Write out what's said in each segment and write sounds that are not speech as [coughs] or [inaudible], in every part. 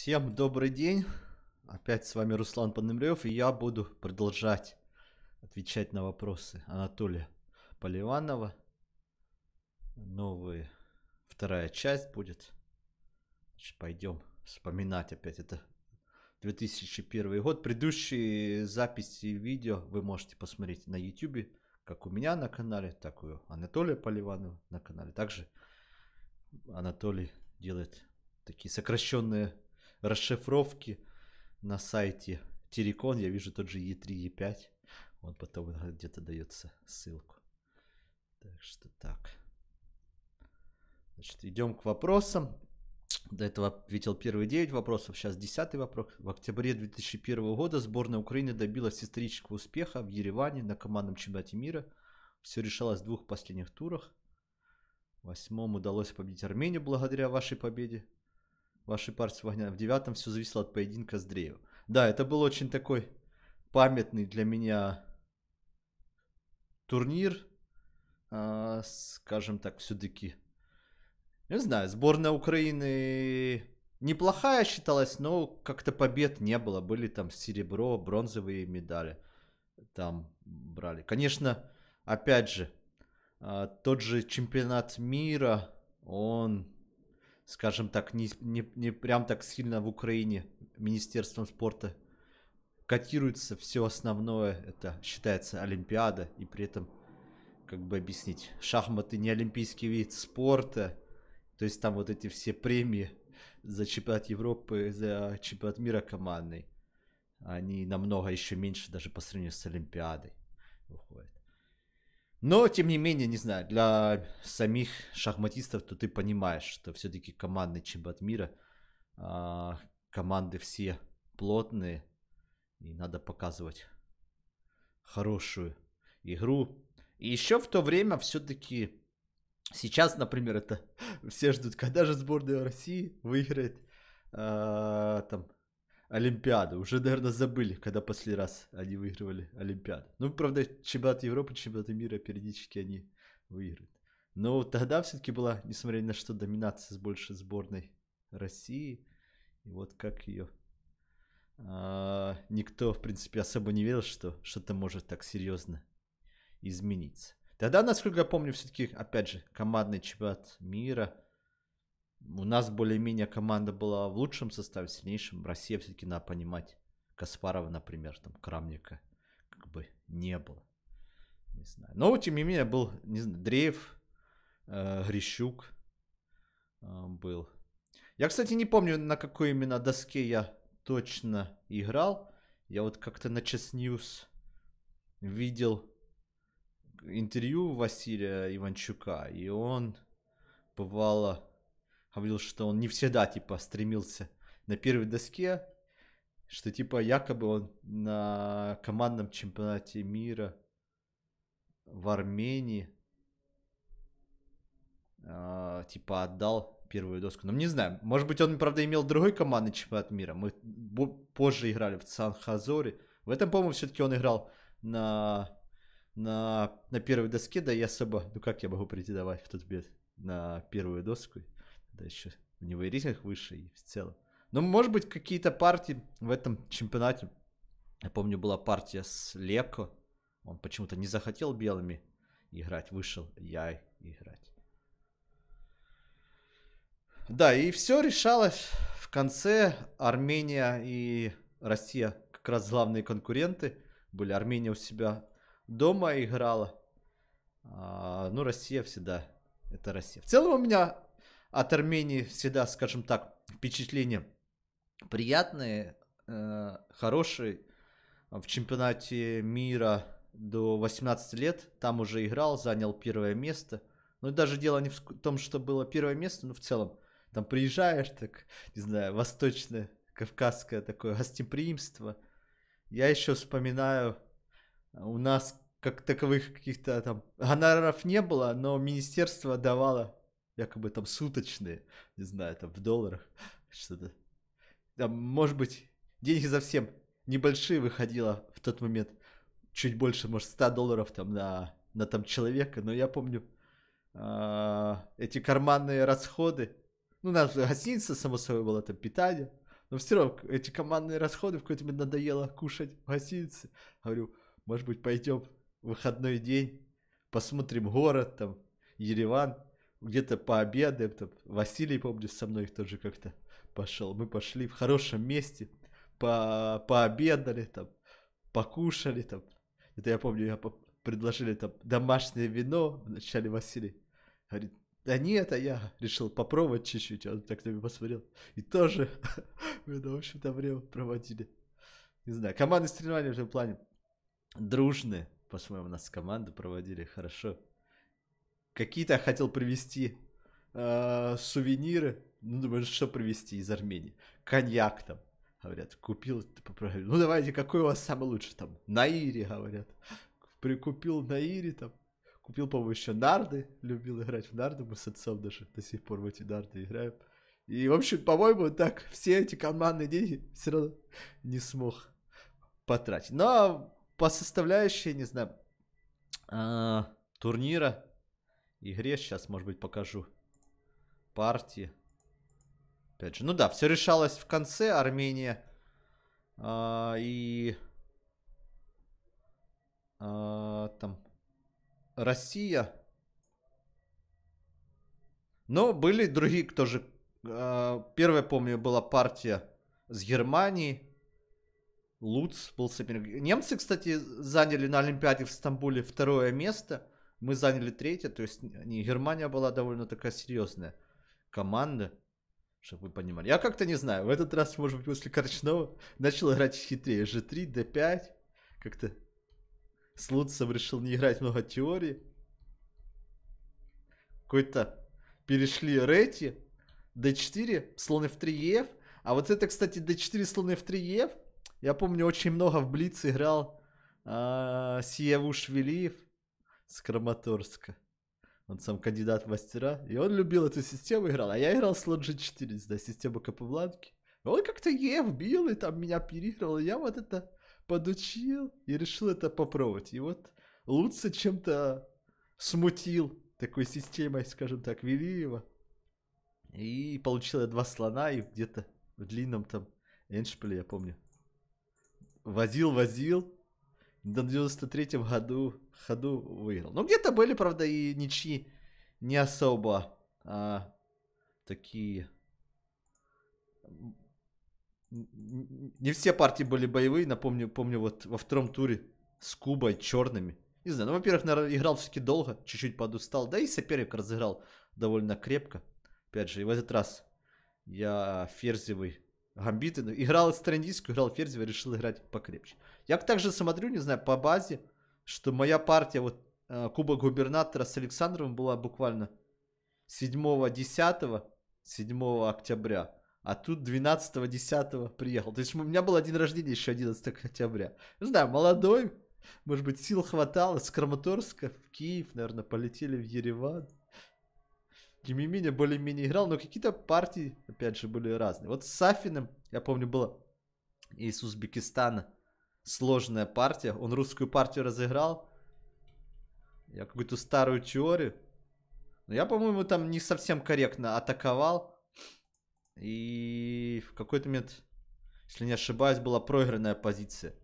Всем добрый день. Опять с вами Руслан Пономарев, и я буду продолжать отвечать на вопросы Анатолия Поливанова. Новая вторая часть будет. Значит, пойдем вспоминать опять это 2001 год. Предыдущие записи видео вы можете посмотреть на YouTube, как у меня на канале, так и у Анатолия Поливанова на канале. Также Анатолий делает такие сокращенные расшифровки на сайте Терекон. Я вижу тот же E3, E5. Он потом где-то дается ссылку. Так что так. Значит, идем к вопросам. До этого ответил первые 9 вопросов, сейчас 10 вопрос. В октябре 2001 года сборная Украины добилась исторического успеха в Ереване на командном чемпионате мира. Все решалось в двух последних турах. Восьмом удалось победить Армению благодаря вашей победе вашей партии в огня. В девятом все зависело от поединка с Дрею. Да, это был очень такой памятный для меня турнир, э, скажем так, все-таки. Не знаю, сборная Украины неплохая считалась, но как-то побед не было. Были там серебро, бронзовые медали там брали. Конечно, опять же, а, тот же чемпионат мира, он скажем так, не, не, не прям так сильно в Украине Министерством спорта котируется все основное, это считается Олимпиада, и при этом, как бы объяснить, шахматы не олимпийский вид спорта, то есть там вот эти все премии за чемпионат Европы, за чемпионат мира командный, они намного еще меньше даже по сравнению с Олимпиадой выходят. Но, тем не менее, не знаю, для самих шахматистов, то ты понимаешь, что все-таки командный чемпионат мира, а, команды все плотные, и надо показывать хорошую игру. И еще в то время все-таки сейчас, например, это [laughs] все ждут, когда же сборная России выиграет а, там Олимпиады. Уже, наверное, забыли, когда последний раз они выигрывали Олимпиаду. Ну, правда, чемпионат Европы, чемпионат мира периодически они выигрывают. Но тогда все-таки была, несмотря на что, доминация с больше сборной России. И вот как ее... А, никто, в принципе, особо не верил, что что-то может так серьезно измениться. Тогда, насколько я помню, все-таки, опять же, командный чемпионат мира – у нас более-менее команда была в лучшем составе, в сильнейшем. Россия все-таки надо понимать. Каспарова, например, там, Крамника как бы не было. Не знаю. Но, тем не менее, был не знаю, Дреев, э, Грищук э, был. Я, кстати, не помню, на какой именно доске я точно играл. Я вот как-то на Chess News видел интервью Василия Иванчука, и он бывало говорил, что он не всегда, типа, стремился на первой доске, что, типа, якобы он на командном чемпионате мира в Армении, э, типа, отдал первую доску. Но ну, не знаю, может быть, он, правда, имел другой командный чемпионат мира. Мы позже играли в Сан-Хазоре. В этом, по-моему, все-таки он играл на, на, на первой доске, да и особо, ну как я могу претендовать в тот бед на первую доску. Да еще в него и рейтинг выше и в целом. Но может быть какие-то партии в этом чемпионате. Я помню, была партия с Леко Он почему-то не захотел белыми играть. Вышел я играть. Да, и все решалось в конце. Армения и Россия как раз главные конкуренты были. Армения у себя дома играла. А, ну, Россия всегда. Это Россия. В целом у меня от Армении всегда, скажем так, впечатления приятные, э, хорошие. В чемпионате мира до 18 лет там уже играл, занял первое место. Но ну даже дело не в том, что было первое место, но в целом там приезжаешь, так, не знаю, восточное, кавказское такое гостеприимство. Я еще вспоминаю, у нас как таковых каких-то там гонораров не было, но министерство давало якобы там суточные, не знаю, там в долларах [laughs] что-то. Там, может быть, деньги совсем небольшие выходило в тот момент, чуть больше, может, 100 долларов там на, на там человека, но я помню а, эти карманные расходы, ну, у нас гостиница, само собой, было там питание, но все равно эти командные расходы в какой-то момент надоело кушать в гостинице. Говорю, может быть, пойдем в выходной день, посмотрим город, там, Ереван, где-то по там Василий, помню, со мной тоже как-то пошел. Мы пошли в хорошем месте, по пообедали там, покушали там. Это я помню, я по предложили там домашнее вино. Вначале Василий говорит, да нет, а я решил попробовать чуть-чуть. Он так на меня посмотрел. И тоже [laughs] мы, ну, в общем-то, время проводили. Не знаю, команды соревнования в этом плане дружные. По-своему, нас команды проводили хорошо. Какие-то я хотел привезти э, сувениры. Ну, думаешь, что привезти из Армении? Коньяк там. Говорят, купил, Ну, давайте, какой у вас самый лучший там? Наири, говорят. Прикупил Наири там. Купил, по-моему, еще нарды. Любил играть в нарды. Мы с отцом даже до сих пор в эти нарды играем. И, в общем, по-моему, так все эти командные деньги все равно не смог потратить. Но по составляющей, не знаю, э, турнира игре. Сейчас, может быть, покажу. Партии. Опять же, ну да, все решалось в конце. Армения а, и а, там Россия. Но были другие, кто же... А, первая, помню, была партия с Германией. Луц был соперник. Немцы, кстати, заняли на Олимпиаде в Стамбуле второе место. Мы заняли третье, то есть не, Германия была довольно такая серьезная команда, чтобы вы понимали. Я как-то не знаю, в этот раз, может быть, после Корчного начал играть хитрее. G3, D5, как-то с Луцем решил не играть много теории. Какой-то перешли Рэти, D4, слон F3, EF. А вот это, кстати, D4, слон F3, EF. Я помню, очень много в Блиц играл э, Сиеву Швелиев с Краматорска. Он сам кандидат в мастера, и он любил эту систему играл. А я играл слон G4, да, система Капабланки. Он как-то Е вбил и там меня переигрывал. И я вот это подучил и решил это попробовать. И вот лучше чем-то смутил такой системой, скажем так, Велиева. И получил я два слона и где-то в длинном там эндшпиле, я помню. Возил, возил, до 93-м году, ходу выиграл. Ну где-то были, правда, и ничьи не особо а, такие... Не все партии были боевые, напомню, помню, вот во втором туре с Кубой черными. Не знаю, ну, во-первых, наверное, играл все-таки долго, чуть-чуть подустал, да и соперник разыграл довольно крепко. Опять же, и в этот раз я ферзевый гамбиты, ну, играл стратегическую, играл ферзевый, решил играть покрепче. Я также смотрю, не знаю, по базе, что моя партия, вот э, Куба Губернатора с Александровым была буквально 7-10, 7 октября. А тут 12-10 приехал. То есть у меня был день рождения еще 11 октября. Не знаю, молодой, может быть, сил хватало. С Краматорска в Киев, наверное, полетели в Ереван. Тем не менее, более-менее играл, но какие-то партии, опять же, были разные. Вот с Сафиным, я помню, было из Узбекистана сложная партия. Он русскую партию разыграл. Я какую-то старую теорию. Но я, по-моему, там не совсем корректно атаковал. И в какой-то момент, если не ошибаюсь, была проигранная позиция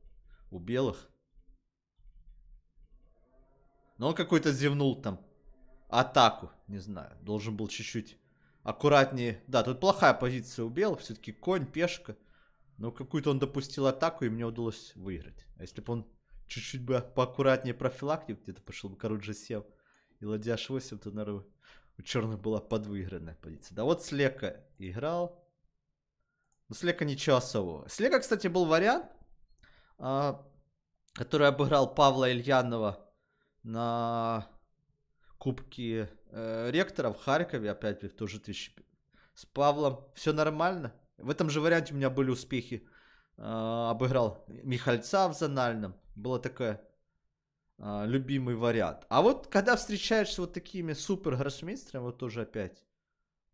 у белых. Но он какой-то зевнул там атаку, не знаю, должен был чуть-чуть аккуратнее. Да, тут плохая позиция у белых, все-таки конь, пешка. Но ну, какую-то он допустил атаку, и мне удалось выиграть. А если бы он чуть-чуть бы поаккуратнее профилактик где-то пошел бы, король же сел. И ладья h8, то, наверное, у черных была подвыигранная позиция. Да вот Слека играл. Но ну, Слека ничего особого. Слека, кстати, был вариант, а, который обыграл Павла Ильянова на Кубке э, ректора в Харькове, опять же, в ту же тысячу. С Павлом все нормально. В этом же варианте у меня были успехи. А, обыграл Михальца в зональном. Было такое а, любимый вариант. А вот когда встречаешься вот такими супер гроссмейстерами, вот тоже опять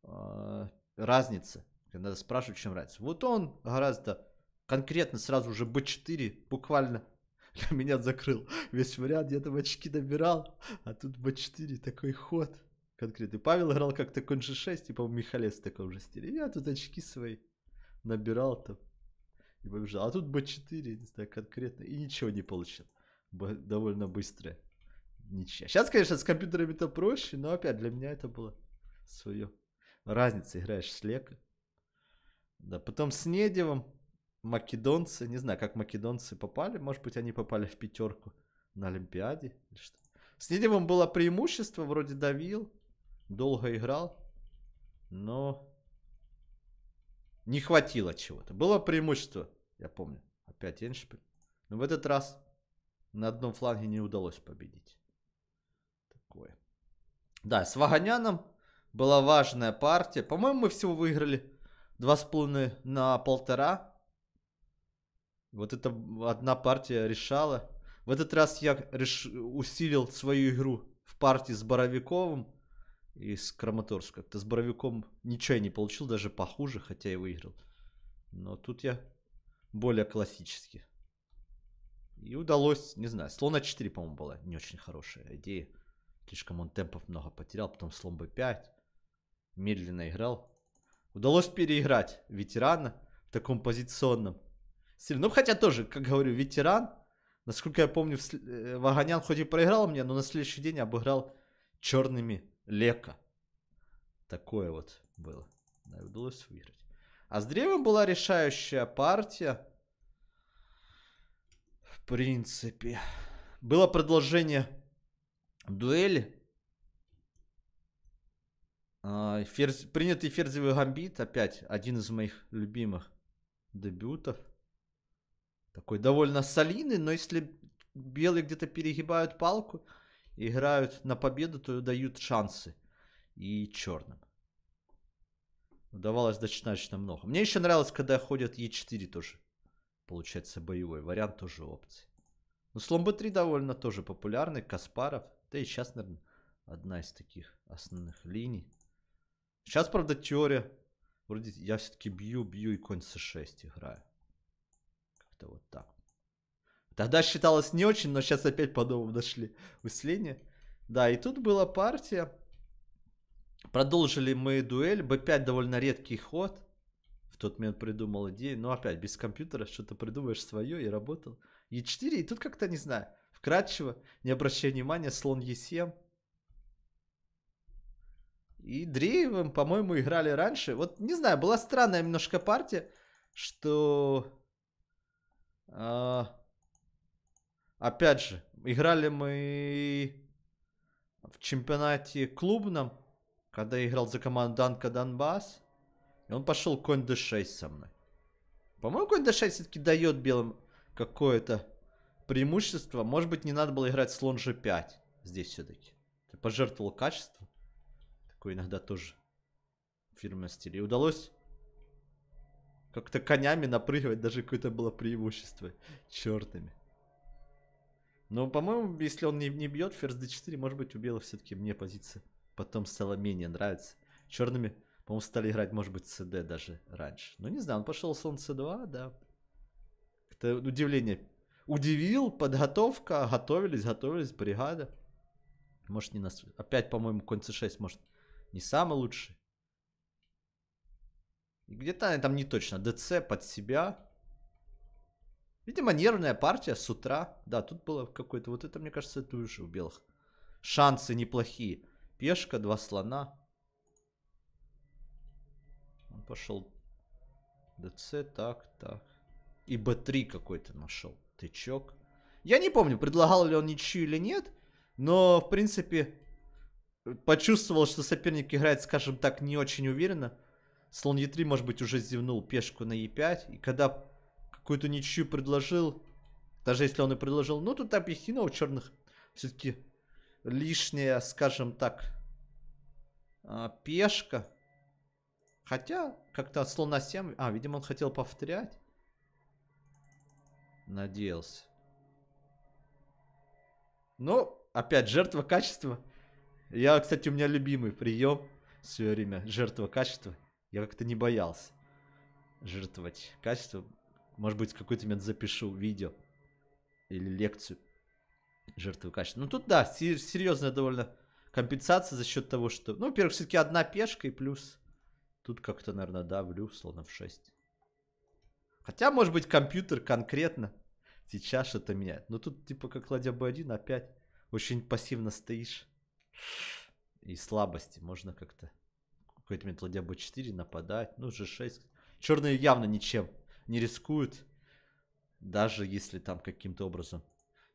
а, разница. Когда спрашивать, чем разница. Вот он гораздо конкретно сразу уже B4 буквально [laughs] для меня закрыл весь вариант. Я там очки добирал, а тут B4 такой ход конкретный. Павел играл как-то конь G6, типа в Михалес в таком же стиле. Я тут очки свои набирал там и побежал. А тут Б 4 не знаю, конкретно, и ничего не получил. Б довольно быстро. Ничья. Сейчас, конечно, с компьютерами это проще, но опять для меня это было свое. Разница, играешь с Лека. Да, потом с Недевым, македонцы, не знаю, как македонцы попали, может быть, они попали в пятерку на Олимпиаде или что. С Недевым было преимущество, вроде давил, долго играл, но не хватило чего-то. Было преимущество, я помню. Опять Эншпиль. Но в этот раз на одном фланге не удалось победить. Такое. Да, с Ваганяном была важная партия. По-моему, мы всего выиграли 2,5 на полтора. Вот это одна партия решала. В этот раз я реш... усилил свою игру в партии с Боровиковым из Краматорска. Как-то с Боровиком ничего не получил, даже похуже, хотя и выиграл. Но тут я более классически. И удалось, не знаю, слон на 4, по-моему, была не очень хорошая идея. Слишком он темпов много потерял, потом слон б 5 Медленно играл. Удалось переиграть ветерана в таком позиционном. Ну, хотя тоже, как говорю, ветеран. Насколько я помню, э, Ваганян хоть и проиграл мне, но на следующий день обыграл черными Лека. Такое вот было. Да, удалось выиграть. А с древом была решающая партия. В принципе. Было предложение дуэли. А, ферзь, принятый ферзевый гамбит. Опять один из моих любимых дебютов. Такой довольно солидный, но если белые где-то перегибают палку, играют на победу, то дают шансы. И черным. Удавалось достаточно много. Мне еще нравилось, когда ходят Е4 тоже. Получается боевой вариант тоже опции. Ну, слон b3 довольно тоже популярный. Каспаров. Да и сейчас, наверное, одна из таких основных линий. Сейчас, правда, теория. Вроде я все-таки бью, бью и конь c6 играю. Как-то вот так. Тогда считалось не очень, но сейчас опять по новым дошли усиление. Да, и тут была партия. Продолжили мы дуэль. б 5 довольно редкий ход. В тот момент придумал идею. Но опять, без компьютера что-то придумаешь свое и работал. е 4 и тут как-то, не знаю, вкратчиво, не обращая внимания, слон е 7 И Дреевым, по-моему, играли раньше. Вот, не знаю, была странная немножко партия, что... А опять же, играли мы в чемпионате клубном, когда я играл за команду Данка Донбасс. И он пошел конь d6 со мной. По-моему, конь d6 все-таки дает белым какое-то преимущество. Может быть, не надо было играть слон g5 здесь все-таки. Ты пожертвовал качество. Такое иногда тоже фирменный стиль. И удалось как-то конями напрыгивать, даже какое-то было преимущество. Чертами. Но, по-моему, если он не, не бьет ферзь d4, может быть, у белых все-таки мне позиция. Потом стала менее нравится. Черными, по-моему, стали играть, может быть, cd даже раньше. Ну, не знаю, он пошел слон c2, да. Это удивление. Удивил, подготовка, готовились, готовились, бригада. Может, не нас... Опять, по-моему, конь c6, может, не самый лучший. Где-то там не точно. ДЦ под себя. Видимо, нервная партия с утра. Да, тут было какое-то... Вот это, мне кажется, это уже у белых. Шансы неплохие. Пешка, два слона. Он пошел ДЦ, так, так. И Б3 какой-то нашел. Тычок. Я не помню, предлагал ли он ничью или нет. Но, в принципе, почувствовал, что соперник играет, скажем так, не очень уверенно. Слон Е3, может быть, уже зевнул пешку на Е5. И когда какую-то ничью предложил. Даже если он и предложил. Ну, тут объективно ну, у черных все-таки лишняя, скажем так, а, пешка. Хотя, как-то слон на 7... А, видимо, он хотел повторять. Надеялся. Ну, опять, жертва качества. Я, кстати, у меня любимый прием все время. Жертва качества. Я как-то не боялся жертвовать качеством. Может быть, какой-то момент запишу видео или лекцию жертвы качества. Ну тут да, серьезная довольно компенсация за счет того, что... Ну, во-первых, все-таки одна пешка и плюс... Тут как-то, наверное, давлю, словно в 6. Хотя, может быть, компьютер конкретно сейчас что-то меняет. Но тут, типа, как ладья b1 опять очень пассивно стоишь. И слабости. Можно как-то в какой-то момент ладья b4 нападать. Ну, g6. Черные явно ничем не рискуют Даже если там каким-то образом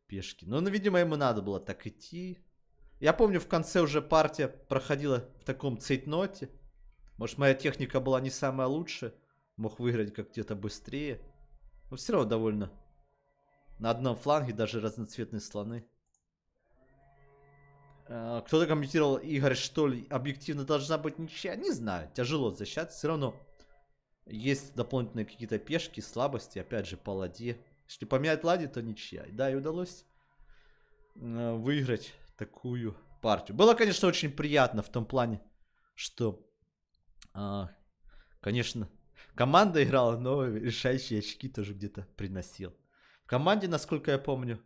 пешки. Но, ну, видимо, ему надо было так идти. Я помню, в конце уже партия проходила в таком цейтноте. Может, моя техника была не самая лучшая. Мог выиграть как где-то быстрее. Но все равно довольно. На одном фланге даже разноцветные слоны. А, кто-то комментировал, Игорь, что ли, объективно должна быть ничья? Не знаю, тяжело защищаться. Все равно есть дополнительные какие-то пешки, слабости, опять же, по ладе. Если поменять ладе, то ничья. Да, и удалось э, выиграть такую партию. Было, конечно, очень приятно в том плане, что, а, конечно, команда играла, но решающие очки тоже где-то приносил. В команде, насколько я помню,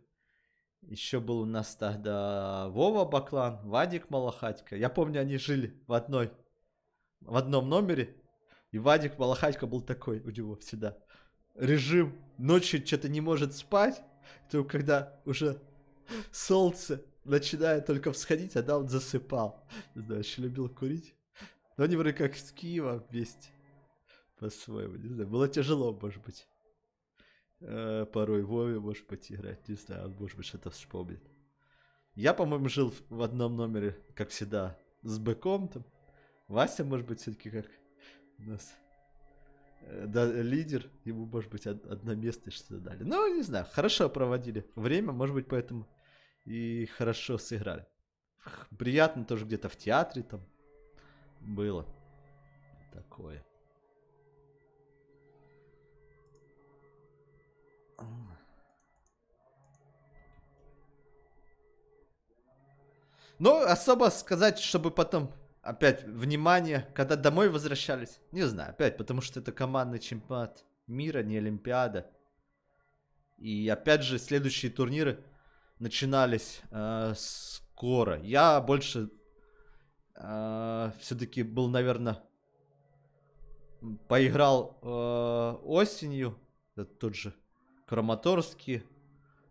еще был у нас тогда Вова Баклан, Вадик Малахатько. Я помню, они жили в одной, в одном номере. И Вадик Малахатько был такой у него всегда. Режим ночью что-то не может спать, то когда уже солнце начинает только всходить, а да он засыпал. не знаю еще любил курить. Но они вроде как с Киева вместе. По-своему, не знаю. Было тяжело, может быть. Э, порой Вове, может быть, играть. Не знаю, он, может быть, что-то вспомнит. Я, по-моему, жил в одном номере, как всегда, с быком там. Вася, может быть, все-таки как у нас э, да, лидер, ему, может быть, одно место что-то дали. Ну, не знаю, хорошо проводили время, может быть, поэтому и хорошо сыграли. Приятно тоже где-то в театре там было такое. Ну, особо сказать, чтобы потом опять, внимание, когда домой возвращались, не знаю, опять, потому что это командный чемпионат мира, не Олимпиада. И опять же, следующие турниры начинались э, скоро. Я больше э, все-таки был, наверное, поиграл э, осенью, это тот же Краматорский,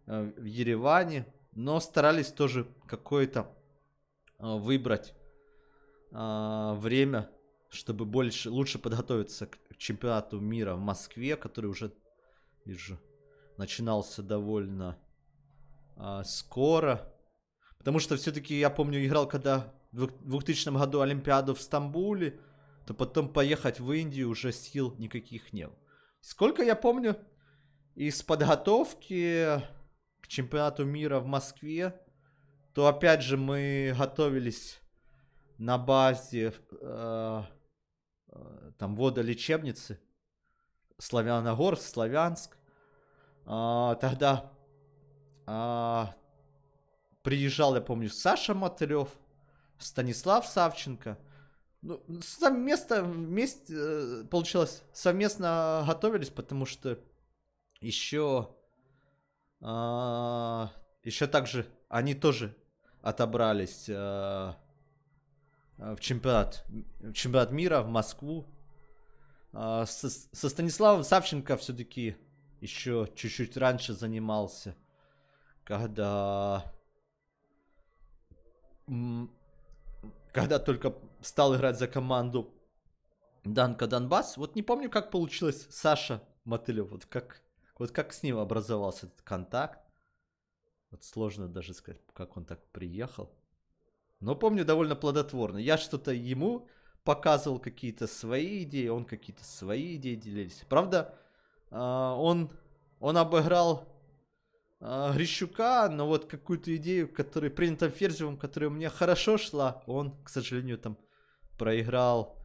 э, в Ереване, но старались тоже какой-то э, выбрать э, время, чтобы больше, лучше подготовиться к чемпионату мира в Москве, который уже, вижу, начинался довольно э, скоро. Потому что все-таки я помню, играл когда в 2000 году Олимпиаду в Стамбуле, то потом поехать в Индию уже сил никаких не было. Сколько я помню, из подготовки к чемпионату мира в Москве, то опять же мы готовились на базе э, э там водолечебницы Славяногорск, Славянск. Э, тогда э, приезжал, я помню, Саша Матырев Станислав Савченко. Ну, совместно, вместе, э, получилось, совместно готовились, потому что еще, а, еще также они тоже отобрались э, Э, в чемпионат, в чемпионат мира, в Москву. А, со, со Станиславом Савченко все-таки еще чуть-чуть раньше занимался, когда когда только стал играть за команду Данка Донбасс. Вот не помню, как получилось Саша Мотылев, вот как, вот как с ним образовался этот контакт. Вот сложно даже сказать, как он так приехал но помню довольно плодотворно. Я что-то ему показывал какие-то свои идеи, он какие-то свои идеи делились. Правда, а, он, он обыграл а, Грищука, но вот какую-то идею, которая принята Ферзевым, которая мне хорошо шла, он, к сожалению, там проиграл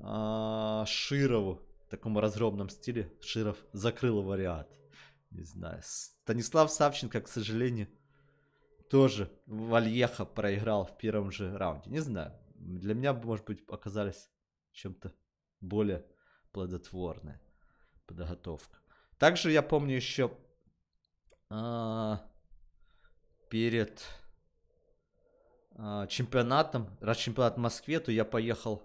а, Широву в таком разробном стиле. Широв закрыл вариант. Не знаю. Станислав Савченко, к сожалению, тоже Вальеха проиграл в первом же раунде. Не знаю, для меня, может быть, оказались чем-то более плодотворная подготовка. Также я помню еще э, перед э, чемпионатом, раз чемпионат в Москве, то я поехал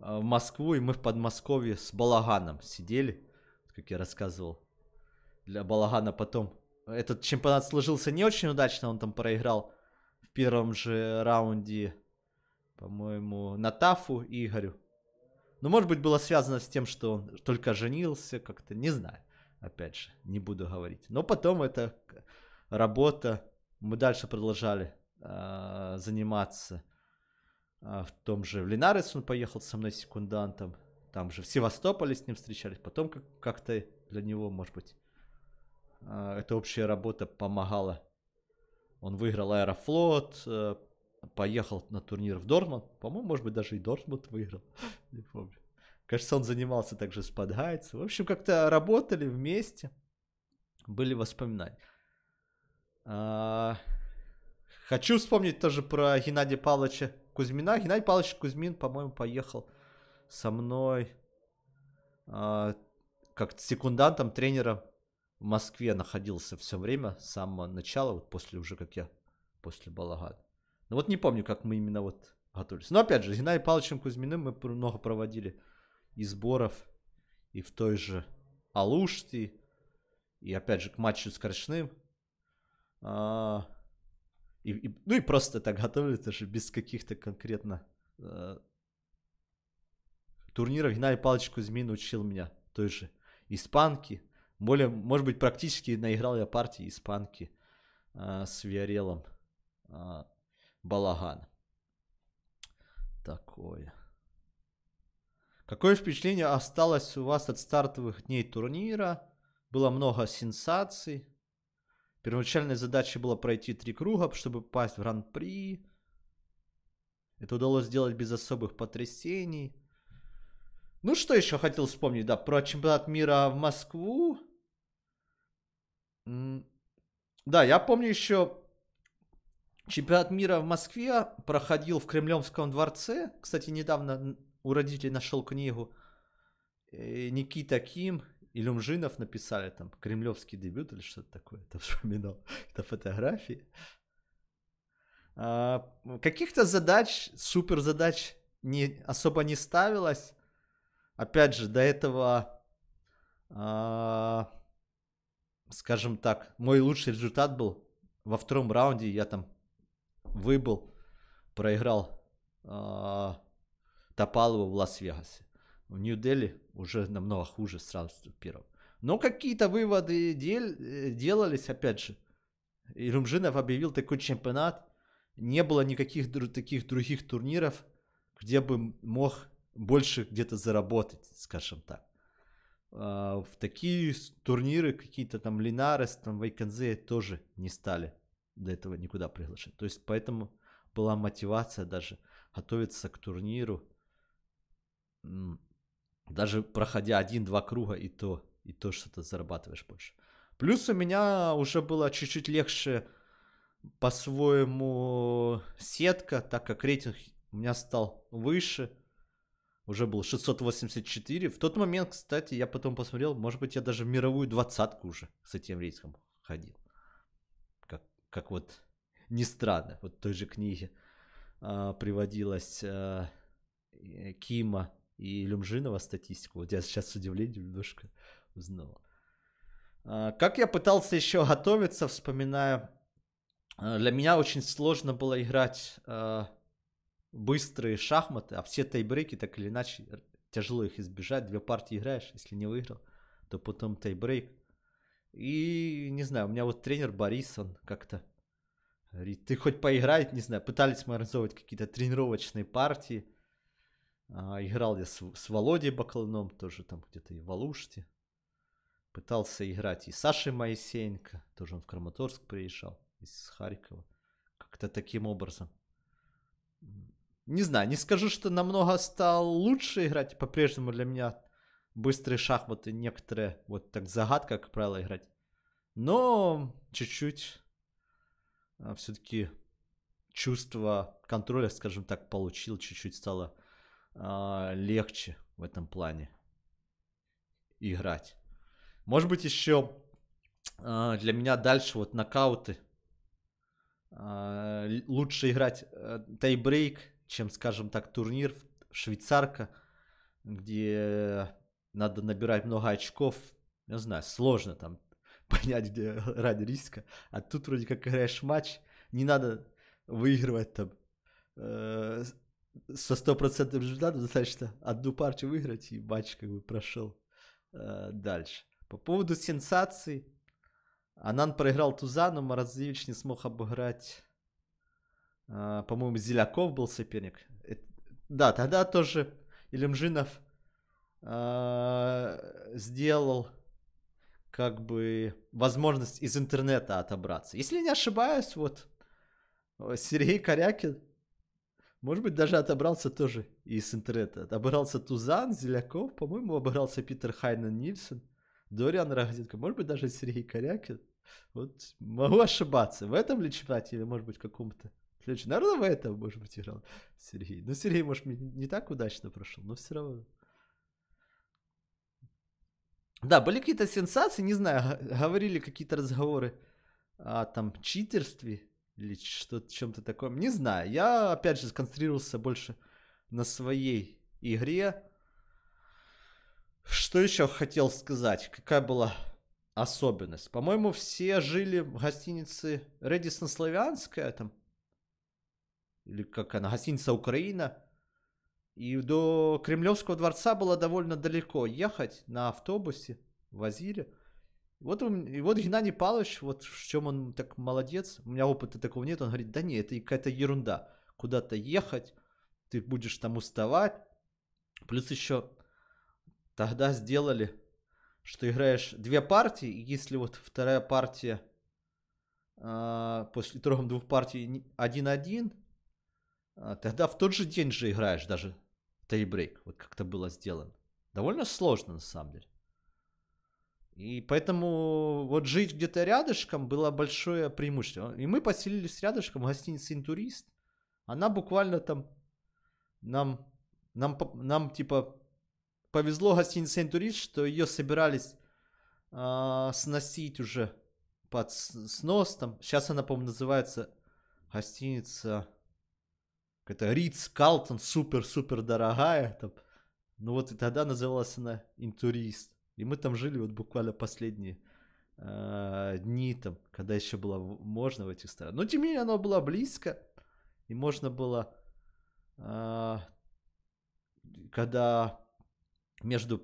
а, в Москву, и мы в Подмосковье с Балаганом сидели, как я рассказывал. Для Балагана потом этот чемпионат сложился не очень удачно, он там проиграл в первом же раунде, по-моему, Натафу Игорю. Но, ну, может быть, было связано с тем, что он только женился, как-то, не знаю. Опять же, не буду говорить. Но потом эта работа, мы дальше продолжали э, заниматься э, в том же, в Линарес он поехал со мной секундантом, там же в Севастополе с ним встречались, потом как- как-то для него, может быть, а, эта общая работа помогала. Он выиграл Аэрофлот, э, поехал на турнир в Дортмунд. По-моему, может быть, даже и Дортмунд выиграл. [laughs] Не помню. Кажется, он занимался также с Подгайцем. В общем, как-то работали вместе. Были воспоминания. А, хочу вспомнить тоже про Геннадия Павловича Кузьмина. Геннадий Павлович Кузьмин, по-моему, поехал со мной а, как секундантом, тренером в Москве находился все время, с самого начала, вот после уже, как я, после Балагана. ну вот не помню, как мы именно вот готовились. Но опять же, с Геннадием Павловичем Кузьминым мы много проводили и сборов, и в той же Алуште, и опять же к матчу с Крашным. А, и, и, ну и просто так готовились даже без каких-то конкретно э, турниров. Геннадий Павлович Кузьмин учил меня той же испанки, более, может быть, практически наиграл я партии испанки э, с Виарелом э, Балаган. Такое. Какое впечатление осталось у вас от стартовых дней турнира? Было много сенсаций. Первоначальной задачей было пройти три круга, чтобы попасть в гран-при. Это удалось сделать без особых потрясений. Ну что еще хотел вспомнить, да, про чемпионат мира в Москву. Да, я помню еще чемпионат мира в Москве проходил в Кремлевском дворце. Кстати, недавно у родителей нашел книгу э, Никита Ким и Люмжинов написали там кремлевский дебют или что-то такое. Это [laughs] вспоминал. Это фотографии. А, каких-то задач, супер задач не, особо не ставилось. Опять же, до этого а, скажем так, мой лучший результат был во втором раунде, я там выбыл, проиграл э, а, Топалову в Лас-Вегасе. В Нью-Дели уже намного хуже сразу первым. Но какие-то выводы дел, э, делались, опять же. И Румжинов объявил такой чемпионат. Не было никаких дру, таких других турниров, где бы мог больше где-то заработать, скажем так. А, в такие турниры какие-то там Линарес, там Вайконзе тоже не стали до этого никуда приглашать. То есть поэтому была мотивация даже готовиться к турниру, даже проходя один-два круга и то, и то что-то зарабатываешь больше. Плюс у меня уже было чуть-чуть легче по-своему сетка, так как рейтинг у меня стал выше – уже был 684. В тот момент, кстати, я потом посмотрел, может быть, я даже в мировую двадцатку уже с этим рейсом ходил. Как, как вот не странно, вот в той же книге а, приводилась а, Кима и Люмжинова статистику. Вот я сейчас с удивлением немножко узнал. А, как я пытался еще готовиться, вспоминаю, а, для меня очень сложно было играть а, быстрые шахматы, а все тайбрейки так или иначе тяжело их избежать. Две партии играешь, если не выиграл, то потом тайбрейк. И не знаю, у меня вот тренер Борис, он как-то говорит, ты хоть поиграй, не знаю, пытались мы организовывать какие-то тренировочные партии. А, играл я с, с Володей Бакланом, тоже там где-то и в Алуште. Пытался играть и Сашей Моисеенко, тоже он в Краматорск приезжал из Харькова. Как-то таким образом не знаю, не скажу, что намного стал лучше играть. По-прежнему для меня быстрые шахматы некоторые, вот так загадка, как правило, играть. Но чуть-чуть а, все-таки чувство контроля, скажем так, получил, чуть-чуть стало а, легче в этом плане играть. Может быть, еще а, для меня дальше вот нокауты. А, лучше играть э, тайбрейк чем, скажем так, турнир Швейцарка, где надо набирать много очков. Не знаю, сложно там [laughs] понять, где [laughs] ради риска. А тут вроде как играешь матч, не надо выигрывать там э, со стопроцентным результатом, достаточно одну партию выиграть, и матч как бы прошел э, дальше. По поводу сенсаций, Анан проиграл Тузану, Морозевич не смог обыграть а, по-моему, Зеляков был соперник. Да, тогда тоже Илимжинов а, сделал как бы возможность из интернета отобраться. Если не ошибаюсь, вот Сергей Корякин, может быть, даже отобрался тоже из интернета. Отобрался Тузан, Зеляков, по-моему, отобрался Питер Хайнен Нильсон, Дориан Рогозенко, может быть, даже Сергей Корякин. Вот могу ошибаться, в этом ли чемпионате или, может быть, каком-то Следующий. Наверное, в это, может быть, играл Сергей. Ну, Сергей, может, не так удачно прошел, но все равно. Да, были какие-то сенсации, не знаю, говорили какие-то разговоры о там читерстве или что-то, чем-то таком. Не знаю, я, опять же, сконцентрировался больше на своей игре. Что еще хотел сказать? Какая была особенность? По-моему, все жили в гостинице Редисон Славянская, там или как она, гостиница Украина. И до Кремлевского дворца было довольно далеко ехать на автобусе, возили. Вот, он, и вот Геннадий Павлович, вот в чем он так молодец, у меня опыта такого нет, он говорит, да нет, это какая-то ерунда, куда-то ехать, ты будешь там уставать. Плюс еще тогда сделали, что играешь две партии, и если вот вторая партия э, после итогом двух партий 1-1, а, тогда в тот же день же играешь даже тайбрейк, вот как-то было сделано. Довольно сложно на самом деле. И поэтому вот жить где-то рядышком было большое преимущество. И мы поселились рядышком в гостинице «Интурист». Она буквально там нам, нам, нам типа повезло гостинице «Интурист», что ее собирались э, сносить уже под снос. Там. Сейчас она, по-моему, называется гостиница какая-то Ридс Калтон супер-супер дорогая, там, ну вот и тогда называлась она Интурист. И мы там жили вот буквально последние а, дни там, когда еще было можно в этих странах. Но тем не менее она была близко, и можно было, э, когда между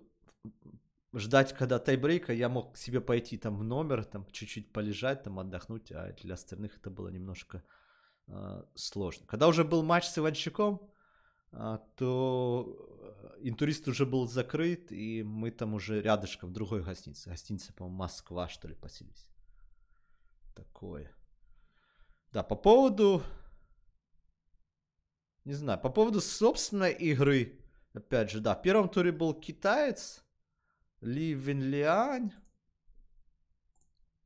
ждать, когда тайбрейка, я мог себе пойти там в номер, там чуть-чуть полежать, там отдохнуть, а для остальных это было немножко Э, сложно. Когда уже был матч с Иванчиком, а, то э, интурист уже был закрыт, и мы там уже рядышком в другой гостинице. Гостиница, по-моему, Москва, что ли, поселились. Такое. Да, по поводу... Не знаю, по поводу собственной игры, опять же, да, в первом туре был китаец, Ли Винлиань,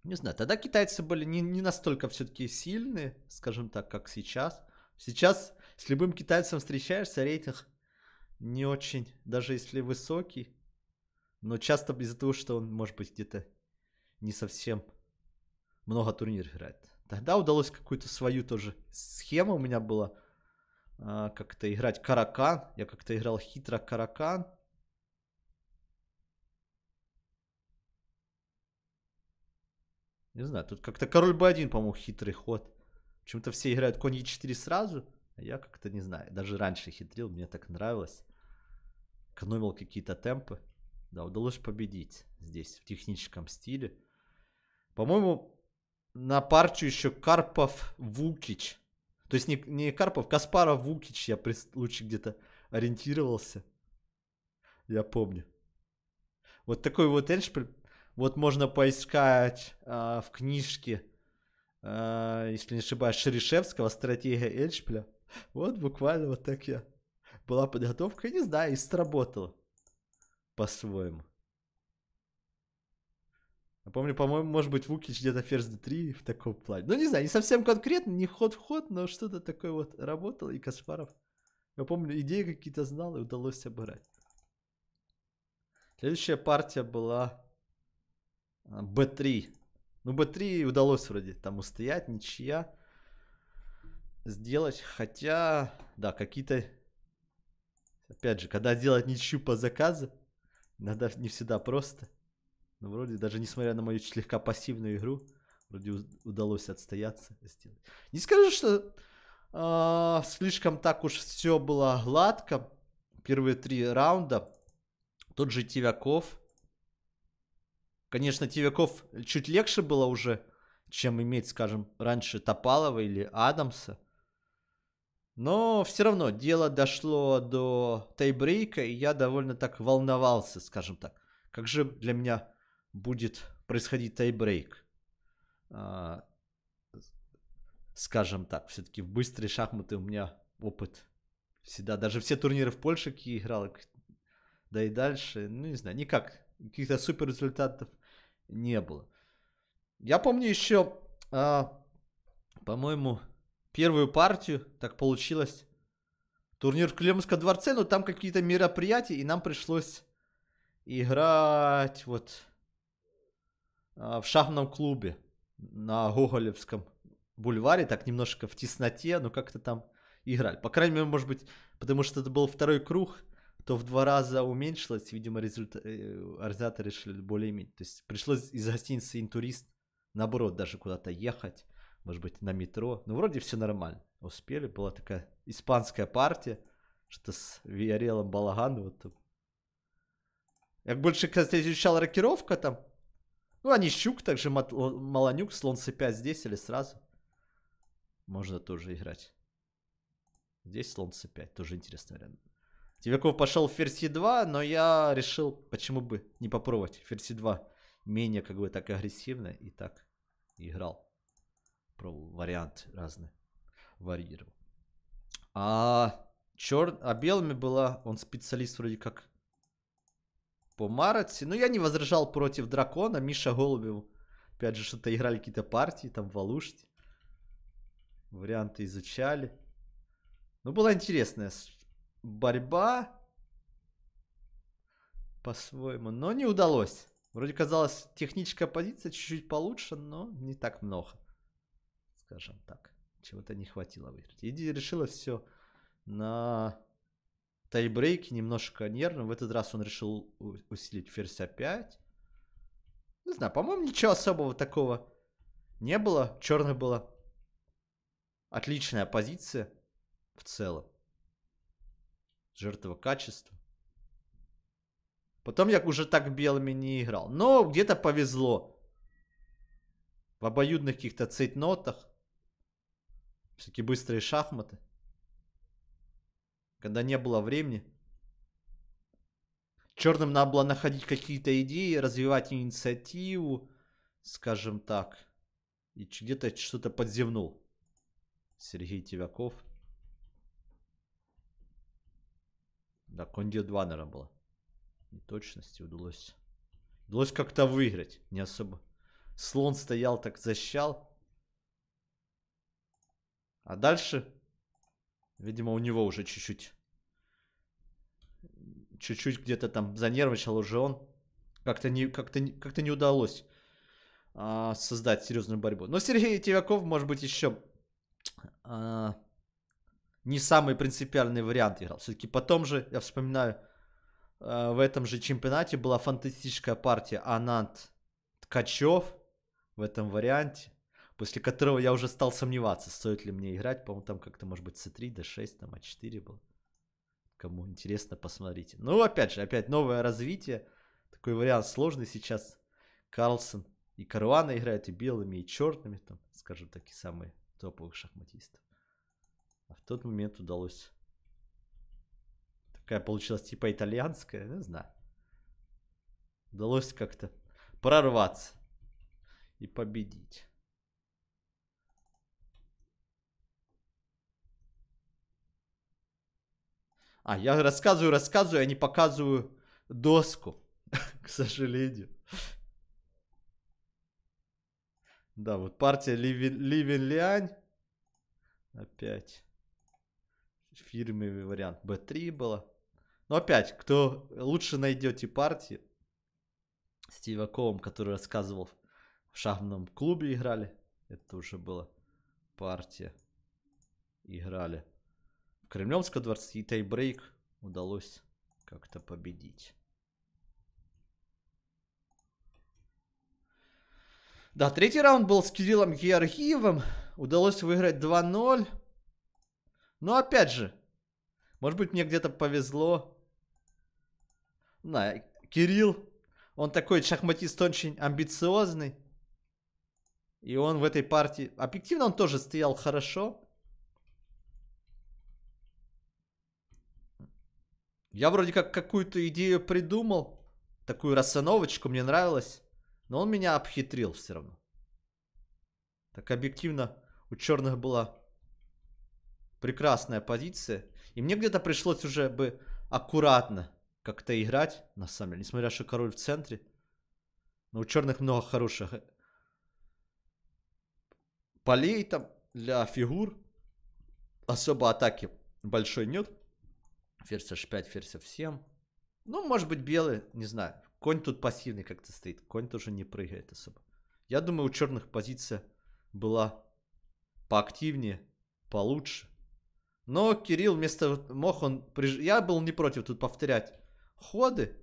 не знаю, тогда китайцы были не, не настолько все-таки сильны, скажем так, как сейчас. Сейчас с любым китайцем встречаешься, рейтинг не очень, даже если высокий. Но часто из-за того, что он, может быть, где-то не совсем много турниров играет. Тогда удалось какую-то свою тоже схему у меня была. А, как-то играть каракан. Я как-то играл хитро каракан. Не знаю, тут как-то король b1, по-моему, хитрый ход. Почему-то все играют конь e4 сразу, а я как-то не знаю. Даже раньше хитрил, мне так нравилось. Экономил какие-то темпы. Да, удалось победить здесь в техническом стиле. По-моему, на парчу еще Карпов Вукич. То есть не, не Карпов, Каспаров Вукич. Я при случае где-то ориентировался. Я помню. Вот такой вот Эншпиль вот можно поискать э, в книжке, э, если не ошибаюсь, Шерешевского «Стратегия Эльшпиля». Вот буквально вот так я. Была подготовка, не знаю, и сработала по-своему. Я помню, по-моему, может быть, Вукич где-то Ферзь D3 в таком плане. Ну, не знаю, не совсем конкретно, не ход в ход, но что-то такое вот работало, и Каспаров. Я помню, идеи какие-то знал, и удалось обыграть. Следующая партия была а, Б3. Ну, Б3 удалось вроде там устоять, ничья сделать. Хотя, да, какие-то... Опять же, когда делать ничью по заказу, иногда не всегда просто. Но вроде, даже несмотря на мою слегка пассивную игру, вроде удалось отстояться. Сделать. Не скажу, что э, слишком так уж все было гладко. Первые три раунда. Тот же Тивяков Конечно, Тивяков чуть легче было уже, чем иметь, скажем, раньше Топалова или Адамса. Но все равно дело дошло до тайбрейка, и я довольно так волновался, скажем так. Как же для меня будет происходить тайбрейк? А, скажем так, все-таки в быстрые шахматы у меня опыт всегда. Даже все турниры в Польше, какие играл, да и дальше, ну не знаю, никак. Каких-то супер результатов не было. Я помню еще, а, по-моему, первую партию, так получилось, турнир в Клемском дворце, но там какие-то мероприятия, и нам пришлось играть вот а, в шахматном клубе на Гоголевском бульваре, так немножко в тесноте, но как-то там играли. По крайней мере, может быть, потому что это был второй круг – то в два раза уменьшилось, видимо, результат... Э, организаторы решили более-менее. То есть пришлось из гостиницы «Интурист», наоборот, даже куда-то ехать, может быть, на метро. Ну, вроде все нормально. Успели, была такая испанская партия, что с Виарелом Балаган, вот там. Как больше, кстати, изучал рокировка там. Ну, они щук, также Маланюк, слон c5 здесь или сразу. Можно тоже играть. Здесь слон c5, тоже интересный вариант. Тибяков пошел в версии 2, но я решил, почему бы не попробовать версии 2. Менее как бы так агрессивно и так играл. Пробовал варианты разные. Варьировал. А, черт, а белыми была, он специалист вроде как по Маратси. Но ну, я не возражал против дракона. Миша Голубев, опять же, что-то играли какие-то партии, там Валушти. Варианты изучали. Ну, было интересная борьба по-своему, но не удалось. Вроде казалось, техническая позиция чуть-чуть получше, но не так много. Скажем так. Чего-то не хватило выиграть. Иди решила все на тайбрейке, немножко нервно. В этот раз он решил усилить ферзь опять. Не знаю, по-моему, ничего особого такого не было. Черных была отличная позиция в целом. Жертва качества. Потом я уже так белыми не играл. Но где-то повезло. В обоюдных каких-то цейтнотах. Всякие быстрые шахматы. Когда не было времени. Черным надо было находить какие-то идеи, развивать инициативу, скажем так. И где-то что-то подзевнул. Сергей Тивяков. Да, кондил 2, наверное, было. Точности удалось. Удалось как-то выиграть. Не особо. Слон стоял, так защал. А дальше, видимо, у него уже чуть-чуть. Чуть-чуть где-то там занервничал уже он. Как-то не, как-то, как-то не удалось а, создать серьезную борьбу. Но Сергей Тевяков, может быть, еще а, не самый принципиальный вариант играл. Все-таки потом же, я вспоминаю, э, в этом же чемпионате была фантастическая партия Анант Ткачев в этом варианте, после которого я уже стал сомневаться, стоит ли мне играть. По-моему, там как-то, может быть, c3, d6, там а4 был. Кому интересно, посмотрите. Ну, опять же, опять новое развитие. Такой вариант сложный сейчас. Карлсон и Каруана играют и белыми, и черными, там, скажем, такие самые топовых шахматистов. А в тот момент удалось. Такая получилась типа итальянская, не знаю. Удалось как-то прорваться и победить. А, я рассказываю, рассказываю, а не показываю доску, [laughs] к сожалению. Да, вот партия Ливен Лиань. Опять фирменный вариант. B3 было. Но опять, кто лучше найдете партии с Тиваковым, который рассказывал в шахматном клубе играли. Это уже была партия. Играли. В Кремлевском дворце и тайбрейк удалось как-то победить. Да, третий раунд был с Кириллом Георгиевым. Удалось выиграть 2-0. Но ну, опять же, может быть, мне где-то повезло. На, Кирилл, он такой шахматист очень амбициозный. И он в этой партии... Объективно он тоже стоял хорошо. Я вроде как какую-то идею придумал. Такую расстановочку мне нравилось. Но он меня обхитрил все равно. Так объективно у черных была прекрасная позиция. И мне где-то пришлось уже бы аккуратно как-то играть, на самом деле, несмотря что король в центре. Но у черных много хороших э, полей там для фигур. Особо атаки большой нет. Ферзь h5, ферзь f7. Ну, может быть, белый, не знаю. Конь тут пассивный как-то стоит. Конь тоже не прыгает особо. Я думаю, у черных позиция была поактивнее, получше. Но Кирилл вместо мог он... Я был не против тут повторять ходы,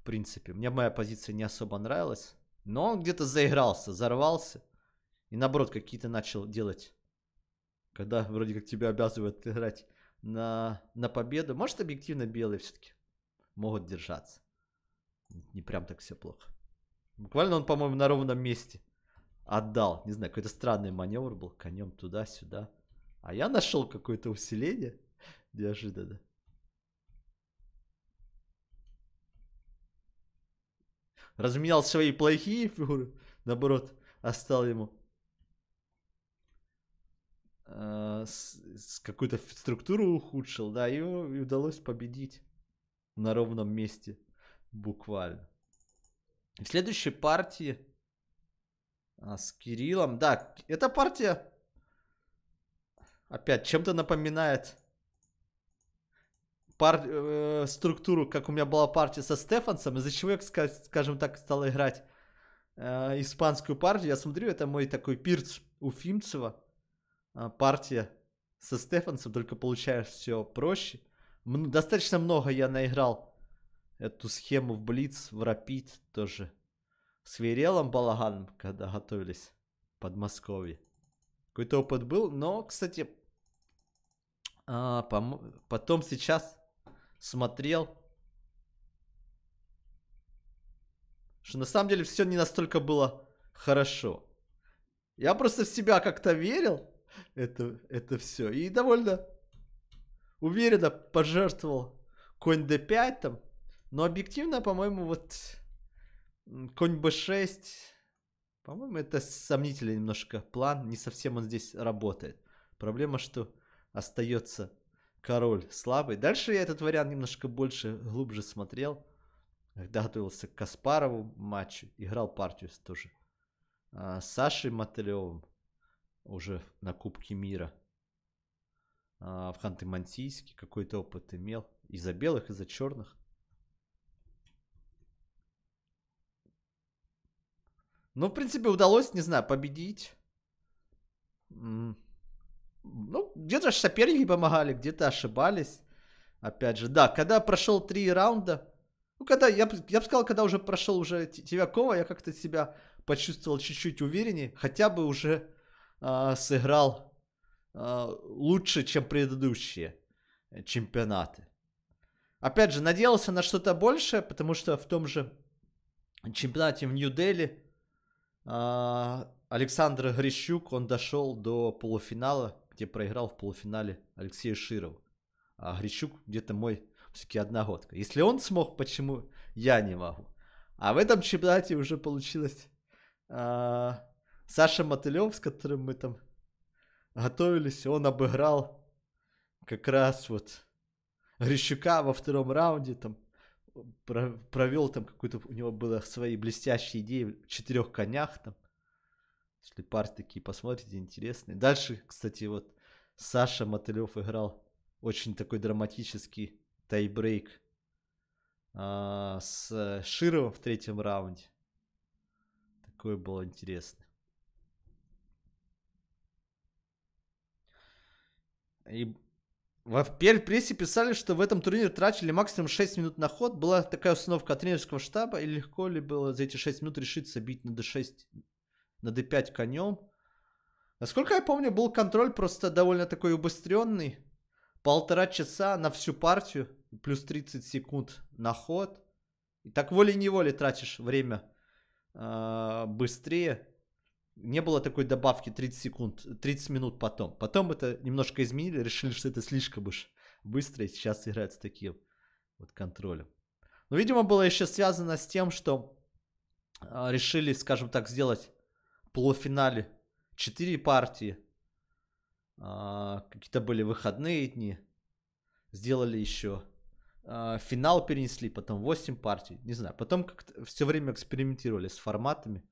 в принципе. Мне моя позиция не особо нравилась. Но он где-то заигрался, взорвался. И наоборот, какие-то начал делать. Когда вроде как тебя обязывают играть на, на победу. Может, объективно белые все-таки могут держаться. Не прям так все плохо. Буквально он, по-моему, на ровном месте отдал. Не знаю, какой-то странный маневр был. Конем туда-сюда. А я нашел какое-то усиление. Неожиданно. Разменял свои плохие фигуры. Наоборот, остал ему а, с какую-то структуру ухудшил, да, и, и удалось победить на ровном месте, буквально. В следующей партии а, с Кириллом, да, эта партия Опять чем-то напоминает пар... э, структуру, как у меня была партия со Стефансом, из-за чего я, скажем так, стал играть э, испанскую партию. Я смотрю, это мой такой пирс у Фимцева. Э, партия со Стефансом, только получаешь все проще. М- достаточно много я наиграл эту схему в Блиц, в Рапид тоже. С Верелом Балаганом, когда готовились в Подмосковье. Какой-то опыт был, но, кстати, а, пом... Потом сейчас смотрел, что на самом деле все не настолько было хорошо. Я просто в себя как-то верил это, это все. И довольно уверенно пожертвовал конь d5 там. Но объективно, по-моему, вот конь b6, по-моему, это сомнительный немножко план. Не совсем он здесь работает. Проблема, что остается король слабый. Дальше я этот вариант немножко больше, глубже смотрел, когда готовился к Каспарову матчу, играл партию тоже. А, с Сашей Мотылевым уже на Кубке мира а, в Ханты-Мансийске какой-то опыт имел. И за белых, и за черных. Ну, в принципе, удалось, не знаю, победить ну, где-то соперники помогали, где-то ошибались. Опять же, да, когда прошел три раунда, ну, когда, я, я бы сказал, когда уже прошел уже Тивякова, я как-то себя почувствовал чуть-чуть увереннее, хотя бы уже э, сыграл э, лучше, чем предыдущие э, чемпионаты. Опять же, надеялся на что-то большее, потому что в том же чемпионате в Нью-Дели э, Александр Грищук, он дошел до полуфинала где проиграл в полуфинале Алексею Широву. А Грищук где-то мой все-таки одногодка. Если он смог, почему я не могу? А в этом чемпионате уже получилось а, Саша Мотылев, с которым мы там готовились, он обыграл как раз вот Грищука во втором раунде, там провел там какую-то, у него были свои блестящие идеи в четырех конях там. Если парь такие посмотрите, интересные. Дальше, кстати, вот Саша Мотылев играл очень такой драматический тайбрейк а, с э, Шировым в третьем раунде. Такое было интересно. И в прессе писали, что в этом турнире тратили максимум 6 минут на ход. Была такая установка от тренерского штаба, и легко ли было за эти 6 минут решиться бить на D6 на d5 конем. Насколько я помню, был контроль просто довольно такой убыстренный. Полтора часа на всю партию, плюс 30 секунд на ход. И так волей-неволей тратишь время э, быстрее. Не было такой добавки 30 секунд, 30 минут потом. Потом это немножко изменили, решили, что это слишком уж быстро, и сейчас играют с таким вот контролем. Но, ну, видимо, было еще связано с тем, что а, решили, скажем так, сделать полуфинале. Четыре партии. А, какие-то были выходные дни. Сделали еще. А, финал перенесли, потом 8 партий. Не знаю. Потом как-то все время экспериментировали с форматами.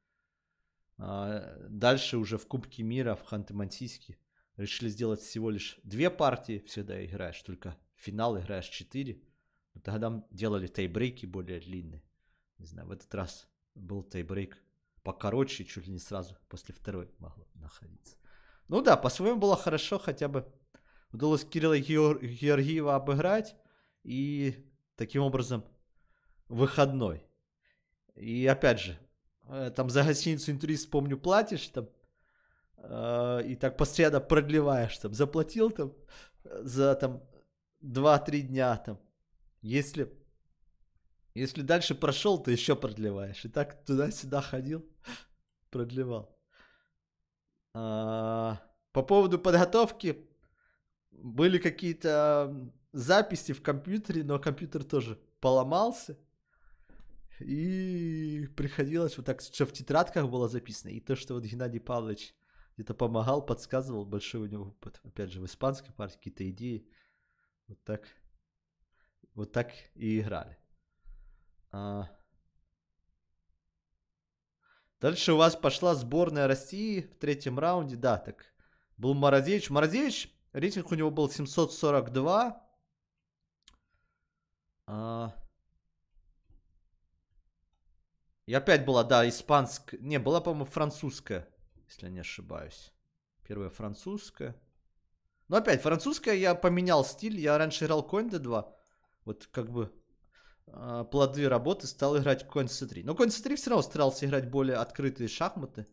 А, дальше уже в Кубке мира в Ханты-Мансийске решили сделать всего лишь две партии. Всегда играешь только финал, играешь 4. Тогда делали тайбрейки более длинные. Не знаю, в этот раз был тайбрейк покороче, чуть ли не сразу после второй могло находиться. Ну да, по-своему было хорошо, хотя бы удалось Кирилла Георгиева обыграть и таким образом выходной. И опять же, э, там за гостиницу интурист, помню, платишь там, э, и так постоянно продлеваешь там, заплатил там э, за там 2-3 дня там, если если дальше прошел, то еще продлеваешь. И так туда-сюда ходил, [laughs] продлевал. А, по поводу подготовки были какие-то записи в компьютере, но компьютер тоже поломался. И приходилось вот так, что в тетрадках было записано. И то, что вот Геннадий Павлович где-то помогал, подсказывал, большой у него опыт. Опять же, в испанской партии какие-то идеи. Вот так, вот так и играли. А. Дальше у вас пошла сборная России в третьем раунде. Да, так был Морозевич. Морозевич, рейтинг у него был 742. А... И опять была, да, испанск... Не, была, по-моему, французская, если я не ошибаюсь. Первая французская. Но ну, опять, французская я поменял стиль. Я раньше играл конь d2. Вот как бы а, плоды работы, стал играть конь c3. Но конь c3 все равно старался играть более открытые шахматы.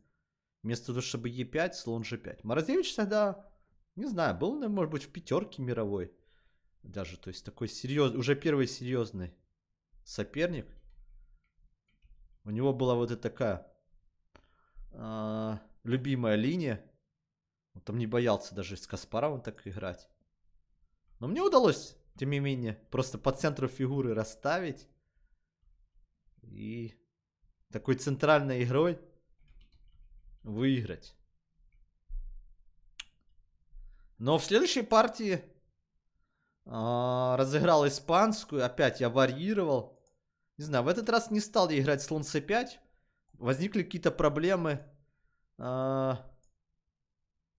Вместо того, чтобы e5, слон g5. Морозевич тогда, не знаю, был, может быть, в пятерке мировой. Даже, то есть, такой серьезный, уже первый серьезный соперник. У него была вот эта такая э, любимая линия. Он там не боялся даже с Каспаровым так играть. Но мне удалось тем не менее, просто по центру фигуры расставить. И такой центральной игрой выиграть. Но в следующей партии а, разыграл испанскую. Опять я варьировал. Не знаю, в этот раз не стал я играть слон c5. Возникли какие-то проблемы. А,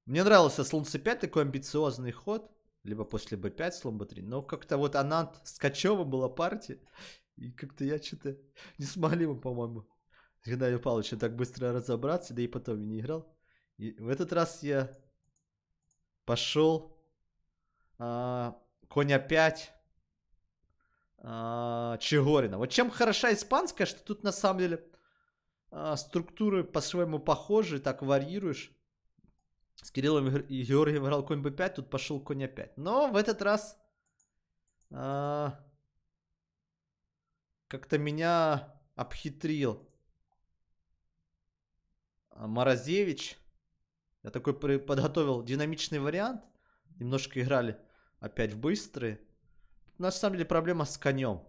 мне нравился слон c5, такой амбициозный ход. Либо после b5 слон b3. Но как-то вот Анант Скачева была партия. И как-то я что-то не смогли мы, по-моему, с Геннадием Павловичем так быстро разобраться. Да и потом я не играл. И в этот раз я пошел а, конь опять а, Чегорина. Вот чем хороша испанская, что тут на самом деле а, структуры по-своему похожи, так варьируешь. С Кириллом и Георгием играл конь b5, тут пошел конь a5. А но в этот раз а, как-то меня обхитрил Морозевич. Я такой подготовил динамичный вариант. Немножко играли опять в быстрые. На самом деле проблема с конем.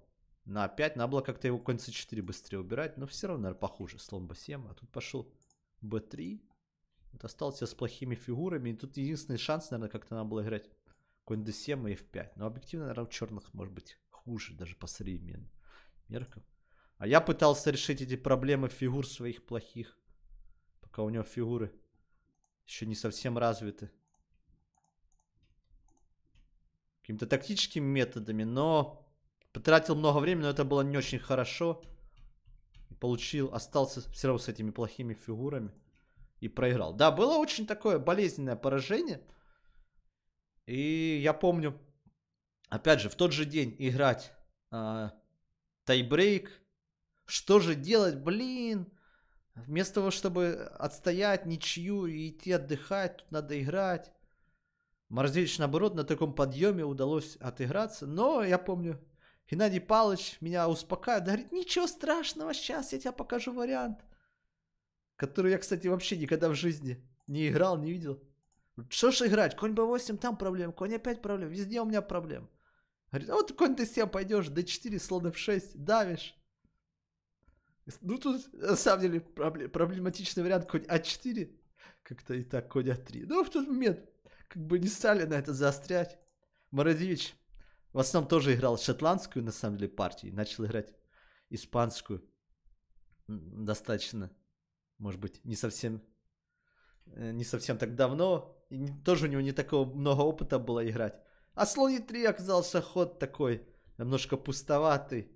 На 5 надо было как-то его конь c4 быстрее убирать. Но все равно, наверное, похуже. Слон b7. А тут пошел b3. Остался с плохими фигурами. И тут единственный шанс, наверное, как-то надо было играть какой-нибудь D7 и F5. Но объективно, наверное, у черных может быть хуже даже по современным меркам. А я пытался решить эти проблемы фигур своих плохих. Пока у него фигуры еще не совсем развиты. Какими-то тактическими методами, но потратил много времени, но это было не очень хорошо. Получил, остался все равно с этими плохими фигурами и проиграл. Да, было очень такое болезненное поражение. И я помню, опять же, в тот же день играть э, тайбрейк. Что же делать, блин? Вместо того, чтобы отстоять ничью и идти отдыхать, тут надо играть. Морозевич, наоборот, на таком подъеме удалось отыграться. Но я помню, Геннадий Павлович меня успокаивает, говорит, ничего страшного, сейчас я тебе покажу вариант. Которую я, кстати, вообще никогда в жизни не играл, не видел. Что ж играть? Конь b8, там проблем, конь опять проблем, везде у меня проблем. Говорит, а вот конь d7 пойдешь, d4, слон f6, давишь. Ну тут, на самом деле, проблематичный вариант конь а4, как-то и так конь а3. Ну в тот момент, как бы не стали на это заострять. Мородевич в основном тоже играл шотландскую, на самом деле, партию, начал играть испанскую достаточно может быть, не совсем, э, не совсем так давно. И тоже у него не такого много опыта было играть. А Слони 3 оказался ход такой, немножко пустоватый.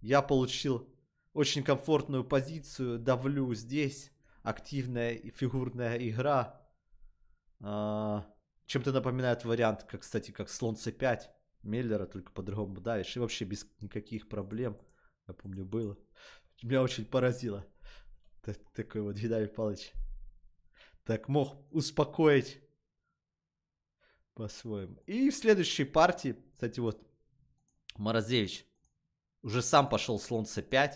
Я получил очень комфортную позицию, давлю здесь. Активная и фигурная игра. А, чем-то напоминает вариант, как, кстати, как слон c5 Меллера, только по-другому давишь. И вообще без никаких проблем. Я помню, было. Меня очень поразило. Так, такой вот Геннадий Павлович. Так мог успокоить по-своему. И в следующей партии, кстати, вот Морозевич уже сам пошел слон c5,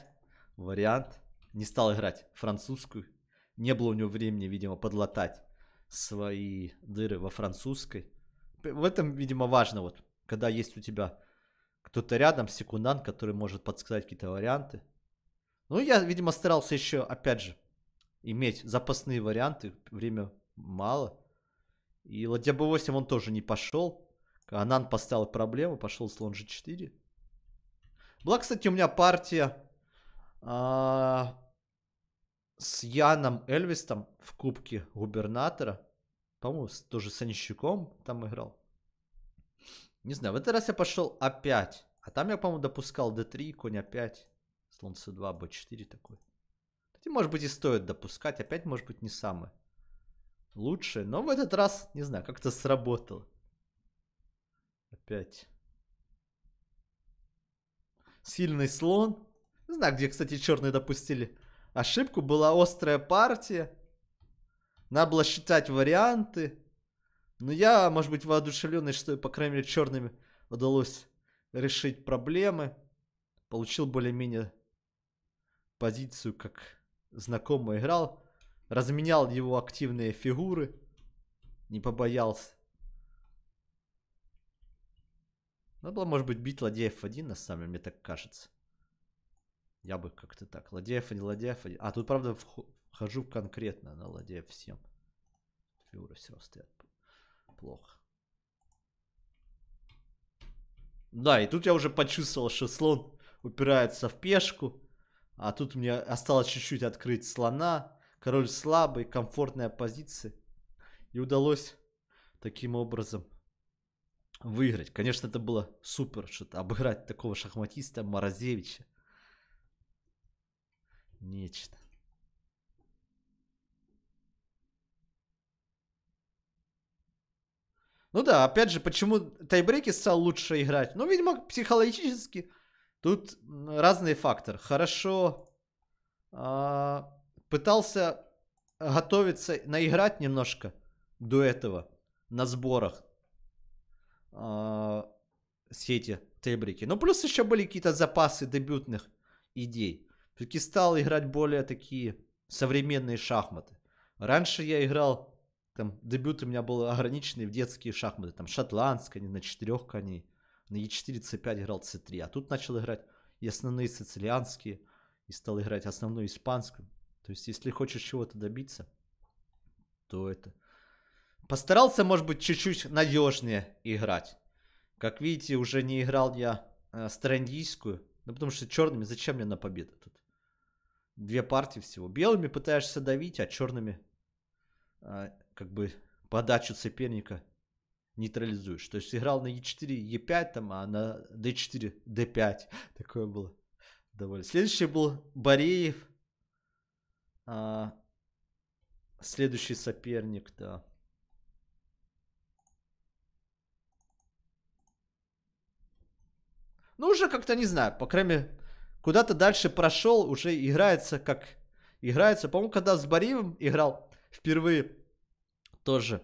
вариант, не стал играть французскую, не было у него времени, видимо, подлатать свои дыры во французской. В этом, видимо, важно, вот, когда есть у тебя кто-то рядом, секундант, который может подсказать какие-то варианты, ну, я, видимо, старался еще, опять же, иметь запасные варианты. Время мало. И ладья b8 он тоже не пошел. Анан поставил проблему, пошел слон g4. Была, кстати, у меня партия а, с Яном Эльвистом в Кубке Губернатора. По-моему, тоже с Онищуком там играл. Не знаю, в этот раз я пошел опять. А там я, по-моему, допускал d3, конь a5 слон c2, b4 такой. Может быть и стоит допускать, опять может быть не самый лучший, но в этот раз, не знаю, как-то сработало. Опять. Сильный слон. Не знаю, где, кстати, черные допустили ошибку. Была острая партия. Надо было считать варианты. Но я, может быть, воодушевленный, что, по крайней мере, черными удалось решить проблемы. Получил более-менее позицию, как знакомо играл. Разменял его активные фигуры. Не побоялся. Надо ну, было, может быть, бить ладьев один, на самом деле, мне так кажется. Я бы как-то так. Ладьев один, ладьев один. А, тут, правда, вхожу конкретно на ладьев 7. Фигуры все стоят плохо. Да, и тут я уже почувствовал, что слон упирается в пешку. А тут мне осталось чуть-чуть открыть слона. Король слабый, комфортная позиция. И удалось таким образом выиграть. Конечно, это было супер, что-то обыграть такого шахматиста Морозевича. Нечто. Ну да, опять же, почему тайбреки стал лучше играть? Ну, видимо, психологически Тут разный фактор. Хорошо э, пытался готовиться, наиграть немножко до этого на сборах э, а, сети Тейбрики. Но ну, плюс еще были какие-то запасы дебютных идей. Все-таки стал играть более такие современные шахматы. Раньше я играл, там, дебют у меня был ограниченный в детские шахматы, там, шотландская, на четырех коней на e4 c5 играл c3, а тут начал играть и основные сицилианские, и стал играть основную испанскую. То есть, если хочешь чего-то добиться, то это... Постарался, может быть, чуть-чуть надежнее играть. Как видите, уже не играл я э, страндийскую, ну потому что черными зачем мне на победу тут? Две партии всего. Белыми пытаешься давить, а черными э, как бы подачу соперника нейтрализуешь. То есть играл на e4, e5, там, а на d4, d5. [laughs] Такое было довольно. Следующий был Бореев. А, следующий соперник, да. Ну, уже как-то не знаю, по крайней мере, куда-то дальше прошел, уже играется как... Играется, по-моему, когда с Бариевым играл впервые тоже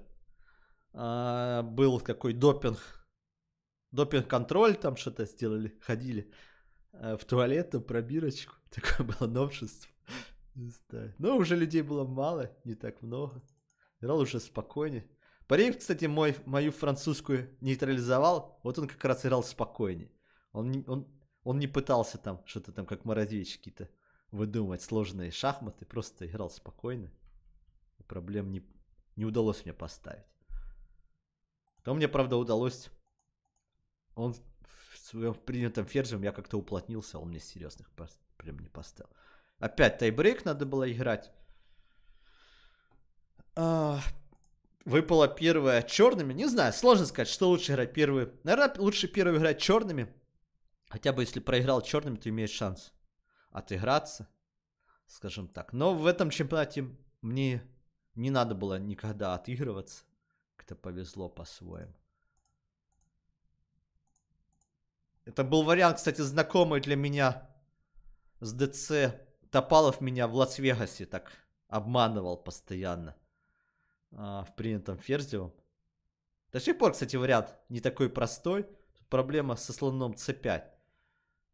а, был такой допинг, допинг-контроль, там что-то сделали, ходили э, в туалет на пробирочку. [laughs] Такое было новшество. Но ну, уже людей было мало, не так много. Играл уже спокойнее. Парень, кстати, мой, мою французскую нейтрализовал. Вот он как раз играл спокойнее. Он, он, он не пытался там что-то там, как Морозевич какие-то выдумывать сложные шахматы. Просто играл спокойно. Проблем не, не удалось мне поставить. То мне, правда, удалось... Он в своем принятом ферзем я как-то уплотнился, он мне серьезных прям не поставил. Опять тайбрейк надо было играть. А, выпало первое черными. Не знаю, сложно сказать, что лучше играть первые. Наверное, лучше первые играть черными. Хотя бы если проиграл черными, то имеешь шанс отыграться, скажем так. Но в этом чемпионате мне не надо было никогда отыгрываться как-то повезло по-своему. Это был вариант, кстати, знакомый для меня с ДЦ. Топалов меня в Лас-Вегасе так обманывал постоянно а, в принятом Ферзевом. До сих пор, кстати, вариант не такой простой. Тут проблема со слоном c5,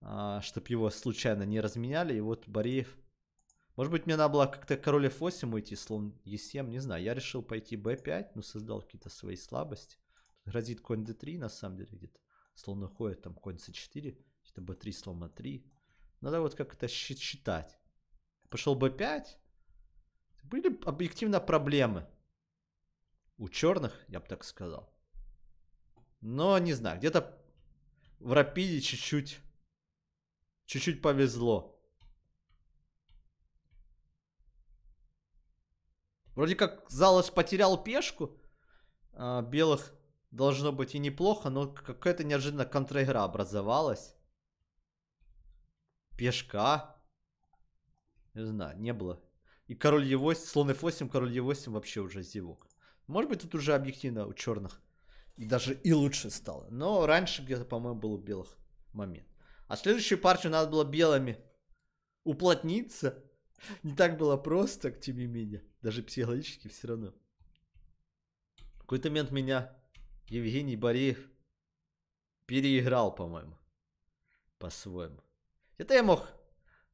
а, чтобы его случайно не разменяли. И вот Бариев может быть, мне надо было как-то король F8 уйти, слон E7, не знаю. Я решил пойти B5, но ну, создал какие-то свои слабости. Тут грозит конь D3, на самом деле, где-то. Слон уходит, там конь C4, где-то B3, слон A3. Надо вот как-то считать. Пошел B5. Были объективно проблемы. У черных, я бы так сказал. Но не знаю, где-то в Рапиде чуть-чуть чуть-чуть повезло. Вроде как Залос потерял пешку. А, белых должно быть и неплохо, но какая-то неожиданно контраигра образовалась. Пешка. Не знаю, не было. И король Е8, слон F8, король Е8 вообще уже зевок. Может быть, тут уже объективно у черных и даже и лучше стало. Но раньше где-то, по-моему, был у белых момент. А следующую партию надо было белыми уплотниться. [laughs] Не так было просто, тем не менее. Даже психологически все равно. В какой-то момент меня Евгений Бореев переиграл, по-моему. По-своему. Это я мог,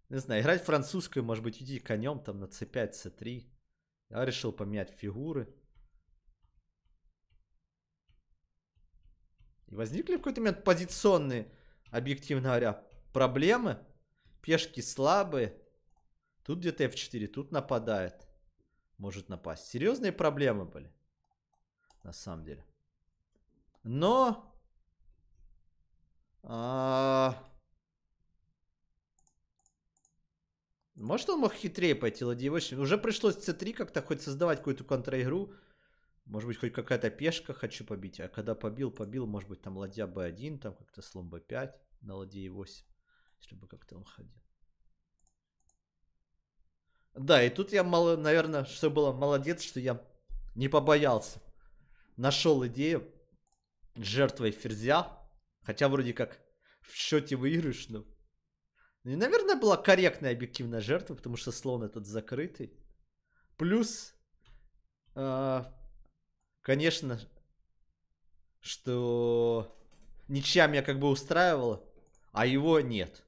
не знаю, играть французскую, может быть, идти конем там на c5, c3. Я решил поменять фигуры. И возникли в какой-то момент позиционные, объективно говоря, проблемы. Пешки слабые. Тут где-то f4, тут нападает может напасть. Серьезные проблемы были, на самом деле. Но... А... Может, он мог хитрее пойти ладьевочным? Уже пришлось c3 как-то хоть создавать какую-то контраигру. Может быть, хоть какая-то пешка хочу побить. А когда побил, побил, может быть, там ладья b1, там как-то слон b5 на ладье e8. Если бы как-то он ходил. Да, и тут я, мало, наверное, что было молодец, что я не побоялся. Нашел идею жертвой ферзя. Хотя вроде как в счете выигрыш, но... Ну, и, наверное, была корректная объективная жертва, потому что слон этот закрытый. Плюс, э, конечно, что ничья меня как бы устраивала, а его нет.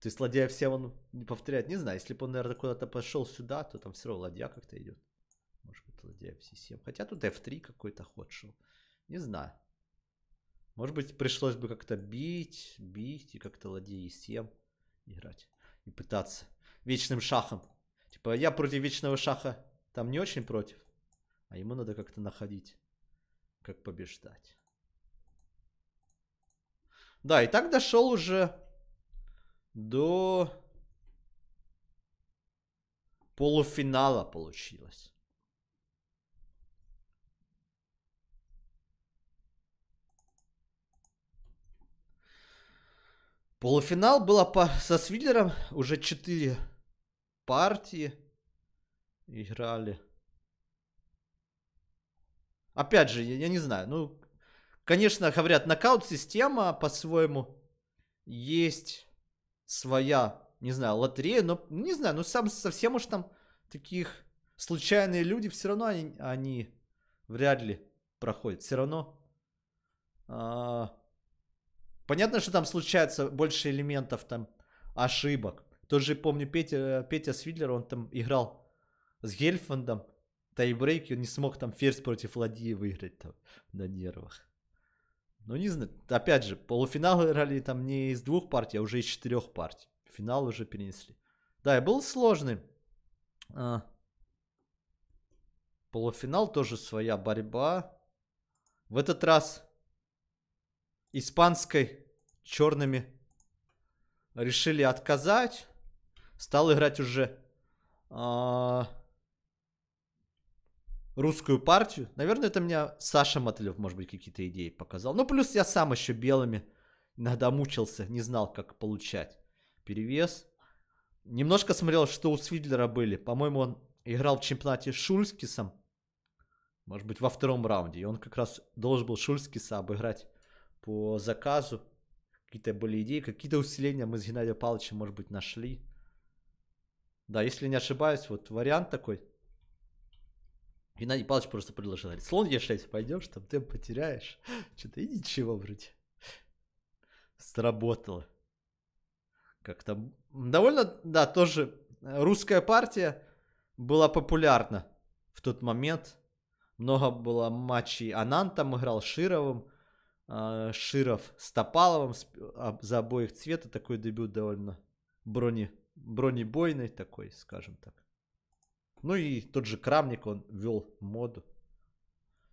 То есть, ладья f он не повторять, не знаю. Если бы он, наверное, куда-то пошел сюда, то там все равно ладья как-то идет. Может быть, ладья F7. Хотя тут F3 какой-то ход шел. Не знаю. Может быть, пришлось бы как-то бить, бить и как-то ладья E7 играть. И пытаться вечным шахом. Типа, я против вечного шаха там не очень против. А ему надо как-то находить, как побеждать. Да, и так дошел уже до полуфинала получилось. Полуфинал было по... со Свиллером уже четыре партии играли. Опять же, я, я не знаю, ну, конечно, говорят, нокаут-система по-своему есть своя не знаю, лотерею, но ну, не знаю, ну сам совсем уж там таких случайные люди, все равно они, они вряд ли проходят. Все равно. А, понятно, что там случается больше элементов там ошибок. Тоже помню Петя, Петя Свидлер, он там играл с Гельфандом тайбрейк, он не смог там ферзь против ладьи выиграть там на нервах. Ну, не знаю, опять же, полуфинал играли там не из двух партий, а уже из четырех партий. Финал уже перенесли. Да, и был сложный. А, полуфинал тоже своя борьба. В этот раз испанской черными решили отказать. Стал играть уже а, русскую партию. Наверное, это меня Саша Мотылев, может быть, какие-то идеи показал. Ну, плюс я сам еще белыми иногда мучился, не знал, как получать перевес. Немножко смотрел, что у Свидлера были. По-моему, он играл в чемпионате с Шульскисом. Может быть, во втором раунде. И он как раз должен был Шульскиса обыграть по заказу. Какие-то были идеи, какие-то усиления мы с Геннадием Павловичем, может быть, нашли. Да, если не ошибаюсь, вот вариант такой. Геннадий Павлович просто предложил, говорит, слон Е6 пойдешь, там темп потеряешь. [laughs] Что-то и ничего вроде. Сработало как-то довольно, да, тоже э, русская партия была популярна в тот момент. Много было матчей. Анан там играл Шировым, э, Широв с Топаловым а, за обоих цвета. Такой дебют довольно брони, бронебойный такой, скажем так. Ну и тот же Крамник, он вел моду.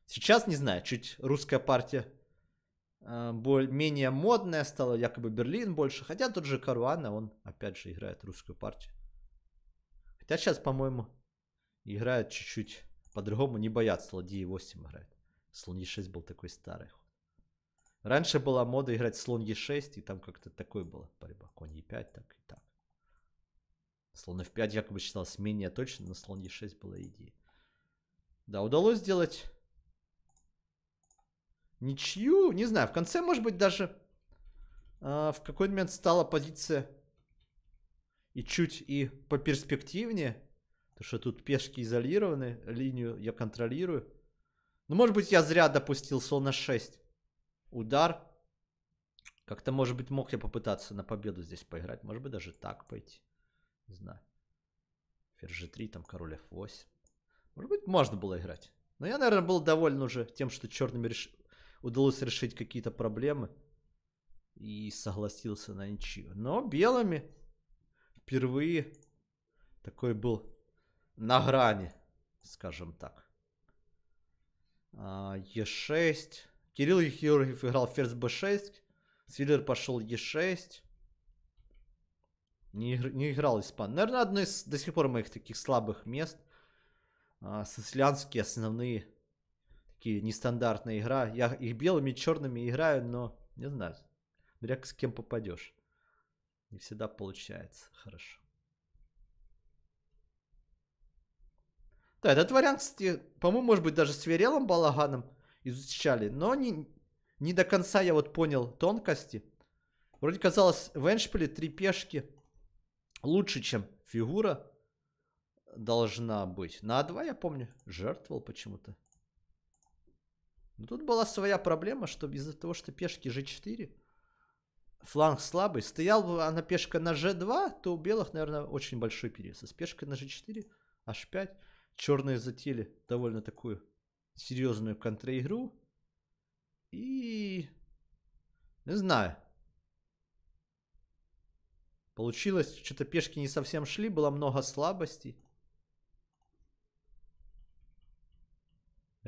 Сейчас не знаю, чуть русская партия Э, более, менее модная стала, якобы Берлин больше. Хотя тот же Каруана, он опять же играет русскую партию. Хотя сейчас, по-моему, играет чуть-чуть по-другому, не боятся. Ладьи 8 играет. Слон Е6 был такой старый. Раньше была мода играть слон Е6, и там как-то такой было борьба. Конь Е5, так и так. Слон F5 якобы считалось менее точным но слон Е6 была идея. Да, удалось сделать ничью, не знаю, в конце, может быть, даже э, в какой-то момент стала позиция и чуть и поперспективнее, потому что тут пешки изолированы, линию я контролирую. Ну, может быть, я зря допустил слон на 6 удар. Как-то, может быть, мог я попытаться на победу здесь поиграть. Может быть, даже так пойти. Не знаю. Ферзь 3 там король f8. Может быть, можно было играть. Но я, наверное, был доволен уже тем, что черными реш удалось решить какие-то проблемы и согласился на ничью. Но белыми впервые такой был на грани, скажем так. А, Е6. Кирилл Ехиургев играл ферзь b6. Свиллер пошел e6. Не, не играл испан. Наверное, одно из до сих пор моих таких слабых мест. А, Сицилианские основные такие нестандартная игра. Я их белыми и черными играю, но не знаю. Смотря с кем попадешь. Не всегда получается хорошо. Да, этот вариант, кстати, по-моему, может быть, даже с Верелом Балаганом изучали, но не, не до конца я вот понял тонкости. Вроде казалось, в Эншпиле три пешки лучше, чем фигура должна быть. На А2, я помню, жертвовал почему-то. Но тут была своя проблема, что из-за того, что пешки g4, фланг слабый, стоял бы она а пешка на g2, то у белых, наверное, очень большой перевес. А с пешкой на g4, h5, черные затели довольно такую серьезную контр-игру. И... Не знаю. Получилось, что-то пешки не совсем шли, было много слабостей.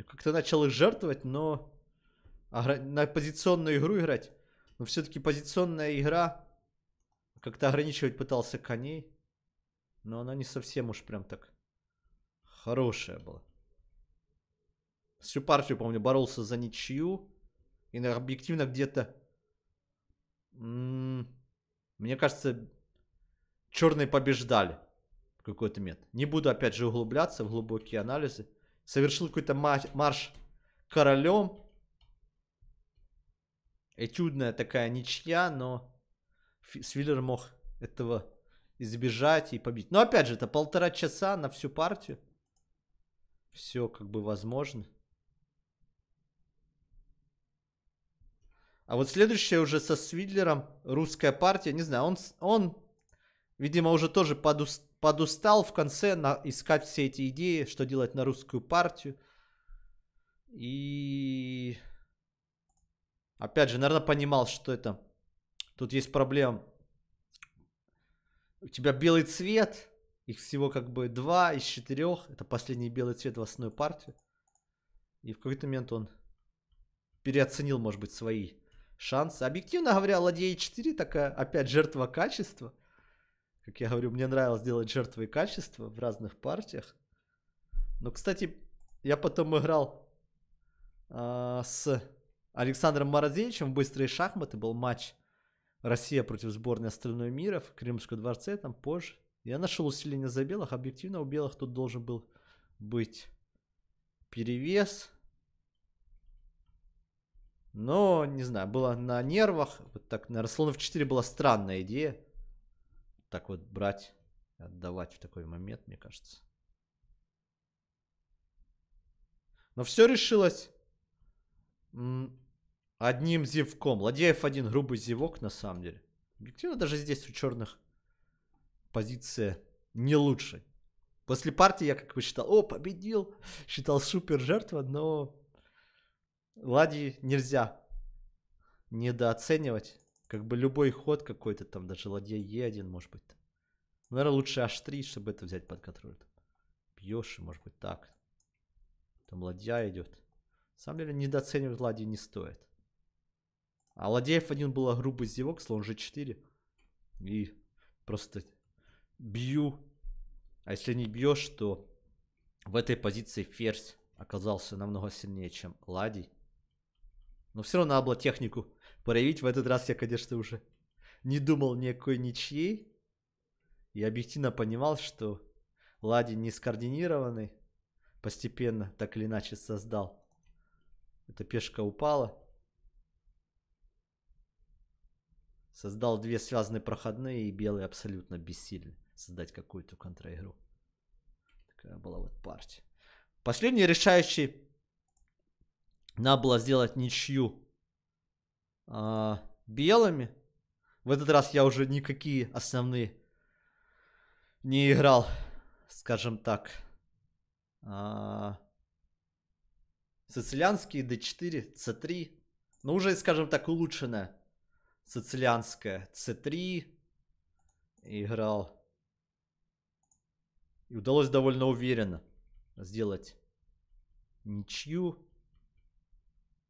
как-то начал их жертвовать, но на позиционную игру играть. Но все-таки позиционная игра как-то ограничивать пытался коней. Но она не совсем уж прям так хорошая была. Всю партию, помню, боролся за ничью. И объективно где-то... Мне кажется, черные побеждали какой-то мет. Не буду опять же углубляться в глубокие анализы совершил какой-то марш королем. Этюдная такая ничья, но Свиллер мог этого избежать и побить. Но опять же, это полтора часа на всю партию. Все как бы возможно. А вот следующая уже со Свидлером, русская партия, не знаю, он, он видимо, уже тоже подуст, подустал в конце на, искать все эти идеи, что делать на русскую партию. И опять же, наверное, понимал, что это тут есть проблема. У тебя белый цвет, их всего как бы два из четырех. Это последний белый цвет в основную партию И в какой-то момент он переоценил, может быть, свои шансы. Объективно говоря, ладья e4 такая, опять, жертва качества – как я говорю, мне нравилось делать жертвы и качества в разных партиях. Но, кстати, я потом играл э, с Александром Морозевичем в быстрые шахматы. Был матч Россия против сборной страной мира в Крымском дворце, там позже. Я нашел усиление за белых. Объективно у белых тут должен был быть перевес. Но, не знаю, было на нервах. Вот так, наверное, в 4 была странная идея так вот брать, отдавать в такой момент, мне кажется. Но все решилось одним зевком. Ладеев один грубый зевок, на самом деле. Объективно даже здесь у черных позиция не лучше. После партии я как бы считал, о, победил, считал супер жертва, но Лади нельзя недооценивать. Как бы любой ход какой-то там, даже ладья Е1, может быть. Наверное, лучше H3, чтобы это взять под контроль. Бьешь, может быть, так. Там ладья идет. На самом деле, недооценивать ладьи не стоит. А ладья F1 было грубый зевок, слон G4. И просто бью. А если не бьешь, то в этой позиции ферзь оказался намного сильнее, чем ладий. Но все равно надо было технику проявить. В этот раз я, конечно, уже не думал никакой ничьей. И объективно понимал, что Лади не скоординированный. Постепенно, так или иначе, создал. Эта пешка упала. Создал две связанные проходные и белые абсолютно бессильны создать какую-то контраигру. Такая была вот партия. Последний решающий надо было сделать ничью а, белыми. В этот раз я уже никакие основные не играл, скажем так. А, сицилианские d4, c3. Ну, уже, скажем так, улучшенная сицилианская c3 играл. И удалось довольно уверенно сделать ничью.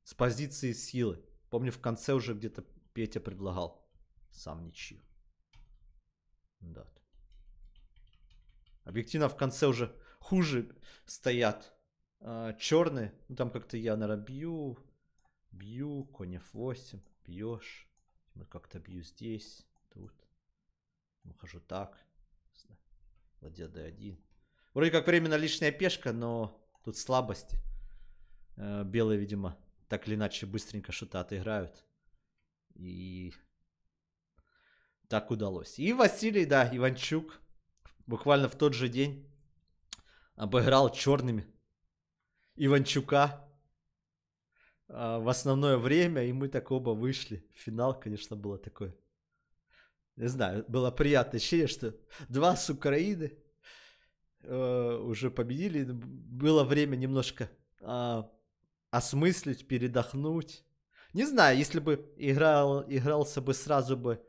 С позиции силы. Помню, в конце уже где-то Петя предлагал. Сам ничью. Да. Объективно в конце уже хуже стоят. А, черные. Ну, там как-то я, наверное, бью. Бью. Конев 8. Бьешь. Как-то бью здесь. Тут. Ухожу ну, так. Ладья d1. Вроде как временно лишняя пешка, но тут слабости. Э, Белые, видимо, так или иначе быстренько что-то отыграют. И так удалось. И Василий, да, Иванчук буквально в тот же день обыграл черными Иванчука а, в основное время, и мы так оба вышли. Финал, конечно, было такое. Не знаю, было приятное ощущение, что два с Украины э, уже победили. Было время немножко а, осмыслить, передохнуть. Не знаю, если бы играл, игрался бы сразу бы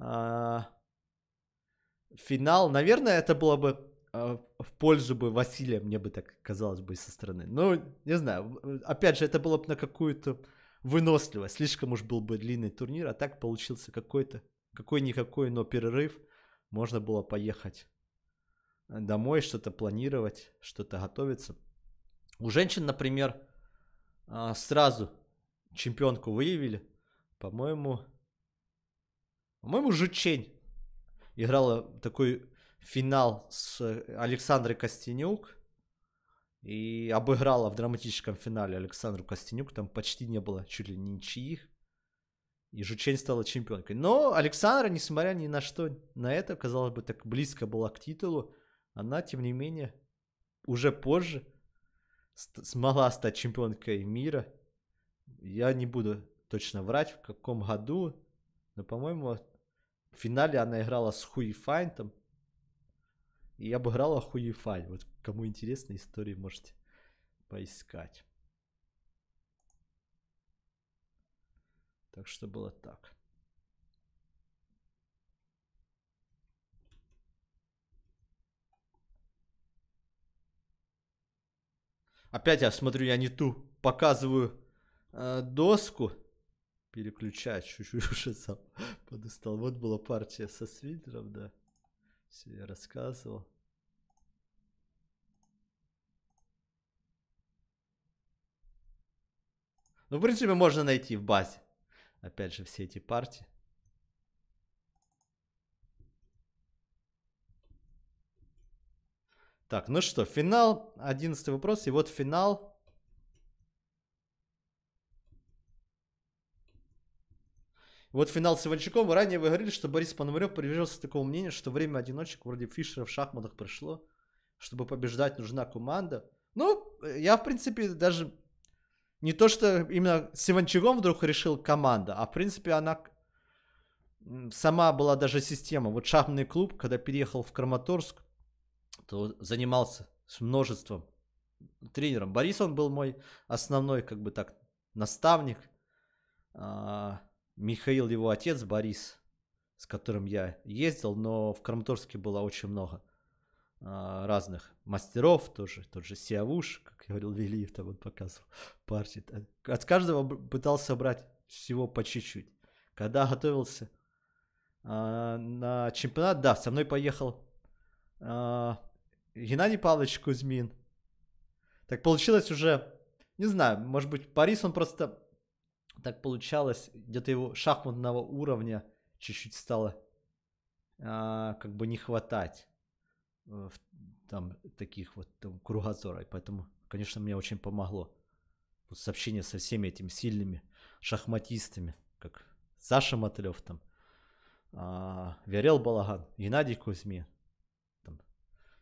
э, финал, наверное, это было бы э, в пользу бы Василия, мне бы так казалось бы со стороны. Ну, не знаю, опять же, это было бы на какую-то выносливость. Слишком уж был бы длинный турнир, а так получился какой-то, какой-никакой, но перерыв. Можно было поехать домой, что-то планировать, что-то готовиться. У женщин, например, а, сразу чемпионку выявили. По-моему, по-моему, Жучень играла такой финал с э, Александрой Костенюк и обыграла в драматическом финале Александру Костенюк. Там почти не было чуть ли ничьих. И Жучень стала чемпионкой. Но Александра, несмотря ни на что, на это, казалось бы, так близко была к титулу, она, тем не менее, уже позже смогла стать чемпионкой мира. Я не буду точно врать, в каком году, но, по-моему, в финале она играла с Хуи Хуифайнтом. И обыграла Файн. Вот кому интересны истории, можете поискать. Так что было так. Опять я смотрю, я не ту. Показываю э, доску. Переключать [laughs] чуть-чуть уже сам подустал. Вот была партия со свитером, да. Все я рассказывал. Ну, в принципе, можно найти в базе. Опять же, все эти партии. Так, ну что, финал. Одиннадцатый вопрос. И вот финал. Вот финал с Иванчуком. Ранее вы говорили, что Борис Пономарев привержался такого мнения, что время одиночек вроде Фишера в шахматах пришло. Чтобы побеждать, нужна команда. Ну, я, в принципе, даже не то, что именно с Иванчуком вдруг решил команда, а, в принципе, она сама была даже система. Вот шахматный клуб, когда переехал в Краматорск, то занимался с множеством тренером. Борис, он был мой основной, как бы так, наставник. А, Михаил, его отец, Борис, с которым я ездил, но в Краматорске было очень много а, разных мастеров тоже, тот же Сиавуш, как я говорил, Велиев там он показывал партии. Э, от каждого пытался брать всего по чуть-чуть. Когда готовился а, на чемпионат, да, со мной поехал а, Геннадий Павлович Кузьмин. Так получилось уже, не знаю, может быть, Парис он просто так получалось, где-то его шахматного уровня чуть-чуть стало а, как бы не хватать э, там таких вот там, кругозора. И поэтому, конечно, мне очень помогло вот сообщение со всеми этими сильными шахматистами, как Саша Матлев там, а, Виарел Балаган, Геннадий Кузьмин,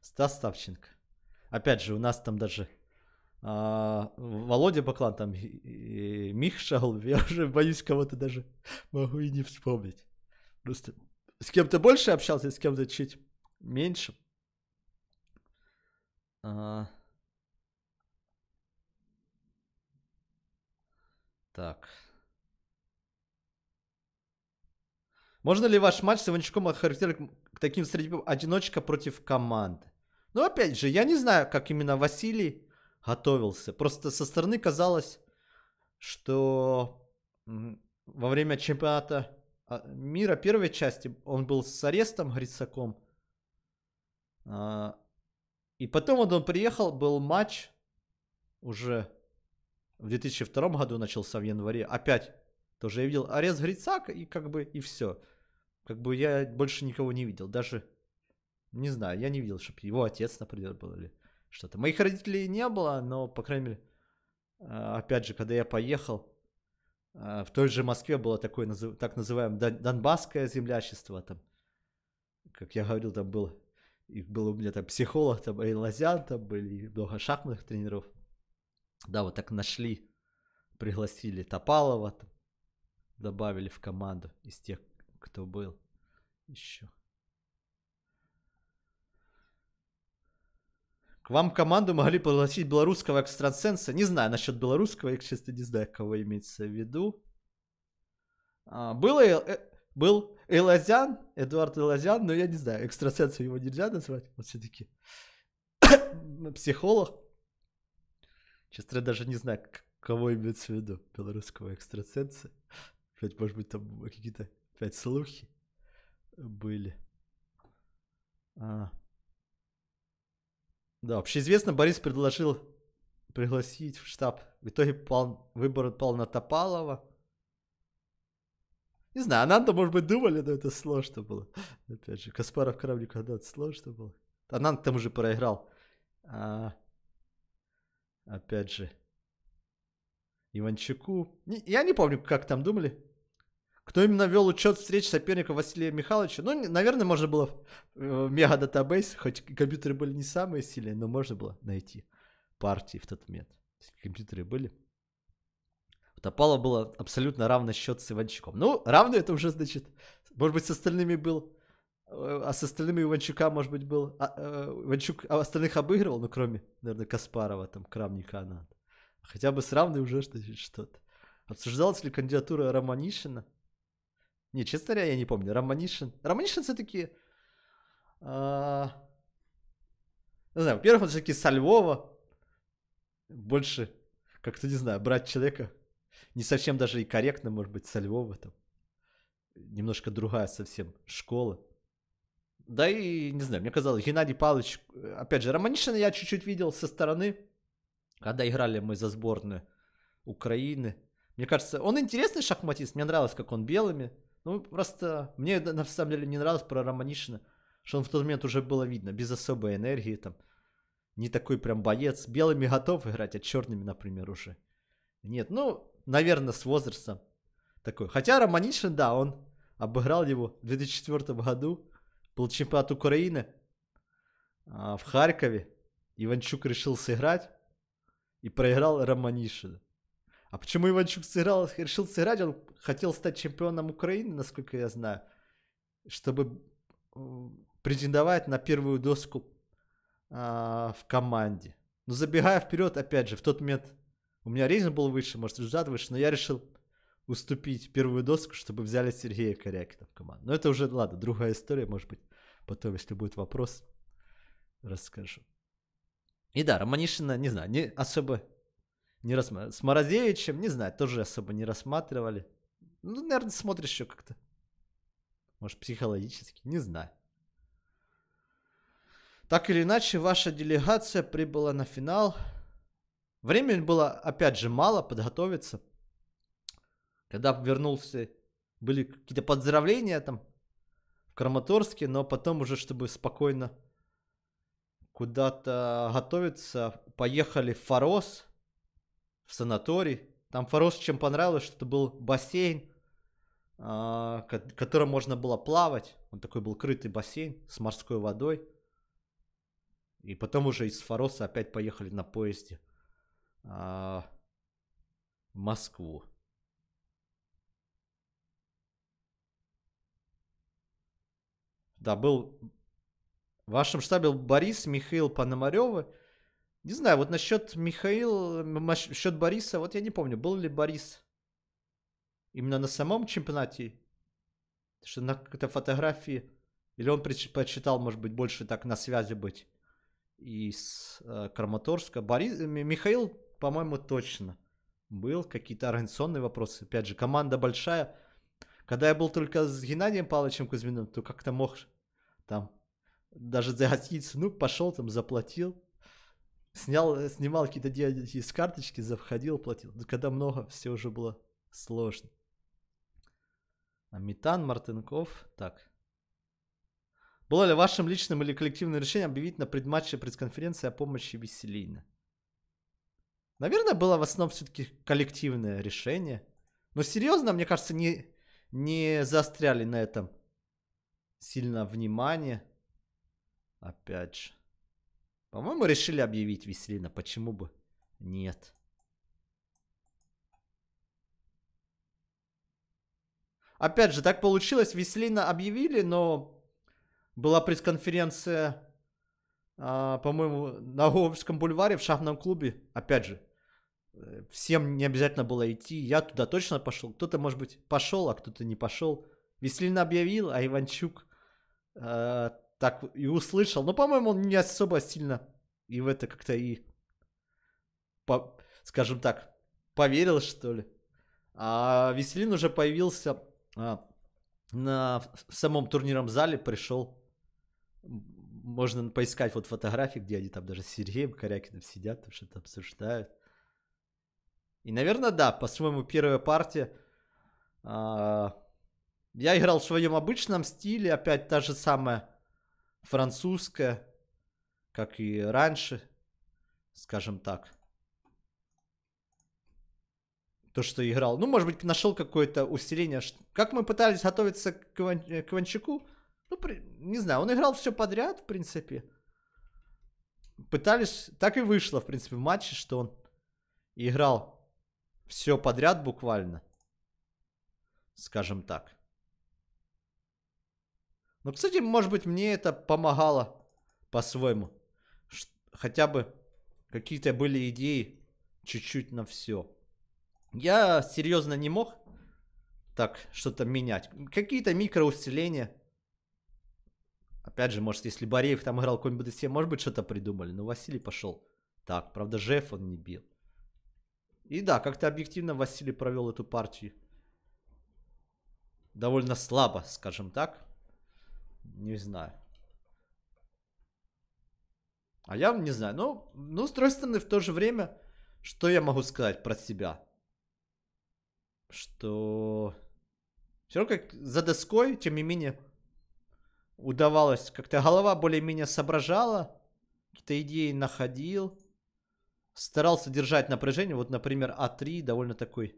Стас Савченко. Опять же, у нас там даже а, Володя Баклан, там и, и Мих Шал, я уже боюсь кого-то даже могу и не вспомнить. Просто с кем-то больше общался, с кем-то чуть меньше. А... Так. Можно ли ваш матч с Иванчуком охарактеризовать таким среди одиночка против команды? Но ну, опять же, я не знаю, как именно Василий готовился. Просто со стороны казалось, что во время чемпионата а, мира первой части он был с арестом Грицаком. А, и потом вот он приехал, был матч уже в 2002 году начался в январе. Опять тоже я видел арест Грицак и как бы и все. Как бы я больше никого не видел. Даже не знаю, я не видел, чтобы его отец, например, был или что-то. Моих родителей не было, но, по крайней мере, а, опять же, когда я поехал, а, в той же Москве было такое, так называемое, донбасское землячество, там, как я говорил, там было, их был у меня там психолог, там и Лазян, там были много шахматных тренеров. Да, вот так нашли, пригласили Топалова, там, добавили в команду из тех, кто был еще. К вам в команду могли пригласить белорусского экстрасенса. Не знаю насчет белорусского, я, честно, не знаю, кого имеется в виду. А, был, э, был Элазян, Эдуард Элазян, но я не знаю, экстрасенсом его нельзя назвать, вот все-таки. [coughs] Психолог. Честно, я даже не знаю, кого имеется в виду, белорусского экстрасенса. Опять, может быть, там какие-то опять слухи были. А, да, общеизвестно, Борис предложил пригласить в штаб. В итоге пал, выбор отпал на Топалова. Не знаю, Ананда, может быть, думали, но это сложно было. Опять же, Каспаров, Кораблик, Ананда, сложно было. Ананд там уже проиграл. А, опять же, Иванчуку. Не, я не помню, как там думали кто именно вел учет встреч соперника Василия Михайловича. Ну, наверное, можно было в э, мега-датабейс, хоть компьютеры были не самые сильные, но можно было найти партии в тот момент. Компьютеры были. У Топала а было абсолютно равный счет с Иванчуком. Ну, равный это уже, значит, может быть, с остальными был. Э, а с остальными Иванчука, может быть, был. А, э, Иванчук а остальных обыгрывал, ну, кроме, наверное, Каспарова, там, Крамника, Анат. Хотя бы с равной уже что-то. Обсуждалась ли кандидатура Романишина? Не, честно говоря, я не помню. Романишин. Романишин все-таки... А... Не знаю, во-первых, он все-таки со Львова. Больше, как-то, не знаю, брать человека не совсем даже и корректно, может быть, со Львова там. Немножко другая совсем школа. Да и, не знаю, мне казалось, Геннадий Павлович, опять же, Романишина я чуть-чуть видел со стороны, когда играли мы за сборную Украины. Мне кажется, он интересный шахматист, мне нравилось, как он белыми ну, просто мне на самом деле не нравилось про Романишина, что он в тот момент уже было видно, без особой энергии там. Не такой прям боец. Белыми готов играть, а черными, например, уже. Нет, ну, наверное, с возрастом такой. Хотя Романишин, да, он обыграл его в 2004 году. Был чемпионат Украины а, в Харькове. Иванчук решил сыграть и проиграл Романишина. А почему Иванчук сыграл, решил сыграть? Он хотел стать чемпионом Украины, насколько я знаю, чтобы претендовать на первую доску а, в команде. Но забегая вперед, опять же, в тот момент у меня рейтинг был выше, может, результат выше, но я решил уступить первую доску, чтобы взяли Сергея Корякина в команду. Но это уже, ладно, другая история, может быть, потом, если будет вопрос, расскажу. И да, Романишина, не знаю, не особо не рассматривали. С Морозевичем, не знаю, тоже особо не рассматривали. Ну, наверное, смотришь еще как-то. Может, психологически, не знаю. Так или иначе, ваша делегация прибыла на финал. Времени было, опять же, мало подготовиться. Когда вернулся, были какие-то поздравления там в Краматорске, но потом уже, чтобы спокойно куда-то готовиться, поехали в Форос – в санаторий. Там Форос чем понравилось, что это был бассейн, а, которым можно было плавать. Он такой был крытый бассейн с морской водой. И потом уже из Фороса опять поехали на поезде а, в Москву. Да, был в вашем штабе был Борис, Михаил Пономарёвы, не знаю, вот насчет Михаила, насчет Бориса, вот я не помню, был ли Борис именно на самом чемпионате, что на какой-то фотографии, или он предпочитал, может быть, больше так на связи быть из э, Краматорска. Борис, э, Михаил, по-моему, точно был, какие-то организационные вопросы. Опять же, команда большая. Когда я был только с Геннадием Павловичем Кузьминым, то как-то мог там даже загоститься. Ну, пошел там, заплатил, Снял, э, снимал какие-то деньги из карточки, заходил, платил. Ну, когда много, все уже было сложно. А Метан, Мартынков, так. Было ли вашим личным или коллективным решением объявить на предматче пресс-конференции о помощи Веселина? Наверное, было в основном все-таки коллективное решение. Но серьезно, мне кажется, не, не застряли на этом сильно внимание. Опять же. По-моему, решили объявить Веселина. Почему бы нет? Опять же, так получилось. Веселина объявили, но была пресс-конференция, а, по-моему, на Обском бульваре в шахном клубе. Опять же, э, всем не обязательно было идти. Я туда точно пошел. Кто-то, может быть, пошел, а кто-то не пошел. Веселина объявил, а Иванчук э, так и услышал. Но, по-моему, он не особо сильно и в это как-то и, по, скажем так, поверил, что ли. А Веселин уже появился а, на, в самом турнирном зале, пришел. Можно поискать вот фотографии, где они там даже с Сергеем Корякиным сидят, что-то обсуждают. И, наверное, да, по-своему, первая партия. А, я играл в своем обычном стиле, опять та же самая французская, как и раньше, скажем так. То, что играл. Ну, может быть, нашел какое-то усиление. Как мы пытались готовиться к э, Кванчику, ну, при... не знаю, он играл все подряд, в принципе. Пытались, так и вышло, в принципе, в матче, что он играл все подряд буквально. Скажем так. Ну, кстати, может быть, мне это помогало по-своему. Хотя бы какие-то были идеи чуть-чуть на все. Я серьезно не мог так что-то менять. Какие-то микроусиления. Опять же, может, если Бореев там играл какой-нибудь DC, может быть, что-то придумали. Но Василий пошел так. Правда, Жеф он не бил. И да, как-то объективно Василий провел эту партию. Довольно слабо, скажем так. Не знаю. А я не знаю. Ну, ну, с другой стороны, в то же время, что я могу сказать про себя? Что все равно как за доской, тем не менее, удавалось. Как-то голова более-менее соображала, какие-то идеи находил. Старался держать напряжение. Вот, например, А3 довольно такой,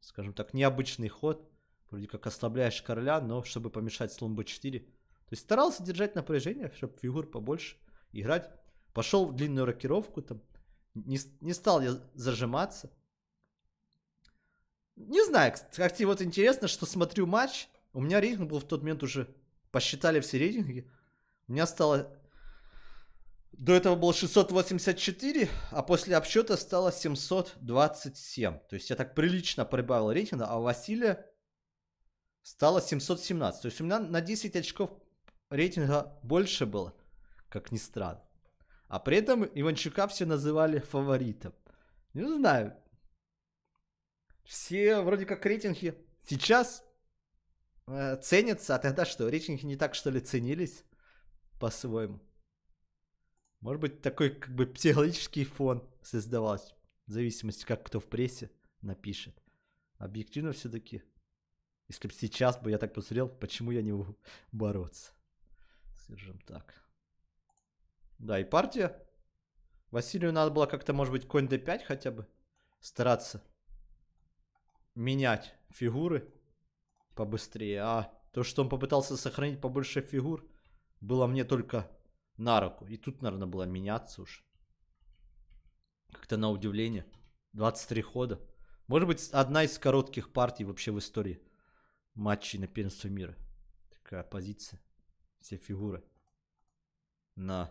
скажем так, необычный ход. Вроде как ослабляешь короля, но чтобы помешать слон б 4 то есть старался держать напряжение, чтобы фигур побольше играть. Пошел в длинную рокировку, там, не, не стал я зажиматься. Не знаю, кстати, вот интересно, что смотрю матч, у меня рейтинг был в тот момент уже, посчитали все рейтинги, у меня стало, до этого было 684, а после обсчета стало 727. То есть я так прилично прибавил рейтинга, а у Василия стало 717. То есть у меня на 10 очков рейтинга больше было, как ни странно. А при этом Иванчука все называли фаворитом. Ну, не знаю. Все вроде как рейтинги сейчас э, ценятся, а тогда что, рейтинги не так что ли ценились по-своему? Может быть, такой как бы психологический фон создавался, в зависимости, как кто в прессе напишет. Объективно все-таки, если бы сейчас бы я так посмотрел, почему я не могу бороться? Скажем так. Да, и партия. Василию надо было как-то, может быть, конь d5 хотя бы стараться менять фигуры побыстрее. А то, что он попытался сохранить побольше фигур, было мне только на руку. И тут, наверное, было меняться уж. Как-то на удивление. 23 хода. Может быть, одна из коротких партий вообще в истории матчей на первенство мира. Такая позиция. Все фигуры. На.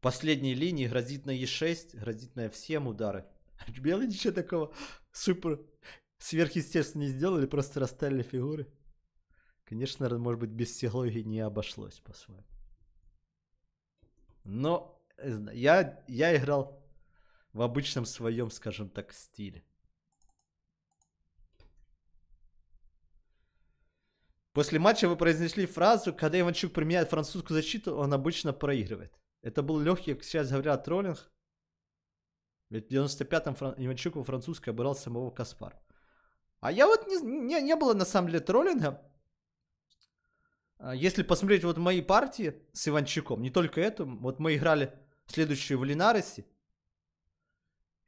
Последней линии грозит на Е6, грозит на F7 удары. [laughs] Белые ничего такого супер сверхъестественно не сделали, просто расставили фигуры. Конечно, может быть, без психологии не обошлось по-своему. Но э, я, я играл в обычном своем, скажем так, стиле. После матча вы произнесли фразу, когда Иванчук применяет французскую защиту, он обычно проигрывает. Это был легкий, как сейчас говорят, троллинг. Ведь в 95-м Фран... Иванчук во французской обыграл самого Каспара. А я вот не, не, не было на самом деле троллинга. А если посмотреть вот мои партии с Иванчуком, не только эту, вот мы играли следующую в Линарисе.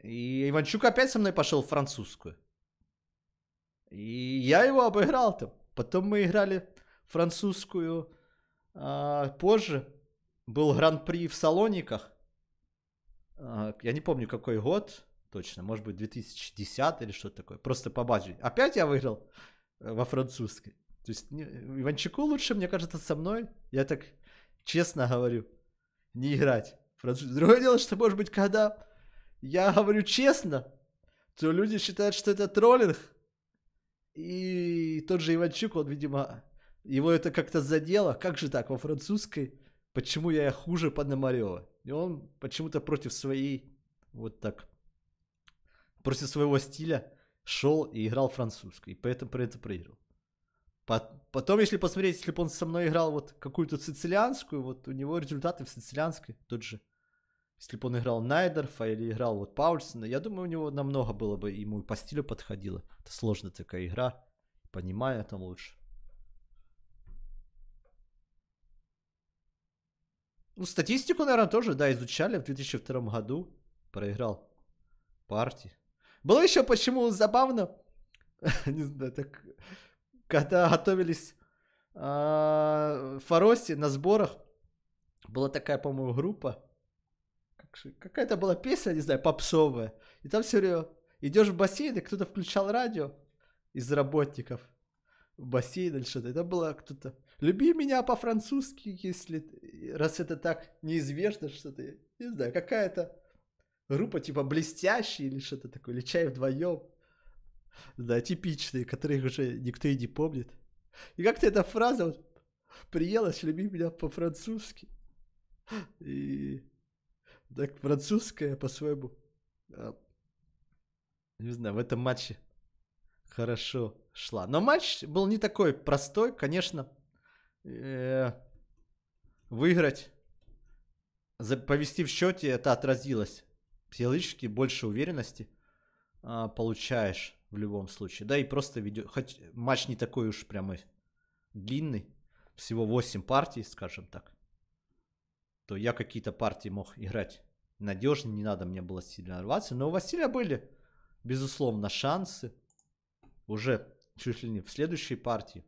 И Иванчук опять со мной пошел в французскую. И я его обыграл там. Потом мы играли французскую а, позже. Был гран-при в Салониках. А, я не помню, какой год точно. Может быть, 2010 или что-то такое. Просто по базе. Опять я выиграл э, во французской. То есть не, Иванчику лучше, мне кажется, со мной, я так честно говорю, не играть. Француз... Другое дело, что, может быть, когда я говорю честно, то люди считают, что это троллинг. И тот же Иванчук, он, видимо, его это как-то задело. Как же так, во французской, почему я хуже Пономарева? И он почему-то против своей, вот так, против своего стиля шел и играл французской. И поэтому про это проиграл. Потом, если посмотреть, если бы он со мной играл вот какую-то сицилианскую, вот у него результаты в сицилианской тот же если бы он играл Найдерфа или играл вот Паульсона, я думаю, у него намного было бы, ему и по стилю подходило. Это сложная такая игра, понимаю там лучше. Ну, статистику, наверное, тоже, да, изучали в 2002 году. Проиграл партии. Было еще почему забавно, [laughs] не знаю, так, когда готовились в а, на сборах, была такая, по-моему, группа, какая-то была песня, не знаю, попсовая. И там все время идешь в бассейн, и кто-то включал радио из работников в бассейн или что-то. Это было кто-то. Люби меня по-французски, если раз это так неизвестно что-то. Не знаю, какая-то группа типа блестящий или что-то такое, или чай вдвоем. Да, типичные, которых уже никто и не помнит. И как-то эта фраза вот приелась, люби меня по-французски. И так французская по-своему. А, не знаю, в этом матче хорошо шла. Но матч был не такой простой, конечно. Э, выиграть, повести в счете, это отразилось. Психологически больше уверенности а, получаешь в любом случае. Да и просто ведет. Хоть матч не такой уж прямой длинный. Всего 8 партий, скажем так то я какие-то партии мог играть надежно, не надо мне было сильно рваться. Но у Василия были, безусловно, шансы уже чуть ли не в следующей партии.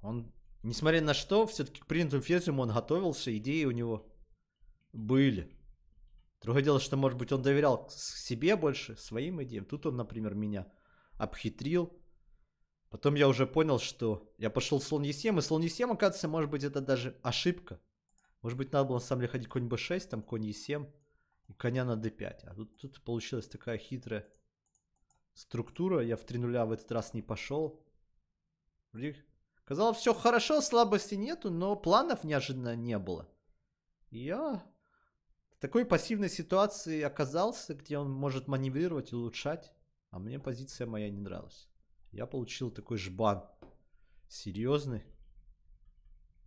Он, несмотря на что, все-таки к принятому физиуму он готовился, идеи у него были. Другое дело, что, может быть, он доверял себе больше, своим идеям. Тут он, например, меня обхитрил. Потом я уже понял, что я пошел в слон Есем, и слон Есем, оказывается, может быть, это даже ошибка. Может быть, надо было на самом деле ходить конь b6, там конь e7 и коня на d5. А тут, тут получилась такая хитрая структура. Я в 3 нуля в этот раз не пошел. казалось, все хорошо, слабости нету, но планов неожиданно не было. я в такой пассивной ситуации оказался, где он может маневрировать и улучшать. А мне позиция моя не нравилась. Я получил такой жбан. Серьезный.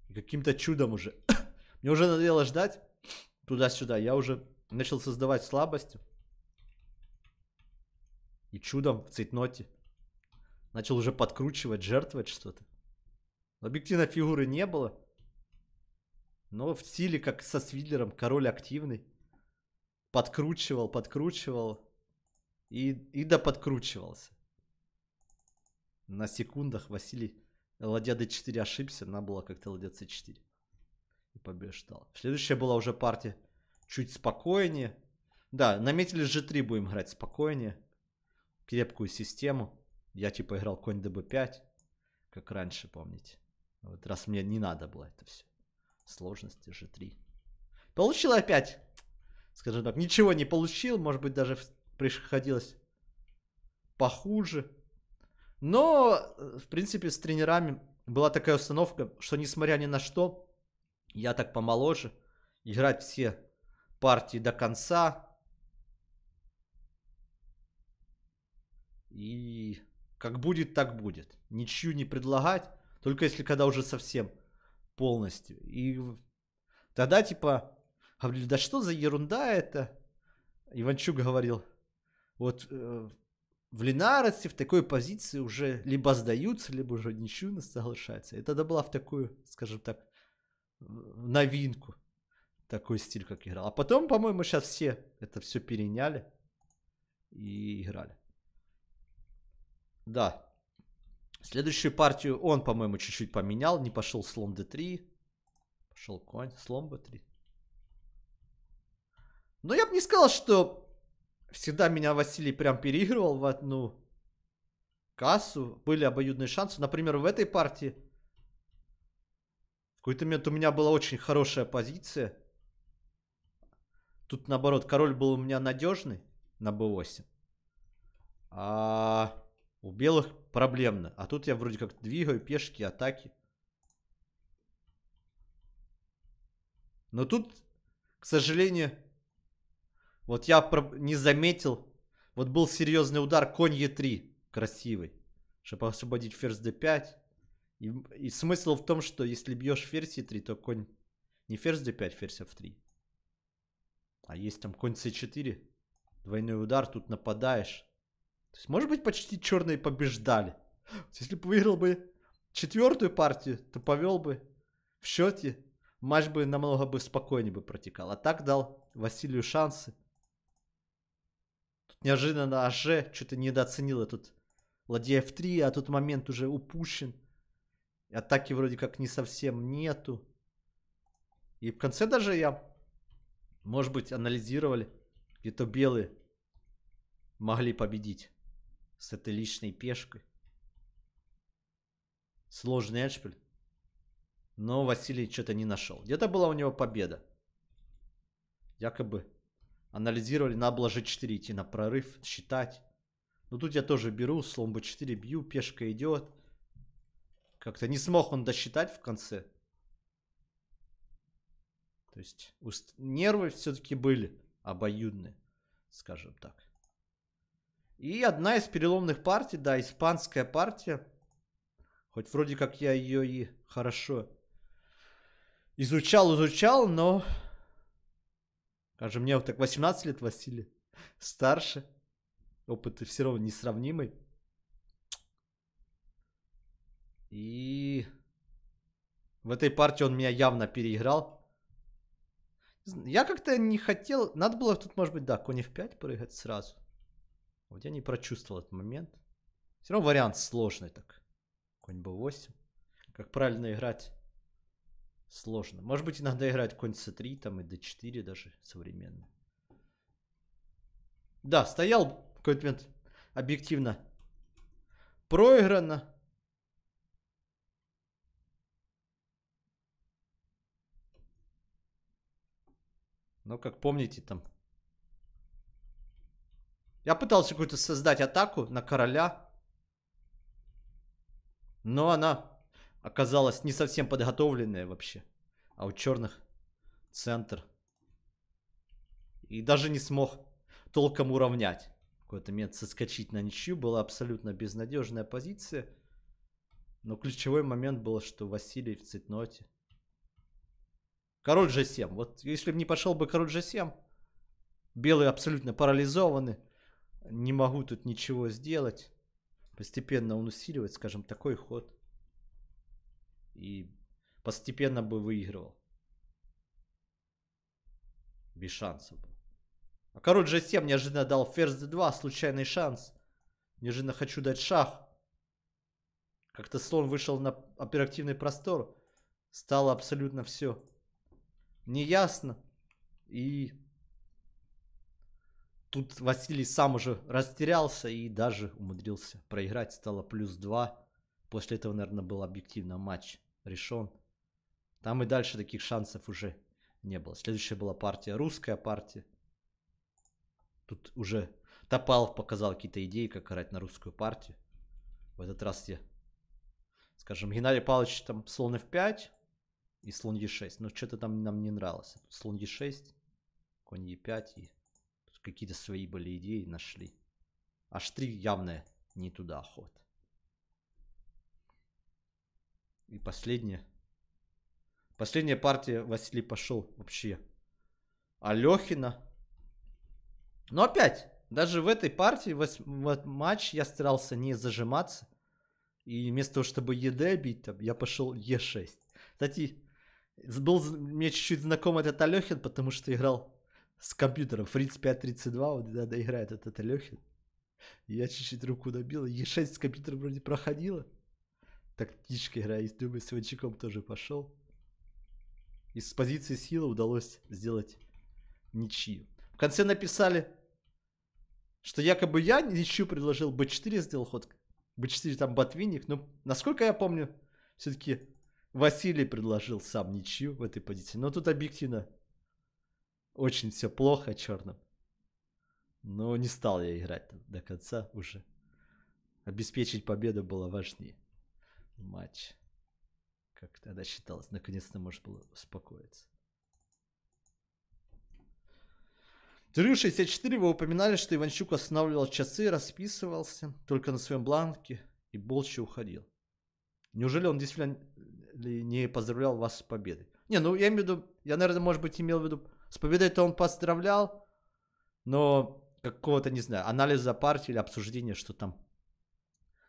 И каким-то чудом уже мне уже надоело ждать туда-сюда. Я уже начал создавать слабость. И чудом в цейтноте начал уже подкручивать, жертвовать что-то. Объективно фигуры не было. Но в стиле, как со Свидлером, король активный. Подкручивал, подкручивал. И, и да подкручивался. На секундах Василий ладья d4 ошибся, она была как-то ладья c4. И побеждал. Следующая была уже партия чуть спокойнее. Да, наметили G3 будем играть спокойнее. Крепкую систему. Я типа играл конь DB5, как раньше, помните. Вот раз мне не надо было это все. Сложности G3. Получил опять. Скажем так, ничего не получил. Может быть, даже приходилось похуже. Но, э, в принципе, с тренерами была такая установка, что несмотря ни на что, я так помоложе. Играть все партии до конца. И как будет, так будет. Ничью не предлагать. Только если когда уже совсем полностью. И тогда типа говорили, да что за ерунда это? Иванчук говорил, вот э, в Линарости в такой позиции уже либо сдаются, либо уже ничью не соглашается И тогда была в такую, скажем так, новинку. Такой стиль, как играл. А потом, по-моему, сейчас все это все переняли и играли. Да. Следующую партию он, по-моему, чуть-чуть поменял. Не пошел слон d3. Пошел конь, слон b3. Но я бы не сказал, что всегда меня Василий прям переигрывал в одну кассу. Были обоюдные шансы. Например, в этой партии какой-то момент у меня была очень хорошая позиция. Тут наоборот, король был у меня надежный на b8. А у белых проблемно. А тут я вроде как двигаю пешки, атаки. Но тут, к сожалению, вот я не заметил. Вот был серьезный удар конь e3 красивый, чтобы освободить ферзь d5. И, и смысл в том, что если бьешь ферзь 3 то конь не ферзь d5, ферзь f3. А есть там конь c4, двойной удар, тут нападаешь. То есть, может быть, почти черные побеждали. Если бы выиграл бы четвертую партию, то повел бы в счете. Матч бы намного бы спокойнее бы протекал. А так дал Василию шансы. Тут неожиданно АЖ что-то недооценил этот ладья f3, а тут момент уже упущен. Атаки вроде как не совсем нету. И в конце даже я, может быть, анализировали, где-то белые могли победить с этой личной пешкой. Сложный эндшпиль. Но Василий что-то не нашел. Где-то была у него победа. Якобы анализировали, надо было g4 идти на прорыв, считать. Но тут я тоже беру, слон b4 бью, пешка идет. Как-то не смог он досчитать в конце. То есть уст... нервы все-таки были обоюдные, скажем так. И одна из переломных партий, да, испанская партия. Хоть вроде как я ее и хорошо изучал, изучал, но... Кажется, мне вот так 18 лет, Василий, старше. Опыт все равно несравнимый. И в этой партии он меня явно переиграл. Я как-то не хотел... Надо было тут, может быть, да, конь f5 прыгать сразу. Вот я не прочувствовал этот момент. Все равно вариант сложный так. Конь b8. Как правильно играть? Сложно. Может быть, иногда играть конь c3 там и d4 даже современно. Да, стоял в какой-то момент объективно проиграно. Но, ну, как помните, там... Я пытался какую-то создать атаку на короля. Но она оказалась не совсем подготовленная вообще. А у черных центр. И даже не смог толком уравнять. В какой-то момент соскочить на ничью была абсолютно безнадежная позиция. Но ключевой момент был, что Василий в цитноте. Король же 7 Вот если бы не пошел бы король же 7 белые абсолютно парализованы. Не могу тут ничего сделать. Постепенно он усиливает, скажем, такой ход. И постепенно бы выигрывал. Без шансов. А король же 7 неожиданно дал ферзь D2, случайный шанс. Неожиданно хочу дать шах. Как-то слон вышел на оперативный простор. Стало абсолютно все неясно. И тут Василий сам уже растерялся и даже умудрился проиграть. Стало плюс 2. После этого, наверное, был объективно матч решен. Там и дальше таких шансов уже не было. Следующая была партия, русская партия. Тут уже Топалов показал какие-то идеи, как играть на русскую партию. В этот раз я, скажем, Геннадий Павлович там слоны в 5, и слон Е6. Но что-то там нам не нравилось. Тут слон Е6, конь Е5 и какие-то свои были идеи нашли. H3 явно не туда ход. И последняя. Последняя партия Василий пошел вообще. Алехина. Но опять, даже в этой партии, в, в матч я старался не зажиматься. И вместо того, чтобы ЕД бить, там, я пошел Е6. Кстати, был мне чуть-чуть знаком этот Алехин, потому что играл с компьютером. Фриц 532, вот да, да, играет этот Алехин. Я чуть-чуть руку добил. Е6 с компьютером вроде проходила. Тактичка игра. И думаю, с Иванчиком тоже пошел. И с позиции силы удалось сделать ничью. В конце написали, что якобы я ничью предложил. Б 4 сделал ход. Б 4 там ботвинник. Но насколько я помню, все-таки Василий предложил сам ничью в этой позиции. Но тут объективно очень все плохо черным. Но не стал я играть до конца уже. Обеспечить победу было важнее. Матч. Как тогда считалось. Наконец-то можно было успокоиться. Трю 64 вы упоминали, что Иванчук останавливал часы, расписывался только на своем бланке и больше уходил. Неужели он действительно или не поздравлял вас с победой. Не, ну я имею в виду, я, наверное, может быть, имел в виду, с победой-то он поздравлял, но какого-то, не знаю, анализа партии или обсуждения, что там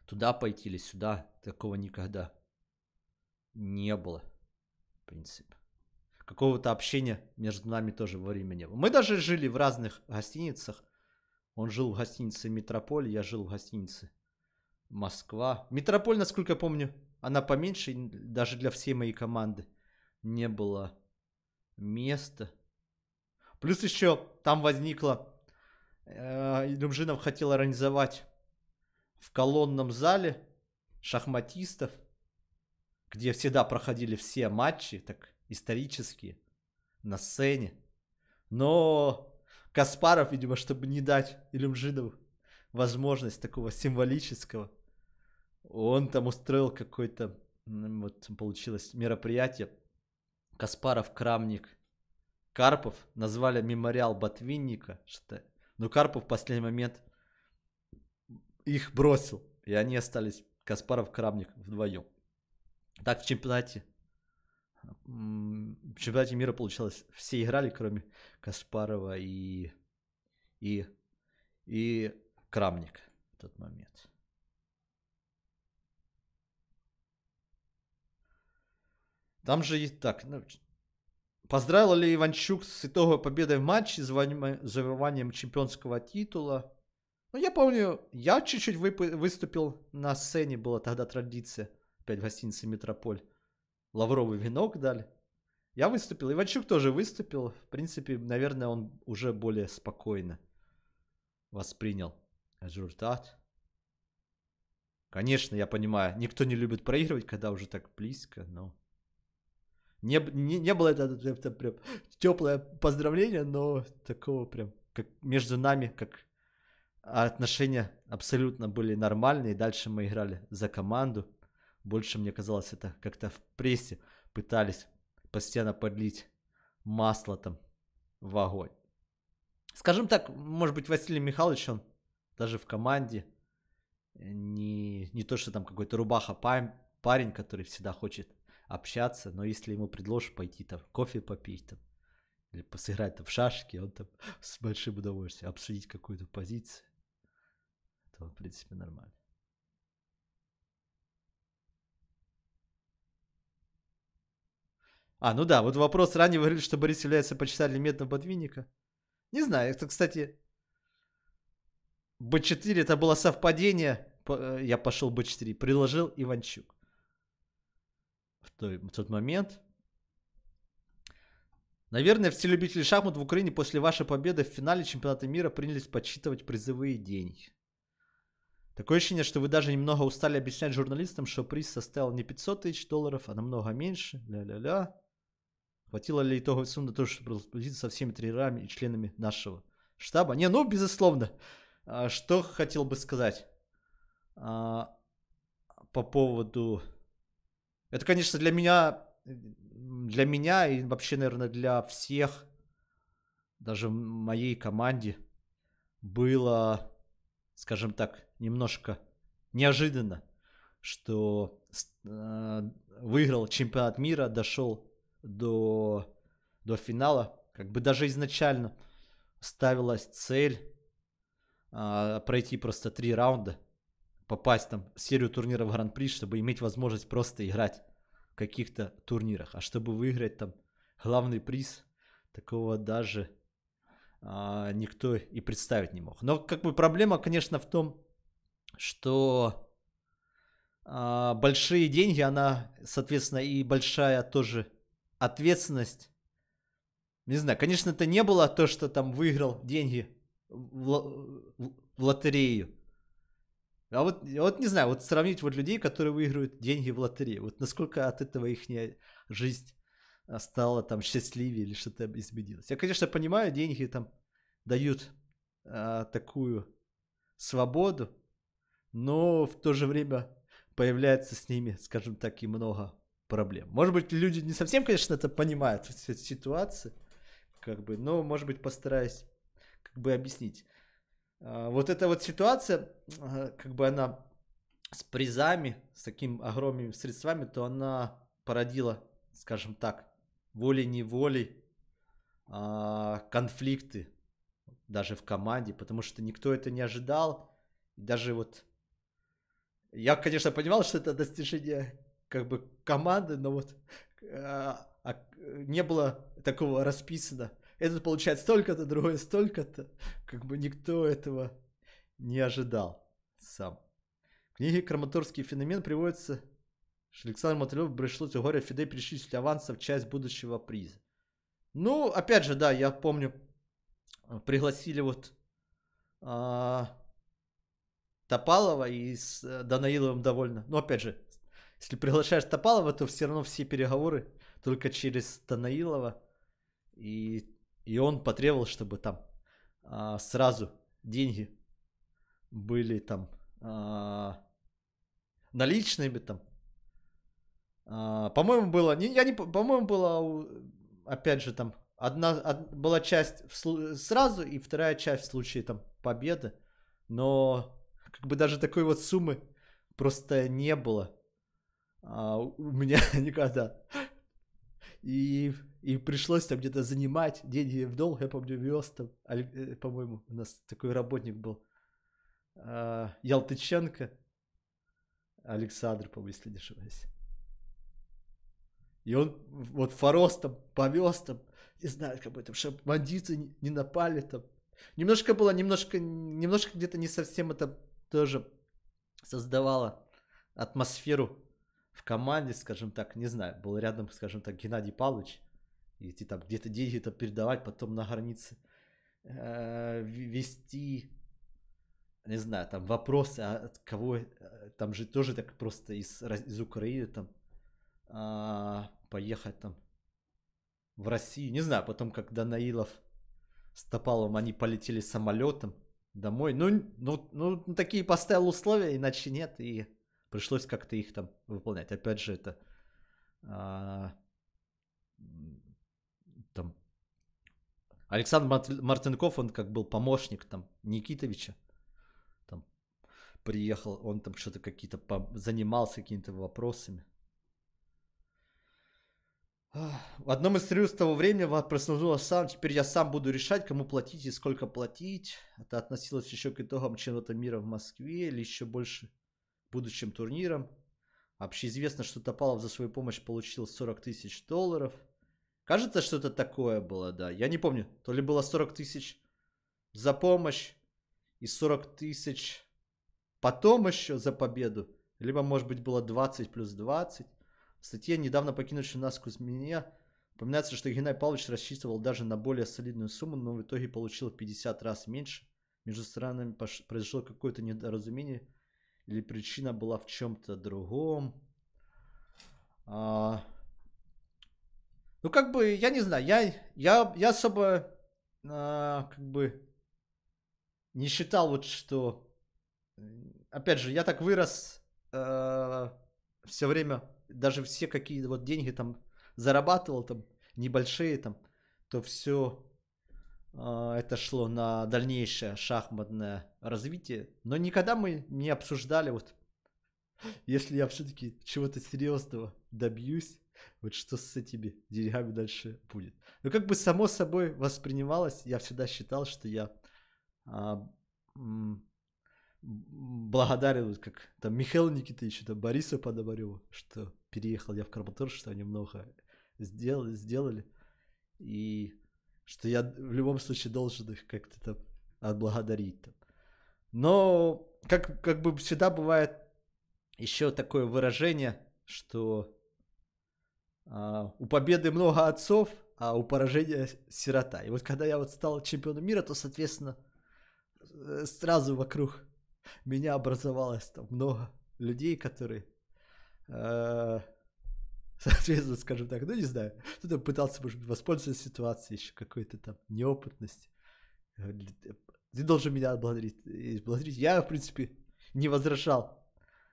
туда пойти или сюда, такого никогда не было, в принципе. Какого-то общения между нами тоже во время не было. Мы даже жили в разных гостиницах. Он жил в гостинице «Метрополь», я жил в гостинице «Москва». «Метрополь», насколько я помню, она поменьше, даже для всей моей команды не было места. Плюс еще там возникло, э, Илюмжинов хотел организовать в колонном зале шахматистов, где всегда проходили все матчи, так исторические, на сцене. Но Каспаров, видимо, чтобы не дать Илюмжинову возможность такого символического он там устроил какое-то, вот получилось, мероприятие. Каспаров, Крамник, Карпов назвали мемориал Ботвинника. Что... Но Карпов в последний момент их бросил. И они остались, Каспаров, Крамник, вдвоем. Так в чемпионате в чемпионате мира получалось, все играли, кроме Каспарова и, и, и Крамник в тот момент. Там же и так. Ну, поздравил ли Иванчук с итоговой победой в матче, с завоеванием чемпионского титула? Ну, я помню, я чуть-чуть вып- выступил на сцене, была тогда традиция, опять в гостинице «Метрополь». Лавровый венок дали. Я выступил, Иванчук тоже выступил. В принципе, наверное, он уже более спокойно воспринял результат. Конечно, я понимаю, никто не любит проигрывать, когда уже так близко, но... Не, не, не было это, это, это прям теплое поздравление, но такого прям, как между нами, как отношения абсолютно были нормальные. И дальше мы играли за команду. Больше мне казалось, это как-то в прессе пытались постоянно подлить масло там в огонь. Скажем так, может быть, Василий Михайлович, он даже в команде не, не то, что там какой-то рубаха парень, который всегда хочет общаться, но если ему предложишь пойти там кофе попить там, или посыграть там в шашки, он там [laughs] с большим удовольствием обсудить какую-то позицию, то, в принципе, нормально. А, ну да, вот вопрос. Ранее говорили, что Борис является почитателем медного подвинника. Не знаю, это, кстати, Б 4 это было совпадение. Э, я пошел Б 4 приложил Иванчук в, тот момент. Наверное, все любители шахмат в Украине после вашей победы в финале чемпионата мира принялись подсчитывать призовые деньги. Такое ощущение, что вы даже немного устали объяснять журналистам, что приз составил не 500 тысяч долларов, а намного меньше. Ля-ля-ля. Хватило ли итоговой суммы на то, чтобы расплатиться со всеми тренерами и членами нашего штаба? Не, ну, безусловно. А что хотел бы сказать а, по поводу это, конечно, для меня, для меня и вообще, наверное, для всех, даже моей команде, было, скажем так, немножко неожиданно, что э, выиграл чемпионат мира, дошел до, до финала. Как бы даже изначально ставилась цель э, пройти просто три раунда попасть там в серию турниров Гран-при, чтобы иметь возможность просто играть в каких-то турнирах. А чтобы выиграть там главный приз, такого даже а, никто и представить не мог. Но как бы проблема, конечно, в том, что а, большие деньги, она, соответственно, и большая тоже ответственность. Не знаю, конечно, это не было то, что там выиграл деньги в, в, в лотерею. А вот, вот не знаю, вот сравнить вот людей, которые выигрывают деньги в лотерею, вот насколько от этого их жизнь а, стала там счастливее или что-то изменилось. Я, конечно, понимаю, деньги там дают а, такую свободу, но в то же время появляется с ними, скажем так, и много проблем. Может быть, люди не совсем, конечно, это понимают в ситуации, как бы, но, может быть, постараюсь как бы объяснить. А, вот эта вот ситуация, а, как бы она с призами, с такими огромными средствами, то она породила, скажем так, волей-неволей а, конфликты даже в команде, потому что никто это не ожидал. Даже вот я, конечно, понимал, что это достижение как бы команды, но вот не было такого расписано этот получает столько-то, другой столько-то. Как бы никто этого не ожидал сам. В книге «Краматорский феномен» приводится, что Александр Мотылев пришлось горе Фиде перечислить авансов часть будущего приза. Ну, опять же, да, я помню, пригласили вот а, Топалова и с э, Данаиловым довольно. Но ну, опять же, если приглашаешь Топалова, то все равно все переговоры только через Данаилова. И и он потребовал, чтобы там а, сразу деньги были там а, наличными там. А, по-моему, было, не, я не, по-моему, было, опять же, там одна, од, была часть в, сразу и вторая часть в случае там победы, но как бы даже такой вот суммы просто не было а, у меня [laughs] никогда. И и пришлось там где-то занимать деньги в долг. Я помню, вез там, а, э, по-моему, у нас такой работник был. А, Ялтыченко. Александр, по-моему, если не ошибаюсь. И он вот форос там повез там, не знаю, как бы там, чтобы бандиты не напали там. Немножко было, немножко, немножко где-то не совсем это тоже создавало атмосферу в команде, скажем так, не знаю, был рядом, скажем так, Геннадий Павлович, и там где-то деньги-то передавать, потом на границе э, вести, не знаю, там вопросы, а от кого, э, там же тоже так просто из, из Украины там э, поехать там в Россию. Не знаю, потом как Данаилов с Топалом, они полетели самолетом домой. Ну, ну, ну, ну, такие поставил условия, иначе нет, и пришлось как-то их там выполнять. Опять же, это а, там Александр Мартынков, он как был помощник там Никитовича, там приехал, он там что-то какие-то занимался какими-то вопросами. В одном из интервью того времени проснулся сам, теперь я сам буду решать, кому платить и сколько платить. Это относилось еще к итогам чем-то мира в Москве или еще больше будущим турнирам. Общеизвестно, что Топалов за свою помощь получил 40 тысяч долларов – Кажется, что-то такое было, да. Я не помню, то ли было 40 тысяч за помощь и 40 тысяч потом еще за победу. Либо, может быть, было 20 плюс 20. В статье, недавно покинувшей нас Кузьмине, упоминается, что Геннадий Павлович рассчитывал даже на более солидную сумму, но в итоге получил в 50 раз меньше. Между странами произошло какое-то недоразумение или причина была в чем-то другом. А, ну, как бы, я не знаю, я, я, я особо, э, как бы, не считал вот, что, опять же, я так вырос э, а, все время, даже все какие-то вот деньги там зарабатывал, там, небольшие там, то все э, а, это шло на дальнейшее шахматное развитие. Но никогда мы не обсуждали вот, если я все-таки чего-то серьезного добьюсь, вот что с этими деньгами дальше будет. Но ну, как бы само собой воспринималось, я всегда считал, что я а, м, благодарен, вот как там Михаил Никитович, там Бориса Подобарева, что переехал я в Краматорск, что они много сделали, сделали. И что я в любом случае должен их как-то там отблагодарить. Там. Но как, как бы всегда бывает еще такое выражение, что а, у победы много отцов, а у поражения сирота. И вот когда я вот стал чемпионом мира, то, соответственно, э, сразу вокруг меня образовалось там много людей, которые, э, [laughs] соответственно, скажем так, ну не знаю, кто-то пытался, может быть, воспользоваться ситуацией еще какой-то там неопытности. Э, ты должен меня благодарить. Я, в принципе, не возражал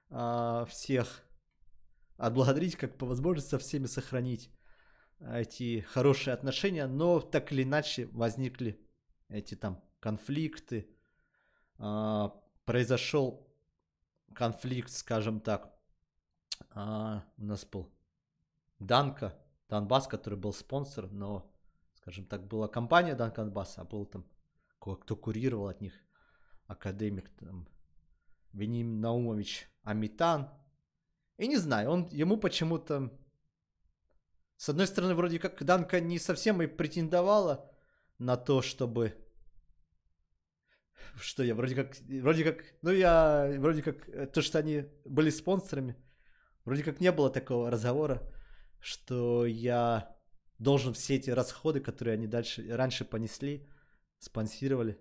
а, всех отблагодарить, как по возможности со всеми сохранить а, эти хорошие отношения, но так или иначе возникли эти там конфликты, а, произошел конфликт, скажем так, а, у нас был Данка, Донбасс, который был спонсор, но, скажем так, была компания Данка Донбасс, а был там кто курировал от них, академик там, Веним Наумович Амитан, и не знаю, он ему почему-то... С одной стороны, вроде как Данка не совсем и претендовала на то, чтобы... Что я, вроде как... Вроде как... Ну, я... Вроде как... Э, то, что они были спонсорами. Вроде как не было такого разговора, что я должен все эти расходы, которые они дальше, раньше понесли, спонсировали,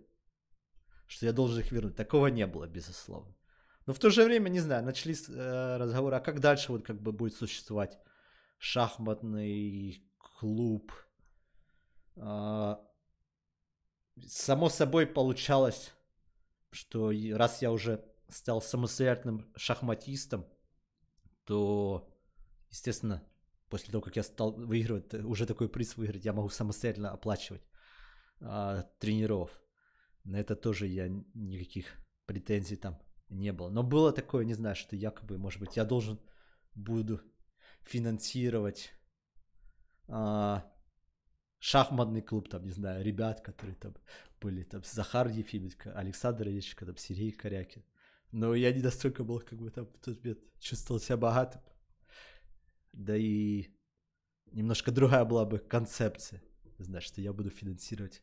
что я должен их вернуть. Такого не было, безусловно. Но в то же время, не знаю, начались э, разговоры, а как дальше вот как бы будет существовать шахматный клуб. Э, само собой получалось, что раз я уже стал самостоятельным шахматистом, то, естественно, после того, как я стал выигрывать, э, уже такой приз выиграть, я могу самостоятельно оплачивать э, тренеров. На это тоже я никаких претензий там не было. Но было такое, не знаю, что якобы, может быть, я должен буду финансировать а, шахматный клуб, там, не знаю, ребят, которые там были, там, Захар Ефименко, Александр Ильичко, там, Сергей Корякин. Но я не настолько был, как бы там, тут нет, чувствовал себя богатым. Да и немножко другая была бы концепция, знаешь, что я буду финансировать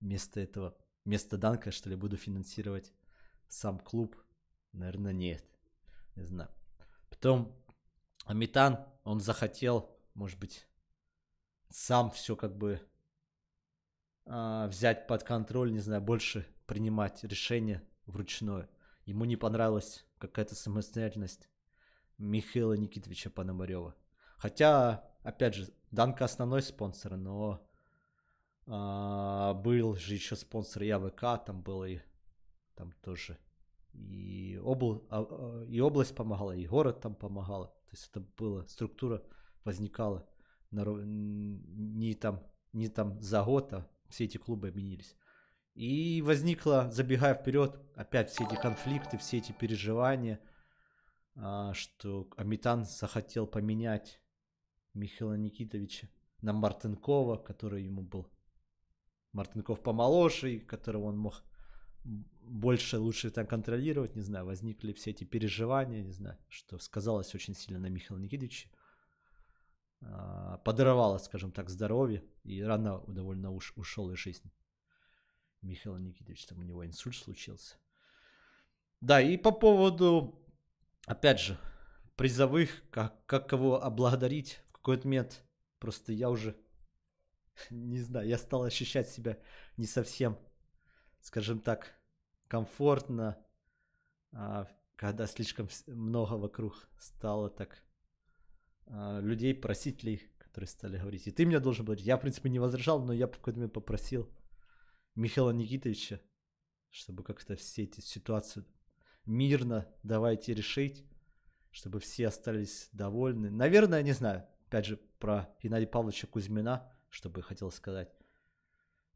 вместо этого, вместо Данка, что ли, буду финансировать сам клуб – Наверное, нет. Не знаю. Потом Аметан он захотел, может быть, сам все как бы э, взять под контроль, не знаю, больше принимать решения вручную. Ему не понравилась какая-то самостоятельность Михаила Никитовича Пономарева. Хотя, опять же, Данка основной спонсор, но э, был же еще спонсор ЯВК, а там был и там тоже и, обл... А, а, и область помогала, и город там помогала. То есть это была структура возникала на... не там не там за год, а все эти клубы объединились. И возникло, забегая вперед, опять все эти конфликты, все эти переживания, а, что Амитан захотел поменять Михаила Никитовича на Мартынкова, который ему был Мартынков помоложе, которого он мог больше лучше там контролировать, не знаю, возникли все эти переживания, не знаю, что сказалось очень сильно на Михаила Никитича, а, подорвало, скажем так, здоровье, и рано довольно уж ушел из жизни. Михаил Никитич, там у него инсульт случился. Да, и по поводу, опять же, призовых, как, как кого облагодарить в какой-то момент, просто я уже, [laughs] не знаю, я стал ощущать себя не совсем скажем так, комфортно, а, когда слишком много вокруг стало так а, людей, просителей, которые стали говорить. И ты меня должен был... Я, в принципе, не возражал, но я в какой-то момент попросил Михаила Никитовича, чтобы как-то все эти ситуации мирно давайте решить, чтобы все остались довольны. Наверное, не знаю, опять же, про Геннадия Павловича Кузьмина, что бы я хотел сказать.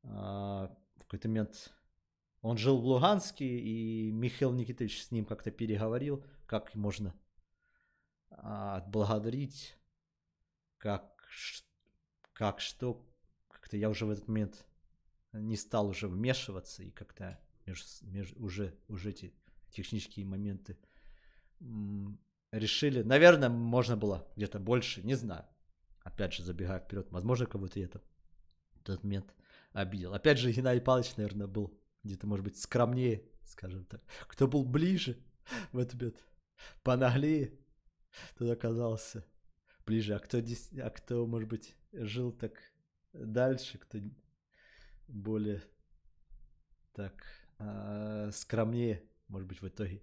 А, в какой-то момент он жил в Луганске, и Михаил Никитович с ним как-то переговорил, как можно а, отблагодарить, как, как что. Как-то я уже в этот момент не стал уже вмешиваться и как-то меж, меж, уже, уже эти технические моменты решили. Наверное, можно было где-то больше, не знаю. Опять же, забегая вперед, возможно, кого-то это в тот момент обидел. Опять же, Геннадий Павлович, наверное, был где-то, может быть, скромнее, скажем так. Кто был ближе в этот бед, понаглее, тот оказался ближе. А кто, а кто, может быть, жил так дальше, кто более так э, скромнее, может быть, в итоге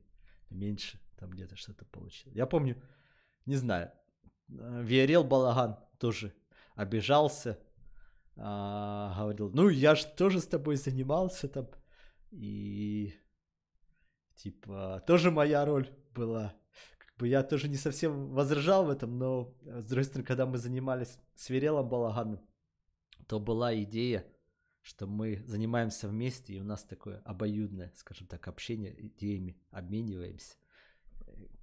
меньше там где-то что-то получил. Я помню, не знаю, Верел Балаган тоже обижался, э, говорил, ну я же тоже с тобой занимался там и типа тоже моя роль была. Как бы я тоже не совсем возражал в этом, но э, с другой стороны, когда мы занимались свирелом балаганом, то была идея, что мы занимаемся вместе, и у нас такое обоюдное, скажем так, общение, идеями обмениваемся.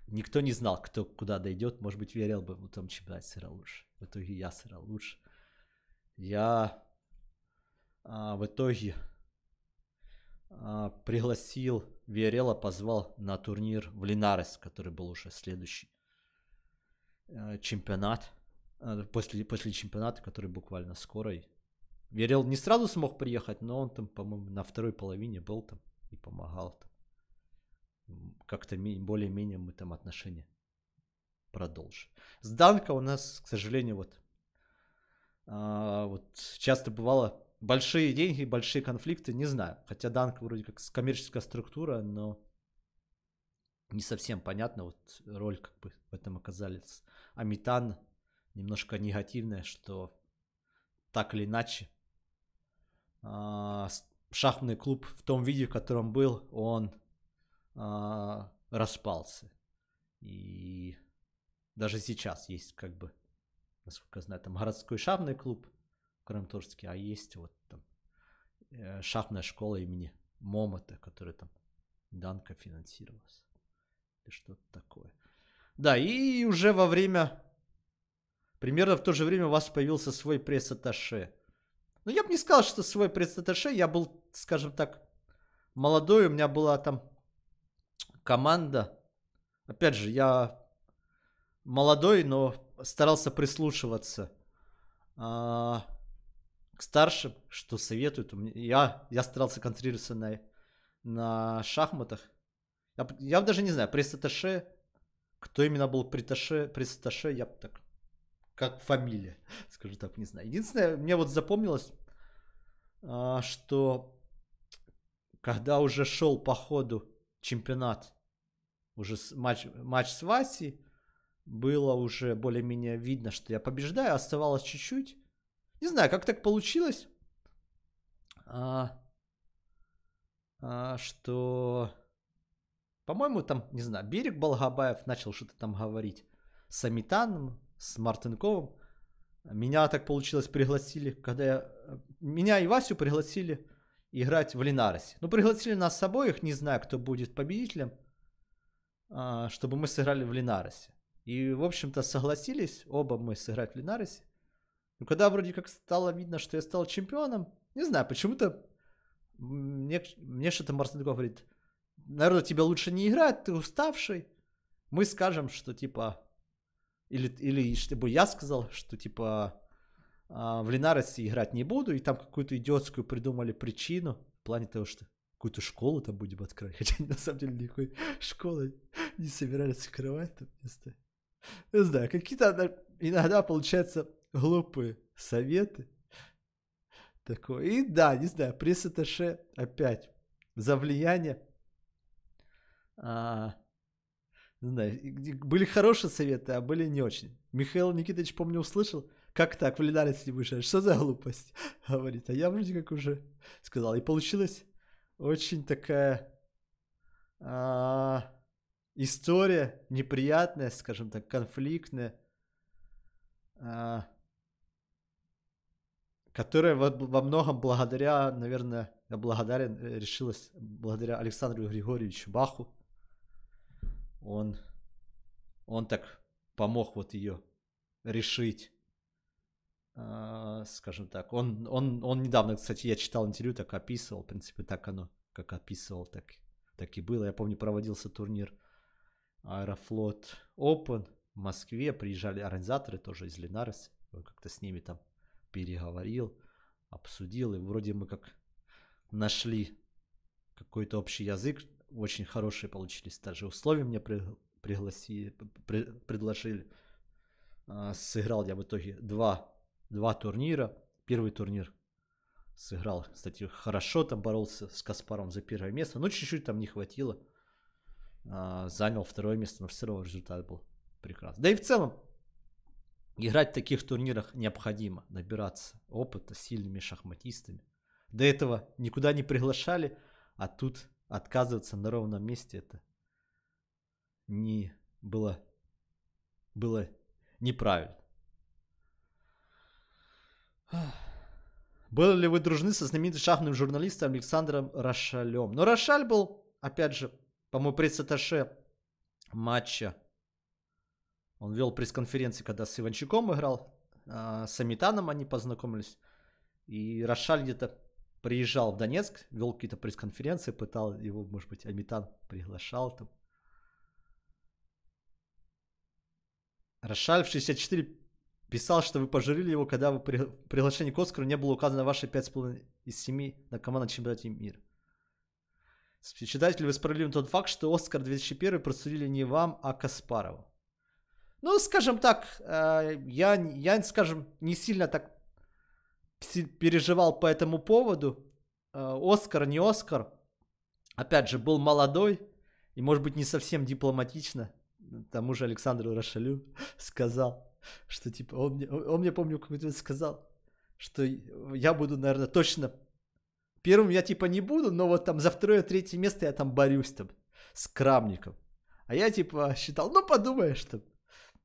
Никто не знал, кто куда дойдет, может быть, верил бы в том чемпионате сыра лучше. В итоге я сыра лучше. Я а, в итоге а, пригласил, Виарела позвал на турнир в Линарес, который был уже следующий э, чемпионат, э, после, после чемпионата, который буквально скоро. Верел не сразу смог приехать, но он там, по-моему, на второй половине был там и помогал там. Как-то более-менее мы там отношения продолжим. С Данка у нас, к сожалению, вот, а, вот часто бывало, большие деньги, большие конфликты, не знаю. Хотя Данк вроде как коммерческая структура, но не совсем понятно, вот роль как бы в этом оказались. А метан немножко негативная, что так или иначе а, шахматный клуб в том виде, в котором был, он а, распался. И даже сейчас есть как бы, насколько я знаю, там городской шахматный клуб, Краматорске, а есть вот там э, шахтная школа имени Момота, которая там Данка финансировалась. Или что-то такое. Да, и уже во время, примерно в то же время у вас появился свой пресс-атташе. Но ну, я бы не сказал, что свой пресс-атташе, я был, скажем так, молодой, у меня была там команда. Опять же, я молодой, но старался прислушиваться. А, старшим, что советуют. Я, я старался концентрироваться на, на шахматах. Я, я даже не знаю, пресс-аташе, кто именно был приташе, пресс-аташе, я так, как фамилия, [laughs] скажу так, не знаю. Единственное, мне вот запомнилось, а, что когда уже шел по ходу чемпионат, уже матч, матч с Васей, было уже более-менее видно, что я побеждаю, оставалось чуть-чуть, не знаю, как так получилось, а, а, что, по-моему, там, не знаю, Берег Балгабаев начал что-то там говорить с Амитаном, с Мартынковым. Меня так получилось пригласили, когда я... Э, меня и Васю пригласили играть в Линаросе. Ну, пригласили нас с обоих, не знаю, кто будет победителем, а, чтобы мы сыграли в Линаросе. И, в общем-то, согласились оба мы сыграть в Линаросе. Но ну, когда вроде как стало видно, что я стал чемпионом, не знаю, почему-то мне, мне что-то Марсенков говорит, наверное, тебе лучше не играть, ты уставший. Мы скажем, что типа, или, или чтобы типа, я сказал, что типа а, в Линаросе играть не буду, и там какую-то идиотскую придумали причину, в плане того, что какую-то школу там будем открывать, хотя на самом деле никакой школы не собирались открывать там место. Не знаю, какие-то иногда получается глупые советы. Такое. И да, не знаю, пресс Аташе опять за влияние. А, не знаю, были хорошие советы, а были не очень. Михаил Никитович, помню, услышал, как так, валидарец не вышел, что за глупость? [laughs] Говорит, а я вроде как уже сказал. И получилась очень такая а, история неприятная, скажем так, конфликтная. А, которая во, во многом благодаря, наверное, я благодарен, э, решилась благодаря Александру Григорьевичу Баху. Он, он так помог вот ее решить, а, скажем так. Он, он, он недавно, кстати, я читал интервью, так описывал, в принципе, так оно, как описывал, так, так и было. Я помню, проводился турнир Аэрофлот Open в Москве, приезжали организаторы тоже из Линареса, как-то с ними там переговорил, обсудил, и вроде мы как нашли какой-то общий язык, очень хорошие получились даже условия мне пригласили, предложили. А, сыграл я в итоге два, два турнира. Первый турнир сыграл, кстати, хорошо, там боролся с Каспаром за первое место, но чуть-чуть там не хватило. А, занял второе место, но все равно результат был прекрасный. Да и в целом Играть в таких турнирах необходимо набираться опыта сильными шахматистами. До этого никуда не приглашали, а тут отказываться на ровном месте это не было, было неправильно. Были ли вы дружны со знаменитым шахматным журналистом Александром Рошалем? Но ну, Рошаль был, опять же, по-моему, пресс-атташе матча он вел пресс-конференции, когда с Иванчуком играл, а, с Амитаном они познакомились. И Рошаль где-то приезжал в Донецк, вел какие-то пресс-конференции, пытал его, может быть, Амитан приглашал там. Рошаль в 64 писал, что вы пожурили его, когда вы при приглашении к Оскару не было указано ваши 5,5 из 7 на команду чемпионате мира. Считаете ли вы справедливым тот факт, что Оскар 2001 просудили не вам, а Каспарову. Ну, скажем так, э, я, я, скажем, не сильно так переживал по этому поводу. Э, Оскар, не Оскар. Опять же, был молодой и, может быть, не совсем дипломатично. тому же Александру Рошалю [laughs] сказал, что типа, он мне, он мне помню, какой-то сказал, что я буду, наверное, точно первым я типа не буду, но вот там за второе, третье место я там борюсь там с Крамником. А я типа считал, ну подумаешь там,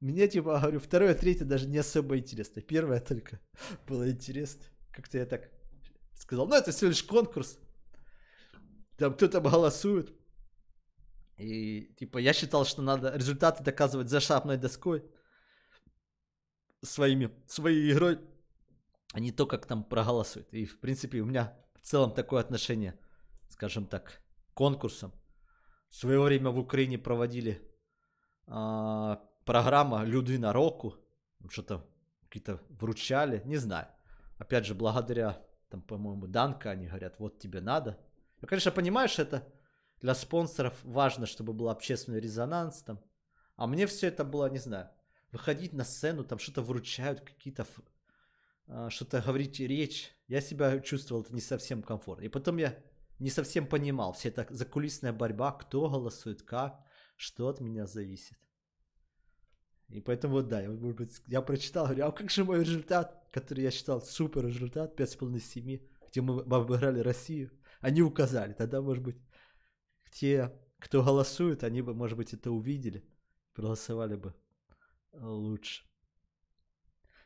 мне, типа, говорю, второе, третье даже не особо интересно. Первое только [laughs] было интересно. Как-то я так сказал, ну, это всего лишь конкурс. Там кто-то голосует. И, типа, я считал, что надо результаты доказывать за шапной доской. Своими, своей игрой. А не то, как там проголосуют. И, в принципе, у меня в целом такое отношение, скажем так, к конкурсам. В свое время в Украине проводили а, программа «Людина року», что-то какие-то вручали, не знаю. Опять же, благодаря, там, по-моему, Данка, они говорят, вот тебе надо. я конечно, понимаешь, это для спонсоров важно, чтобы был общественный резонанс там. А мне все это было, не знаю, выходить на сцену, там что-то вручают, какие-то а, что-то говорить речь. Я себя чувствовал это не совсем комфортно. И потом я не совсем понимал, вся эта закулисная борьба, кто голосует, как, что от меня зависит. И поэтому вот да, я, может быть, я прочитал, говорю, а как же мой результат, который я считал супер результат, 5,5 из 7, где мы обыграли Россию, они указали. Тогда, может быть, те, кто голосует, они бы, может быть, это увидели, проголосовали бы э, лучше.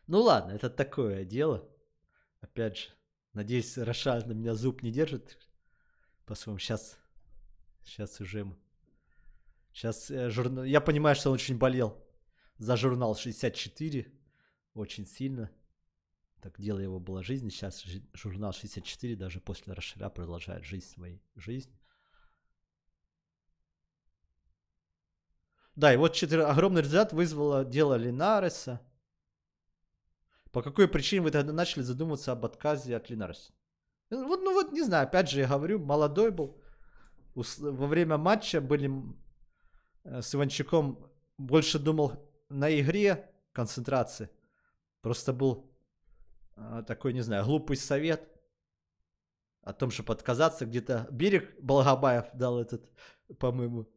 Ну ладно, это такое дело. Опять же, надеюсь, Рошаль на меня зуб не держит. Посмотрим, сейчас, сейчас уже ему. Сейчас э, журнал... Я понимаю, что он очень болел за журнал 64 очень сильно. Так дело его было жизни Сейчас журнал 64 даже после расширя продолжает жизнь своей жизнь. Да, и вот четыре, огромный результат вызвало дело Линареса. По какой причине вы тогда начали задумываться об отказе от Линареса? Ну, вот, ну вот, не знаю, опять же, я говорю, молодой был. Во время матча были э, с Иванчуком больше думал на игре концентрации. Просто был а, такой, не знаю, глупый совет о том, чтобы отказаться где-то. Берег Балгабаев дал этот, по-моему,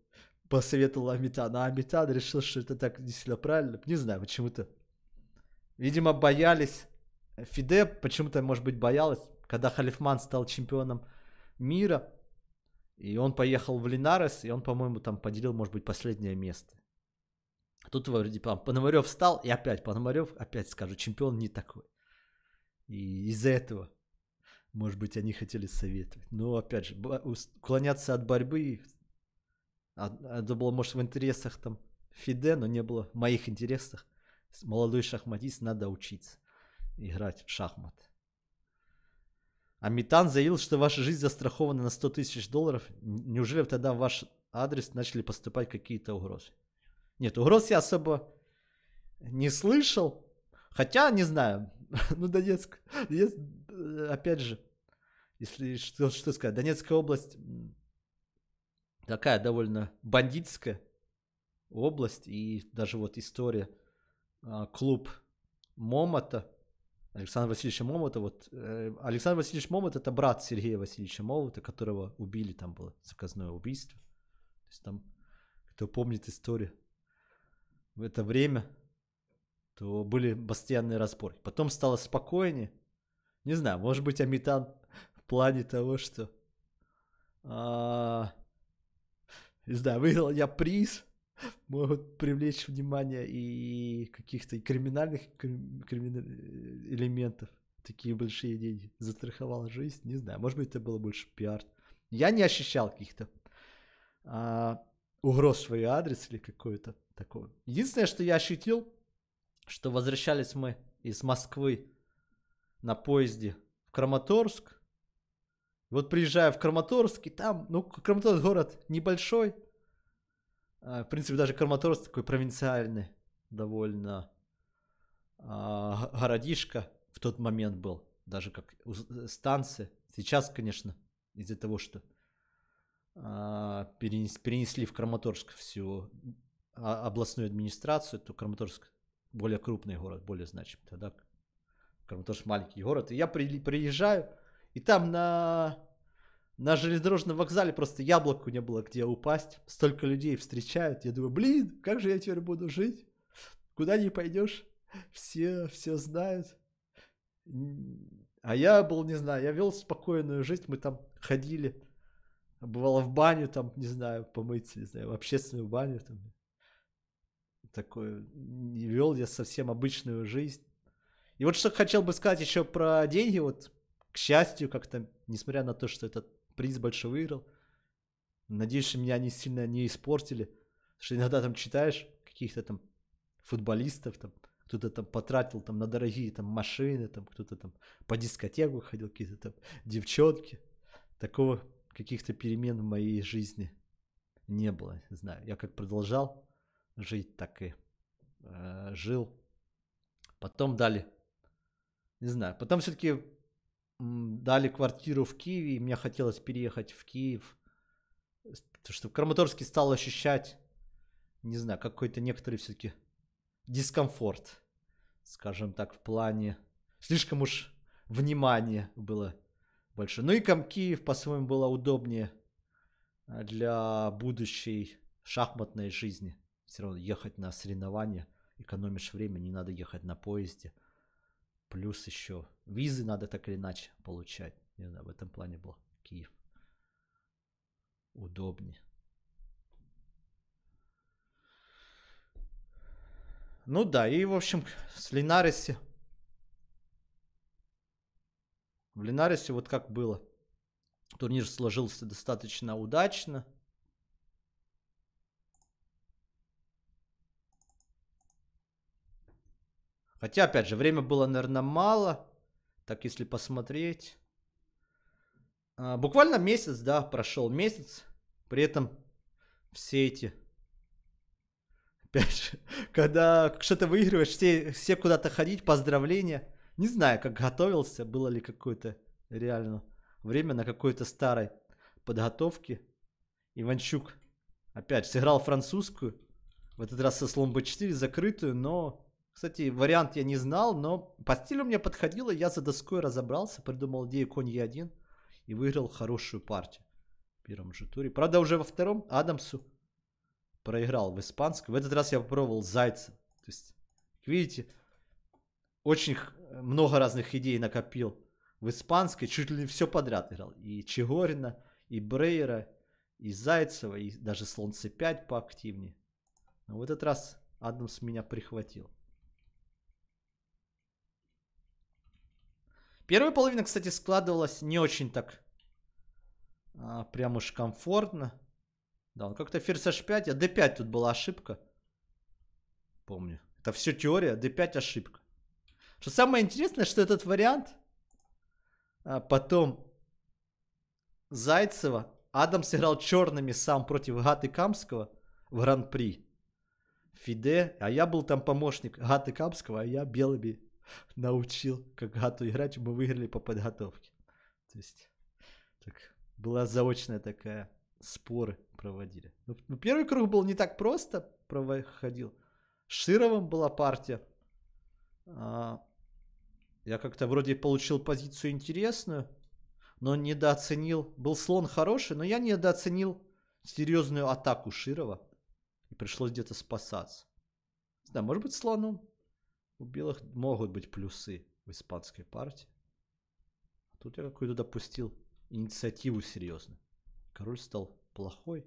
посоветовал Амитану. А Амитан решил, что это так действительно правильно. Не знаю, почему-то. Видимо, боялись. Фиде почему-то, может быть, боялась, когда Халифман стал чемпионом мира. И он поехал в Линарес, и он, по-моему, там поделил, может быть, последнее место. А тут вроде там Пономарев встал, и опять Пономарев, опять скажу, чемпион не такой. И из-за этого, может быть, они хотели советовать. Но, опять же, уклоняться от борьбы, а, а это было, может, в интересах там Фиде, но не было в моих интересах. Молодой шахматист, надо учиться играть в шахмат. А Митан заявил, что ваша жизнь застрахована на 100 тысяч долларов. Неужели тогда в ваш адрес начали поступать какие-то угрозы? Нет, угроз я особо не слышал. Хотя, не знаю, [laughs] ну, Донецк, Донецк, э, опять же, если что, что сказать, Донецкая область такая довольно бандитская область, и даже вот история а, клуб Момота, Александр Васильевич Момота, вот э, Александр Васильевич Момот это брат Сергея Васильевича Момота, которого убили, там было заказное убийство. То есть там, кто помнит историю, в это время, то были постоянные разборки. Потом стало спокойнее. Не знаю, может быть, Амитан в плане того, что... А, не знаю, выиграл я приз, могут привлечь внимание и каких-то криминальных кримин... элементов. Такие большие деньги. Застраховал жизнь, не знаю. Может быть, это было больше пиар. Я не ощущал каких-то а, угроз в свой адрес или какой-то такого. Единственное, что я ощутил, что возвращались мы из Москвы на поезде в Краматорск. Вот приезжаю в Краматорск, и там, ну, Краматорск город небольшой. А, в принципе, даже Краматорск такой провинциальный довольно а, городишко в тот момент был, даже как станция. Сейчас, конечно, из-за того, что а, перенесли в Краматорск всю областную администрацию, то Краматорск более крупный город, более значимый. Тогда Краматорск маленький город. И я приезжаю, и там на, на железнодорожном вокзале просто яблоку не было где упасть. Столько людей встречают. Я думаю, блин, как же я теперь буду жить? Куда не пойдешь? Все, все знают. А я был, не знаю, я вел спокойную жизнь. Мы там ходили. Бывало в баню там, не знаю, помыться, не знаю, в общественную баню там. Такой не вел я совсем обычную жизнь. И вот что хотел бы сказать еще про деньги, вот, к счастью, как-то, несмотря на то, что этот приз больше выиграл, надеюсь, что меня они сильно не испортили, что иногда там читаешь каких-то там футболистов, там, кто-то там потратил там на дорогие там машины, там кто-то там по дискотеку ходил, какие-то там девчонки. Такого каких-то перемен в моей жизни не было, не знаю. Я как продолжал жить так и э, жил. Потом дали, не знаю, потом все-таки дали квартиру в Киеве, и мне хотелось переехать в Киев, потому что в Краматорске стал ощущать, не знаю, какой-то некоторый все-таки дискомфорт, скажем так, в плане, слишком уж внимание было больше. Ну и ком Киев по-своему было удобнее э, для будущей шахматной жизни. Все равно ехать на соревнования, экономишь время, не надо ехать на поезде. Плюс еще визы надо так или иначе получать. Не знаю, в этом плане был Киев удобнее. Ну да, и в общем с Линарисе. В Линарисе вот как было. Турнир сложился достаточно удачно. Хотя, опять же, время было, наверное, мало. Так, если посмотреть. А, буквально месяц, да, прошел месяц. При этом все эти... Опять же, [laughs] когда что-то выигрываешь, все, все куда-то ходить, поздравления. Не знаю, как готовился, было ли какое-то реально время на какой-то старой подготовке. Иванчук опять сыграл французскую, в этот раз со слом b4 закрытую, но кстати, вариант я не знал, но по стилю мне подходило, я за доской разобрался, придумал идею конь Е1 и выиграл хорошую партию в первом же туре. Правда, уже во втором Адамсу проиграл в испанском. В этот раз я попробовал зайца. То есть, видите, очень много разных идей накопил в испанской, чуть ли не все подряд играл. И Чегорина, и Брейера, и Зайцева, и даже Слонце 5 поактивнее. Но в этот раз Адамс меня прихватил. Первая половина, кстати, складывалась не очень так а, прям уж комфортно. Да, он как-то ферзь h5, а d5 тут была ошибка. Помню. Это все теория, d5 ошибка. Что самое интересное, что этот вариант а потом Зайцева Адам сыграл черными сам против Гаты Камского в гран-при. Фиде, а я был там помощник Гаты Камского, а я белыми [laughs] научил, как гату играть, мы выиграли по подготовке. То есть так, была заочная такая, споры проводили. Ну, ну первый круг был не так просто проходил. Шировым была партия. А, я как-то вроде получил позицию интересную, но недооценил. Был слон хороший, но я недооценил серьезную атаку Широва. И пришлось где-то спасаться. Да, может быть слону у белых могут быть плюсы в испанской партии. А тут я какую-то допустил инициативу серьезно. Король стал плохой.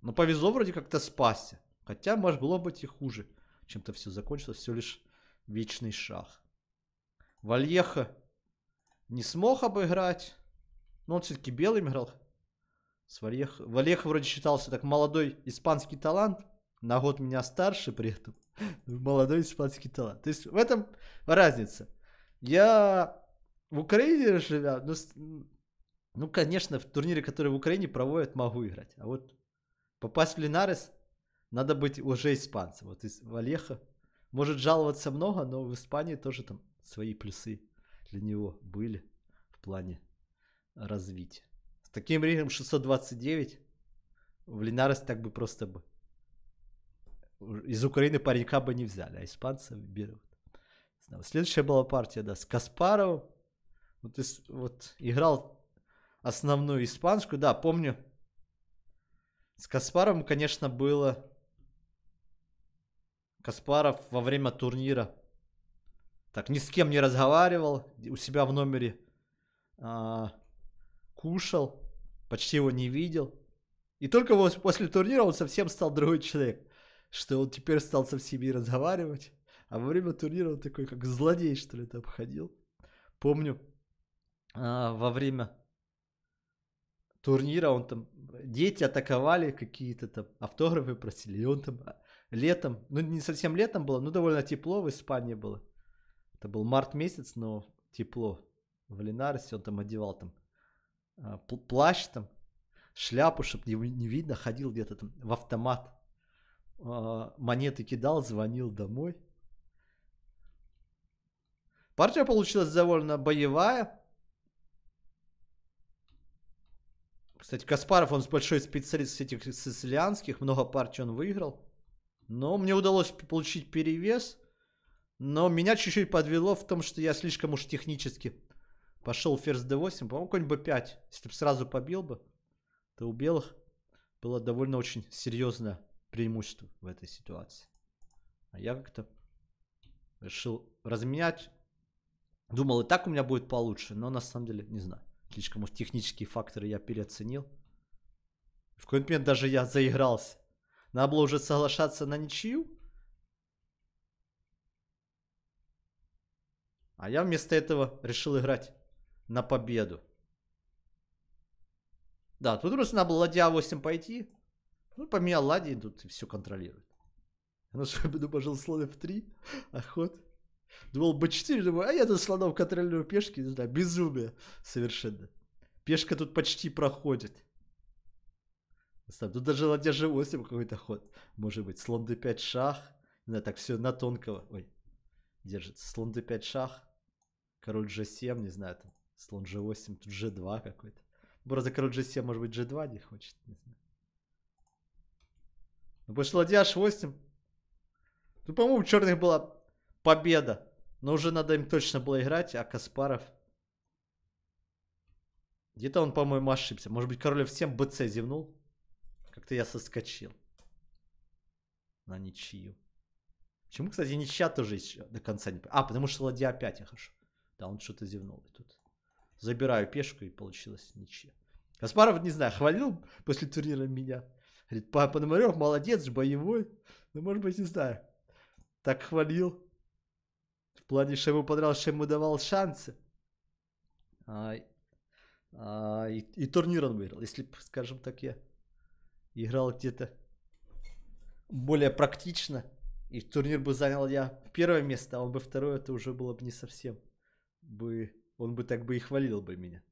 Но повезло вроде как-то спасти, Хотя может было быть и хуже. Чем-то все закончилось. Все лишь вечный шах. Вальеха не смог обыграть. Но он все-таки белым играл. С Вальех... Вальеха вроде считался так молодой испанский талант. На год меня старше при этом. Молодой испанский талант. То есть в этом разница. Я в Украине живя, ну, ну, конечно, в турнире, который в Украине проводят, могу играть. А вот попасть в Линарес, надо быть уже испанцем. Вот из Валеха. Может жаловаться много, но в Испании тоже там свои плюсы для него были в плане развития. С таким рейтингом 629 в Линарес так бы просто бы из Украины паренька бы не взяли, а испанцев берут. Следующая была партия, да, с Каспаровым. Вот, вот играл основную испанскую, да, помню. С Каспаром, конечно, было... Каспаров во время турнира так ни с кем не разговаривал, у себя в номере а, кушал, почти его не видел. И только после турнира он совсем стал другой человек что он теперь стал со всеми разговаривать, а во время турнира он такой, как злодей, что ли, там ходил. Помню, а, во время турнира он там, дети атаковали какие-то там, автографы просили, и он там а, летом, ну не совсем летом было, но довольно тепло в Испании было. Это был март месяц, но тепло в Линаресе, он там одевал там а, плащ там, шляпу, чтобы не, не видно, ходил где-то там в автомат а, монеты кидал, звонил домой. Партия получилась довольно боевая. Кстати, Каспаров, он большой специалист этих сицилианских, много партий он выиграл. Но мне удалось получить перевес. Но меня чуть-чуть подвело в том, что я слишком уж технически пошел ферзь d8. По-моему, конь b5. Если бы сразу побил бы, то у белых было довольно очень серьезное преимущество в этой ситуации. А я как-то решил разменять. Думал, и так у меня будет получше, но на самом деле, не знаю, слишком уж технические факторы я переоценил. В какой-то момент даже я заигрался. Надо было уже соглашаться на ничью. А я вместо этого решил играть на победу. Да, тут просто надо было ладья 8 пойти. Ну, помимо лади идут и все контролируют. Ну, чтобы думал, слонов 3, охот. Думал, Б4, думаю, а я тут слоном контролирую пешки, не знаю, безумие совершенно. Пешка тут почти проходит. Тут даже ладья живости какой-то ход. Может быть, слон d5 шах. Да, так все на тонкого. Ой, держится. Слон d5 шах. Король g7, не знаю, там. Слон g8, тут g2 какой-то. Ну, просто король g7, может быть, g2 не хочет, не знаю. Но ну, после ладья h8. Ну, по-моему, у черных была победа. Но уже надо им точно было играть, а Каспаров... Где-то он, по-моему, ошибся. Может быть, король всем БЦ зевнул? Как-то я соскочил. На ничью. Почему, кстати, ничья тоже еще до конца не... А, потому что ладья опять я хожу. Да, он что-то зевнул. тут забираю пешку, и получилось ничья. Каспаров, не знаю, хвалил после турнира меня. Говорит, Пономарев молодец, боевой. Ну, может быть, не знаю. Так хвалил. В плане, что ему понравилось, что ему давал шансы. А, а, и, и турнир он выиграл. Если, скажем так, я играл где-то более практично, и турнир бы занял я первое место, а он бы второе, это уже было бы не совсем бы... Он бы так бы и хвалил бы меня.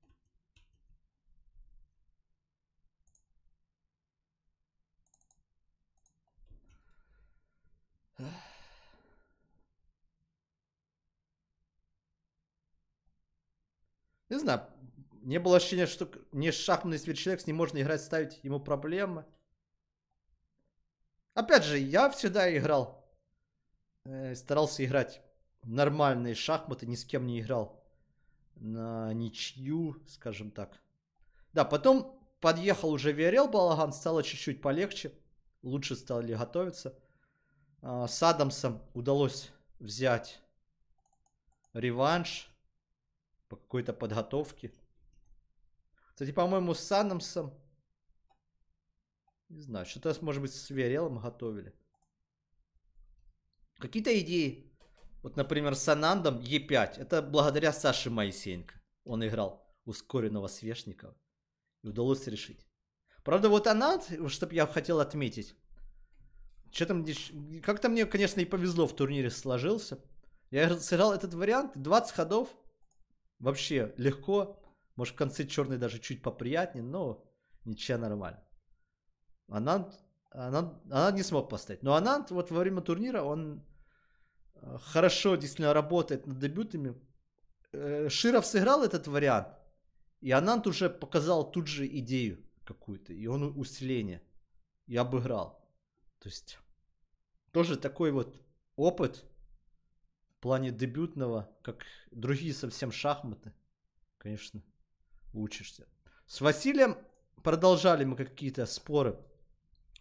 Не знаю, не было ощущения, что не шахматный сверхчеловек, с ним можно играть, ставить ему проблемы. Опять же, я всегда играл, э, старался играть нормальные шахматы, ни с кем не играл на ничью, скажем так. Да, потом подъехал уже Верел Балаган, стало чуть-чуть полегче, лучше стали готовиться. Э, с Адамсом удалось взять реванш по какой-то подготовке. Кстати, по-моему, с Санамсом, не знаю, что-то, может быть, с Верелом готовили. Какие-то идеи. Вот, например, с Анандом Е5. Это благодаря Саше Моисенко. Он играл ускоренного Свешникова. И удалось решить. Правда, вот Ананд, чтобы я хотел отметить. Что там, как-то мне, конечно, и повезло в турнире сложился. Я сыграл этот вариант, 20 ходов, вообще легко. Может, в конце черный даже чуть поприятнее, но ничья нормально. Анант, Анант, Анант не смог поставить. Но Анант вот во время турнира, он э, хорошо действительно работает над дебютами. Э, Широв сыграл этот вариант, и Анант уже показал тут же идею какую-то, и он усиление, и обыграл. То есть тоже такой вот опыт в плане дебютного, как другие совсем шахматы, конечно, учишься. С Василием продолжали мы какие-то споры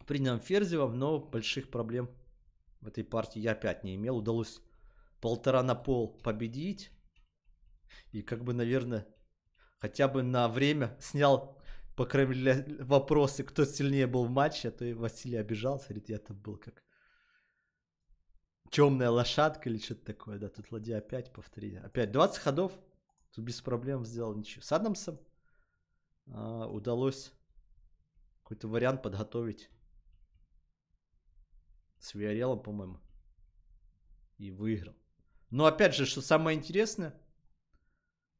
при нем ферзевом, но больших проблем в этой партии я опять не имел. Удалось полтора на пол победить. И как бы, наверное, хотя бы на время снял, по крайней мере, вопросы, кто сильнее был в матче, а то и Василий обижался, говорит, я там был как Темная лошадка или что-то такое, да, тут ладья опять повтори. Опять 20 ходов, тут без проблем сделал ничего. С Адамсом а, удалось какой-то вариант подготовить. С Виарелом, по-моему. И выиграл. Но опять же, что самое интересное,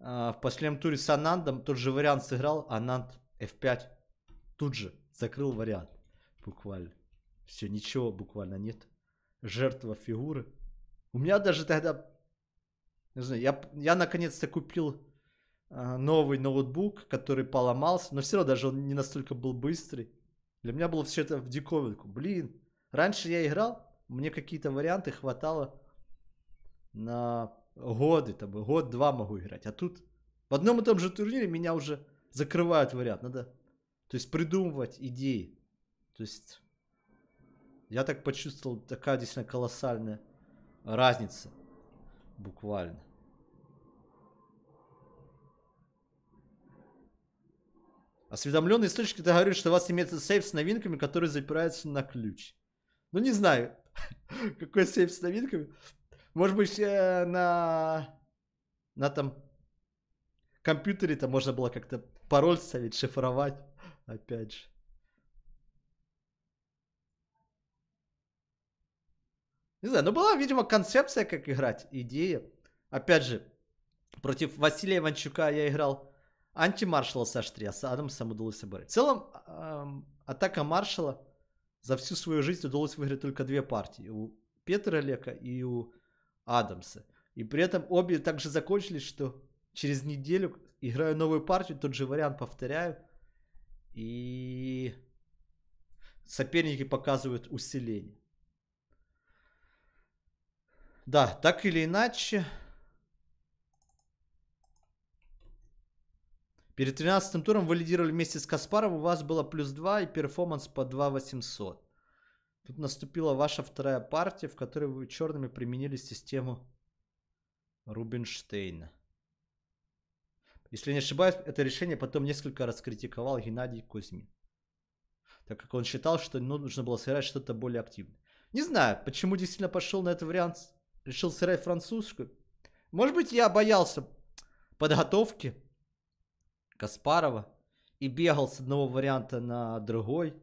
а, в последнем туре с Анандом тот же вариант сыграл, Ананд F5 тут же закрыл вариант. Буквально. Все, ничего буквально нет жертва фигуры. У меня даже тогда, не знаю, я, я наконец-то купил а, новый ноутбук, который поломался, но все равно даже он не настолько был быстрый. Для меня было все это в диковинку. Блин, раньше я играл, мне какие-то варианты хватало на годы, там, год-два могу играть. А тут в одном и том же турнире меня уже закрывают вариант. Надо, то есть, придумывать идеи. То есть, я так почувствовал, такая действительно колоссальная разница. Буквально. Осведомленные источники говорят, что у вас имеется сейф с новинками, которые запираются на ключ. Ну, не знаю, [laughs] какой сейф с новинками. Может быть, э, на, на там компьютере-то можно было как-то пароль ставить, шифровать, опять же. Не знаю, но была, видимо, концепция, как играть, идея. Опять же, против Василия Иванчука я играл антимаршала со Штри, а с Адамсом удалось обыграть. В целом, эм, атака маршала за всю свою жизнь удалось выиграть только две партии. У Петра Лека и у Адамса. И при этом обе также закончились, что через неделю играю новую партию, тот же вариант повторяю. И соперники показывают усиление. Да, так или иначе. Перед 13 туром вы лидировали вместе с Каспаром, у вас было плюс 2 и перформанс по 2 800. Тут наступила ваша вторая партия, в которой вы черными применили систему Рубинштейна. Если не ошибаюсь, это решение потом несколько раз критиковал Геннадий Кузьмин. Так как он считал, что ну, нужно было сыграть что-то более активное. Не знаю, почему действительно пошел на этот вариант решил сыграть французскую. Может быть, я боялся подготовки Каспарова и бегал с одного варианта на другой.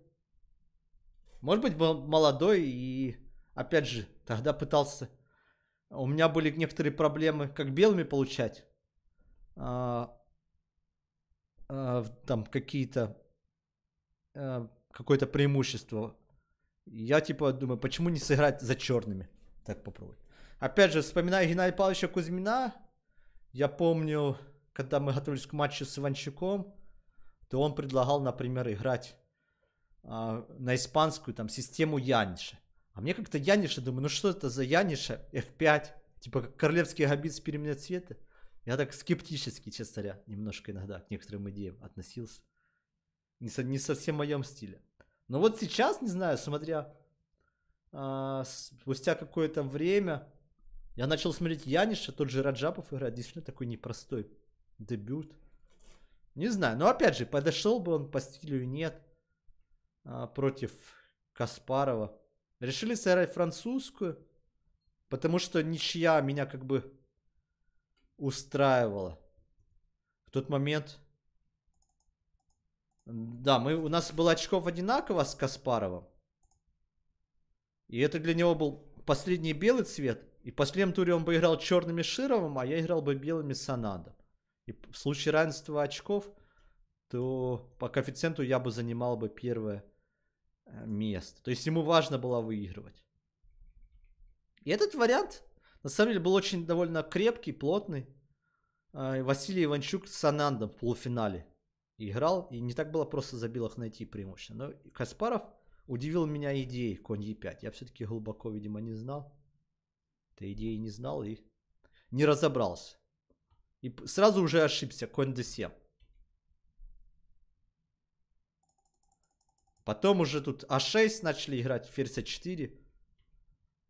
Может быть, был молодой и, опять же, тогда пытался... У меня были некоторые проблемы, как белыми получать. А, а, там какие-то... А, какое-то преимущество. Я типа думаю, почему не сыграть за черными? Так попробуй. Опять же, вспоминая Геннадия Павловича Кузьмина, я помню, когда мы готовились к матчу с Иванчуком, то он предлагал, например, играть э, на испанскую там систему Яниша. А мне как-то Яниша, думаю, ну что это за Яниша F5? Типа как королевский габит с переменной цвета. Я так скептически, честно говоря, немножко иногда к некоторым идеям относился. Не, со, не совсем в моем стиле. Но вот сейчас, не знаю, смотря э, спустя какое-то время, я начал смотреть Яниша, тот же Раджапов играет. Действительно такой непростой дебют. Не знаю, но опять же, подошел бы он по стилю и нет а, против Каспарова. Решили сыграть французскую, потому что ничья меня как бы устраивала. В тот момент... Да, мы, у нас было очков одинаково с Каспаровым. И это для него был последний белый цвет. И в последнем туре он играл черными Шировым, а я играл бы белыми Санадом. И в случае равенства очков, то по коэффициенту я бы занимал бы первое э, место. То есть ему важно было выигрывать. И этот вариант, на самом деле, был очень довольно крепкий, плотный. А, Василий Иванчук с Анандом в полуфинале играл. И не так было просто за белых найти преимущество. Но Каспаров удивил меня идеей конь Е5. Я все-таки глубоко, видимо, не знал. Ты идеи не знал и не разобрался. И сразу уже ошибся, кондесе. Потом уже тут А6 начали играть, ферзь А4.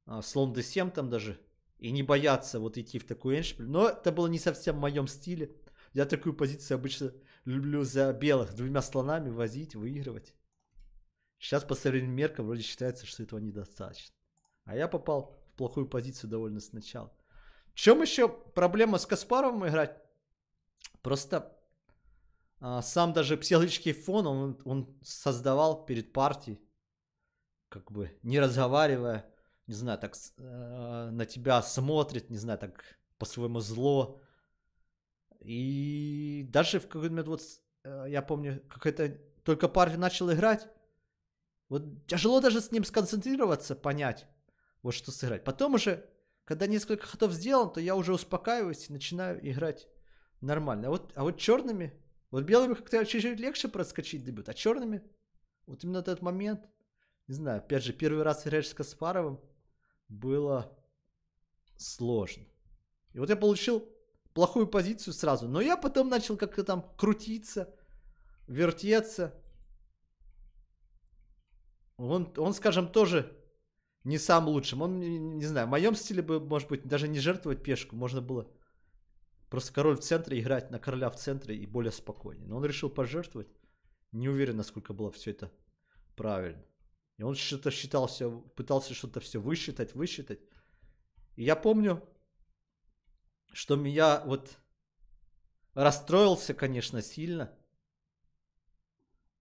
А, слон d7 там даже. И не бояться вот идти в такую эншпиль. Но это было не совсем в моем стиле. Я такую позицию обычно люблю за белых. Двумя слонами возить, выигрывать. Сейчас по современным меркам вроде считается, что этого недостаточно. А я попал плохую позицию довольно сначала. В чем еще проблема с Каспаровым играть? Просто а, сам даже психологический фон он, он создавал перед партией, как бы не разговаривая, не знаю, так э, на тебя смотрит, не знаю, так по-своему зло. И даже в какой-то момент, вот э, я помню, как это только партия начал играть, вот тяжело даже с ним сконцентрироваться, понять. Вот что сыграть. Потом уже, когда несколько ходов сделан, то я уже успокаиваюсь и начинаю играть нормально. А вот, а вот черными, вот белыми как-то чуть-чуть легче проскочить дебют, а черными, вот именно этот момент, не знаю, опять же, первый раз играешь с Каспаровым, было сложно. И вот я получил плохую позицию сразу, но я потом начал как-то там крутиться, вертеться. Он, он, скажем, тоже не самым лучшим. Он, не знаю, в моем стиле бы, может быть, даже не жертвовать пешку, можно было просто король в центре играть на короля в центре и более спокойнее. Но он решил пожертвовать. Не уверен, насколько было все это правильно. И он что-то считал все, пытался что-то все высчитать, высчитать. И я помню, что меня вот расстроился, конечно, сильно.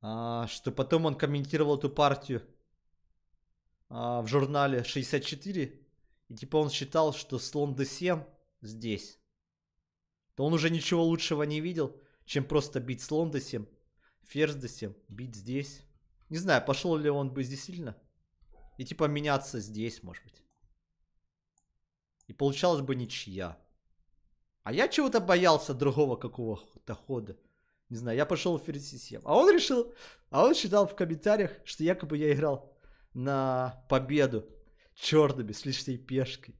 А, что потом он комментировал эту партию а, в журнале 64, и типа он считал, что слон D7 здесь, то он уже ничего лучшего не видел, чем просто бить слон D7, ферзь D7, бить здесь. Не знаю, пошел ли он бы здесь сильно. И типа меняться здесь, может быть. И получалось бы ничья. А я чего-то боялся другого какого-то хода. Не знаю, я пошел в ферзь 7 А он решил, а он считал в комментариях, что якобы я играл на победу черными с лишней пешкой.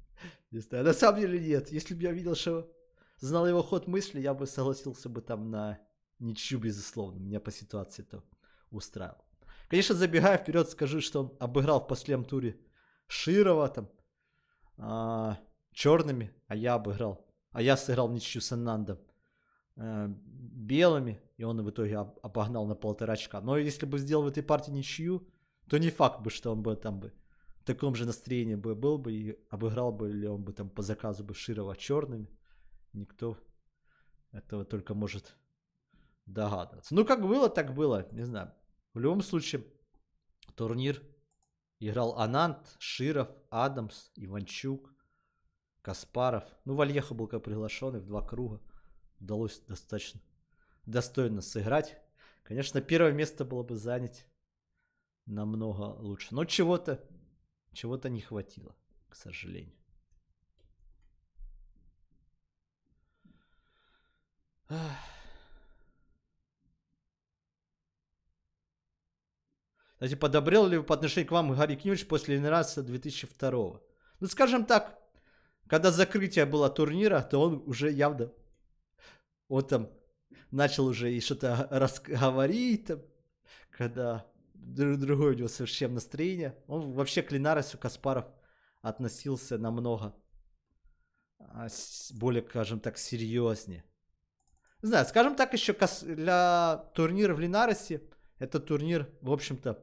Не знаю. На самом деле нет. Если бы я видел, что знал его ход мысли, я бы согласился бы там на ничью, безусловно. Меня по ситуации это устраивало. Конечно, забегая вперед, скажу, что он обыграл в последнем туре Широва там а, черными, а я обыграл. А я сыграл ничью с Анандом э, белыми, и он в итоге обогнал на полтора очка. Но если бы сделал в этой партии ничью, то не факт бы, что он бы там бы в таком же настроении бы был бы и обыграл бы ли он бы там по заказу бы Широва черными. Никто этого только может догадываться. Ну, как было, так было. Не знаю. В любом случае, турнир играл Анант, Широв, Адамс, Иванчук, Каспаров. Ну, Вальехо был как приглашенный в два круга. Удалось достаточно достойно сыграть. Конечно, первое место было бы занять намного лучше. Но чего-то чего-то не хватило, к сожалению. Кстати, подобрел ли по отношению к вам Гарри Кимович после Ленинградца 2002 -го? Ну, скажем так, когда закрытие было турнира, то он уже явно, вот там начал уже и что-то говорить, когда другое у него совершенно настроение. Он вообще к Линаресу Каспаров относился намного а, более, скажем так, серьезнее. Не знаю, скажем так, еще для турнира в Линаресе это турнир, в общем-то,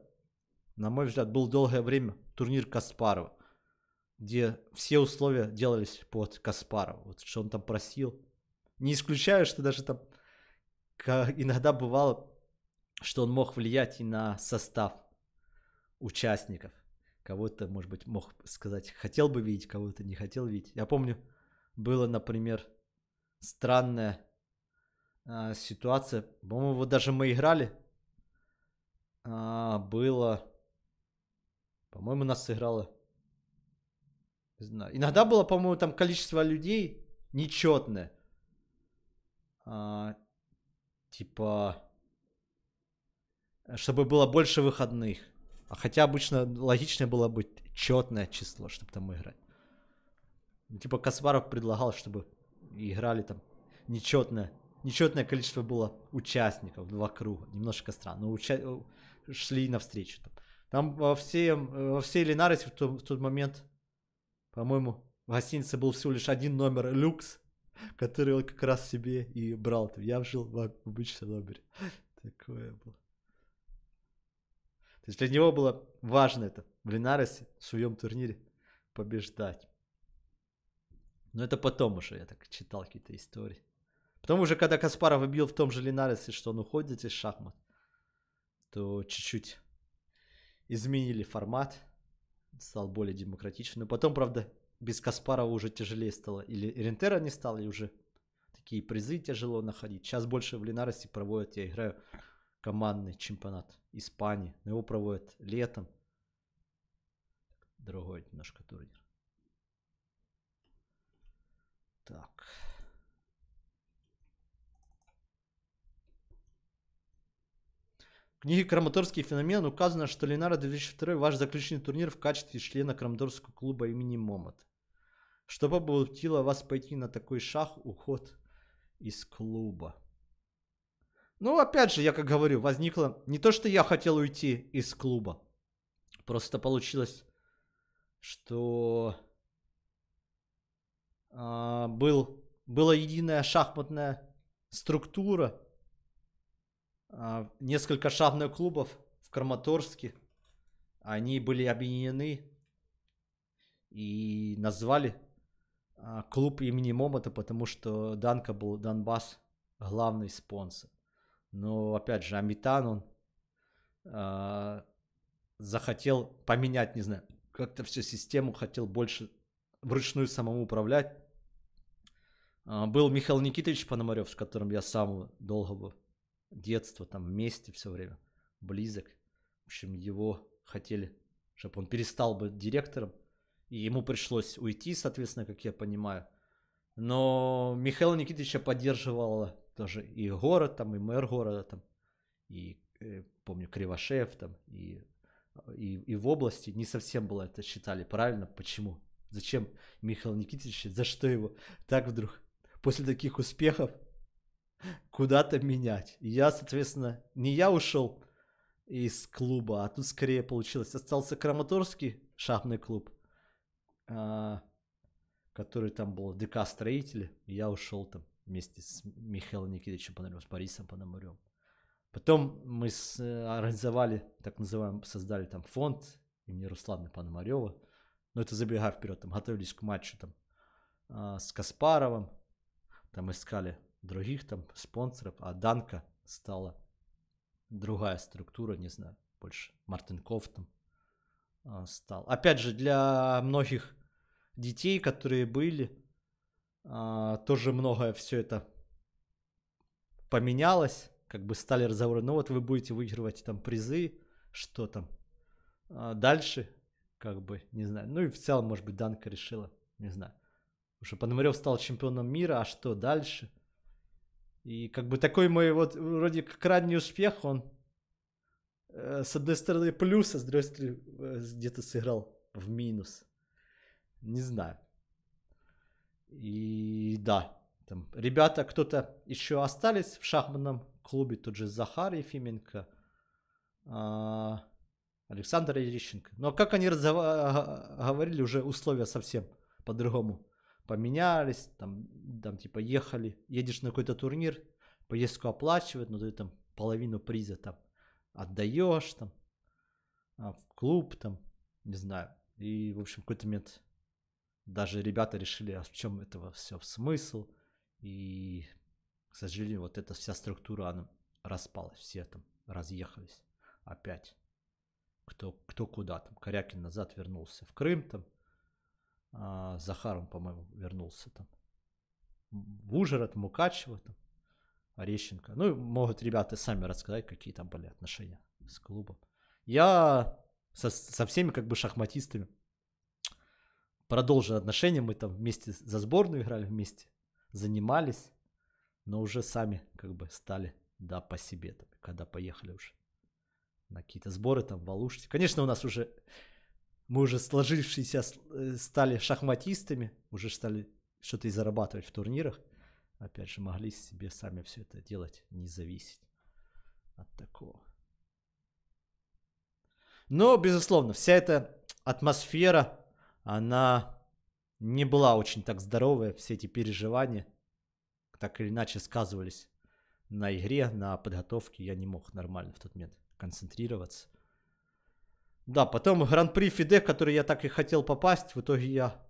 на мой взгляд, был долгое время турнир Каспарова, где все условия делались под Каспарова, вот что он там просил. Не исключаю, что даже там иногда бывало что он мог влиять и на состав участников. Кого-то, может быть, мог сказать, хотел бы видеть, кого-то не хотел видеть. Я помню, было, например, странная э, ситуация. По-моему, вот даже мы играли. А, было... По-моему, нас сыграло... Не знаю. Иногда было, по-моему, там количество людей нечетное. А, типа Э, чтобы было больше выходных. А хотя обычно логично было бы четное число, чтобы там играть. Ну, типа Каспаров предлагал, чтобы играли там нечетное, нечетное количество было участников, два круга, немножко странно, но уча... Э, шли навстречу. Там, там во, всем, э, во всей Линарисе в тот, в тот момент, по-моему, в гостинице был всего лишь один номер люкс, [laughs] который он как раз себе и брал. Я жил в обычном номере. [laughs] Такое было. То есть для него было важно это в Линаросе, в своем турнире побеждать. Но это потом уже я так читал какие-то истории. Потом уже, когда Каспаров убил в том же Линарисе, что он уходит из шахмат, то чуть-чуть изменили формат, стал более демократичным. Но потом, правда, без Каспарова уже тяжелее стало. Или Рентера не стал, и уже такие призы тяжело находить. Сейчас больше в Линарисе проводят, я играю командный чемпионат Испании. Іспанії. Його проводят летом. Дорогой немножко турнир. Так. В книге «Краматорский феномен» указано, что Ленара 2002 ваш заключительный турнир в качестве члена Краматорского клуба имени Момот. Что побудило вас пойти на такой шаг, уход из клуба? Ну, опять же, я как говорю, возникло не то, что я хотел уйти из клуба. Просто получилось, что э, был, была единая шахматная структура, э, несколько шахматных клубов в Краматорске. Они были объединены и назвали э, клуб имени Момота, потому что Данка был Донбасс главный спонсор. Но опять же, Амитан, он э, захотел поменять, не знаю, как-то всю систему, хотел больше вручную самому управлять. Э, был Михаил Никитович Пономарев, с которым я с самого долгого детства, там вместе все время, близок. В общем, его хотели, чтобы он перестал быть директором. И ему пришлось уйти, соответственно, как я понимаю. Но Михаил Никитича поддерживала тоже и город там, и мэр города там, и, э, помню, Кривошеев там, и, и, и в области не совсем было это считали правильно. Почему? Зачем Михаил Никитич, за что его так вдруг после таких успехов куда-то менять? я, соответственно, не я ушел из клуба, а тут скорее получилось. Остался Краматорский шахтный клуб, а, который там был ДК строители, я ушел там вместе с Михаилом Никитичем Пономарем, с Борисом Пономарем. Потом мы с, э, организовали, так называем, создали там фонд имени Руслана Пономарева. Но ну, это забегая вперед, там готовились к матчу там а, с Каспаровым, там искали других там спонсоров, а Данка стала другая структура, не знаю, больше Мартынков там а, стал. Опять же, для многих детей, которые были, а, тоже многое все это поменялось, как бы стали разговоры, ну вот вы будете выигрывать там призы, что там а, дальше, как бы, не знаю. Ну и в целом, может быть, Данка решила, не знаю. Потому что Пономарев стал чемпионом мира, а что дальше? И как бы такой мой вот вроде как ранний успех, он э, с одной стороны плюс, а с другой стороны э, где-то сыграл в минус. Не знаю. И да, там ребята, кто-то еще остались в шахматном клубе, тот же Захар Ефименко, а, Александр Ерищенко. Но как они говорили, уже условия совсем по-другому поменялись, там, там типа ехали, едешь на какой-то турнир, поездку оплачивают, но ты там половину приза там отдаешь, там, а, в клуб, там, не знаю. И, в общем, в какой-то момент даже ребята решили, а в чем этого все в смысл. И, к сожалению, вот эта вся структура, она распалась, все там разъехались опять. Кто, кто куда там. Корякин назад вернулся в Крым там. А Захаром, по-моему, вернулся там. В Ужгород, Мукачево там. Орещенко. Ну, могут ребята сами рассказать, какие там были отношения с клубом. Я со, со всеми как бы шахматистами продолжили отношения, мы там вместе за сборную играли вместе, занимались, но уже сами как бы стали, да, по себе, там, когда поехали уже на какие-то сборы там в Алуште. Конечно, у нас уже мы уже сложившиеся э, стали шахматистами, уже стали что-то и зарабатывать в турнирах. Опять же, могли себе сами все это делать, не зависеть от такого. Но, безусловно, вся эта атмосфера она не была очень так здоровая, все эти переживания так или иначе сказывались на игре, на подготовке, я не мог нормально в тот момент концентрироваться. Да, потом гран-при Фиде, в который я так и хотел попасть, в итоге я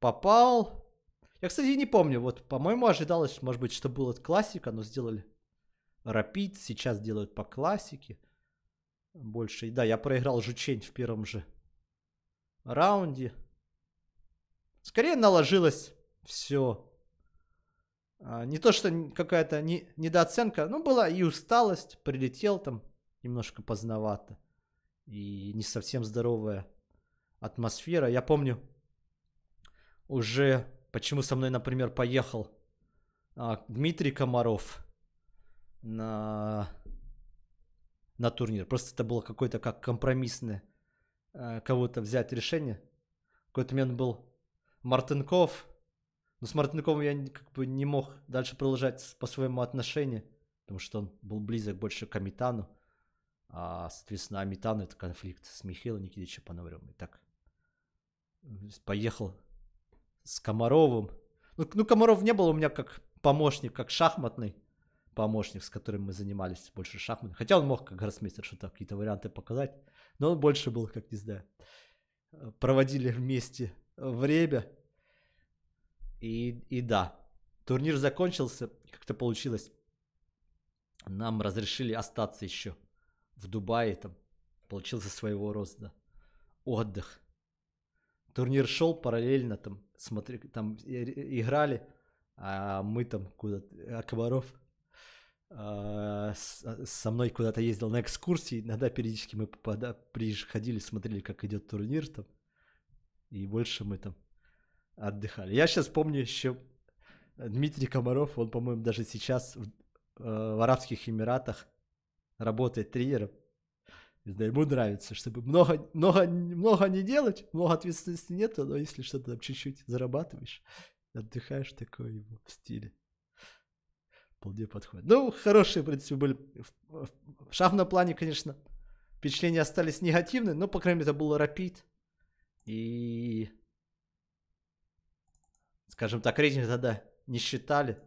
попал. Я, кстати, не помню, вот, по-моему, ожидалось, может быть, что было классика, но сделали рапид, сейчас делают по классике больше. да, я проиграл Жучень в первом же раунде скорее наложилось все. А, не то, что какая-то не, недооценка, ну была и усталость, прилетел там немножко поздновато. И не совсем здоровая атмосфера. Я помню уже, почему со мной, например, поехал а, Дмитрий Комаров на, на турнир. Просто это было какое-то как компромиссное Э, кого-то взять решение. Какой-то момент был Мартынков. Но с Мартынковым я как бы не мог дальше продолжать по своему отношению, потому что он был близок больше к Амитану. А, соответственно, Амитан это конфликт с Михаилом Никитичем Пономарем. И так поехал с Комаровым. Ну, ну, Комаров не был у меня как помощник, как шахматный помощник, с которым мы занимались больше шахматом. Хотя он мог как гроссмейстер что-то, какие-то варианты показать. Но он больше был, как не знаю. Э, проводили вместе э, время. И, и да, турнир закончился, как-то получилось. Нам разрешили остаться еще в Дубае, там получился своего рода отдых. Турнир шел параллельно, там, смотри, там играли, а мы там куда-то, а а, а, со мной куда-то ездил на экскурсии, иногда периодически мы попада, приходили, смотрели, как идет турнир там, и больше мы там отдыхали. Я сейчас помню еще э, Дмитрий Комаров, он, по-моему, даже сейчас в, э, в Арабских Эмиратах работает тренером. Да, ему нравится, чтобы много, много, много не делать, много ответственности нету, но если что-то там чуть-чуть зарабатываешь, отдыхаешь такой его в стиле вполне подходит. Ну, хорошие, в принципе, были. В шахматном плане, конечно, впечатления остались негативные, но, по крайней мере, это был рапид. И, скажем так, рейтинг тогда не считали.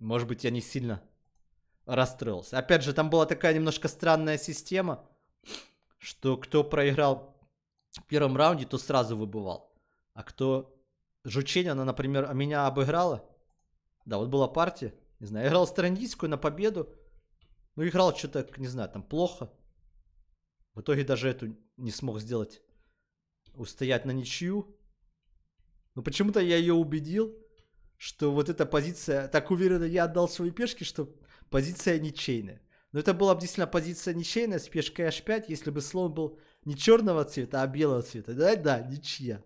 Может быть, я не сильно расстроился. Опять же, там была такая немножко странная система, что кто проиграл в первом раунде, то сразу выбывал. А кто Жученина, например, «А меня обыграла. Да, вот была партия. Не знаю, я играл Странницкую на победу. Ну, играл что-то, не знаю, там плохо. В итоге даже эту не смог сделать. Устоять на ничью. Но почему-то я ее убедил, что вот эта позиция... Так уверенно я отдал свои пешки, что позиция ничейная. Но это была бы действительно позиция ничейная с пешкой h5, если бы слон был не черного цвета, а белого цвета. Да, да, ничья.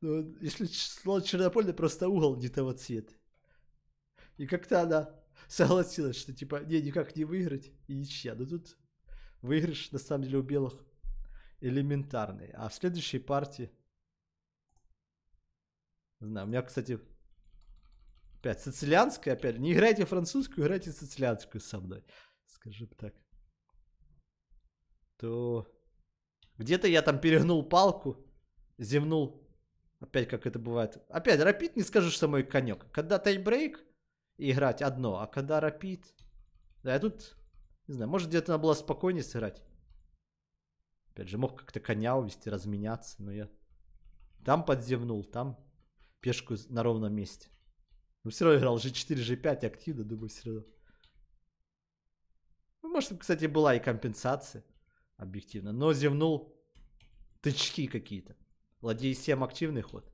Ну, если слово чернопольное, просто угол не того цвета. И как-то она [laughs] согласилась, что типа, не, никак не выиграть и ничья. А, Но ну, тут выигрыш на самом деле у белых элементарный. А в следующей партии... Не знаю, у меня, кстати, опять сицилианская, опять. Не играйте французскую, играйте сицилианскую со мной. Скажем так. То... Где-то я там перегнул палку, зевнул Опять как это бывает. Опять, рапид не скажу, что мой конек. Когда тайбрейк играть одно, а когда рапид... Да, я тут, не знаю, может где-то надо было спокойнее сыграть. Опять же, мог как-то коня увести, разменяться, но я там подземнул там пешку на ровном месте. Но все равно играл g4, g5 активно, думаю, все равно. Ну, может, кстати, была и компенсация, объективно. Но зевнул тычки какие-то. Ладьи 7 активный ход.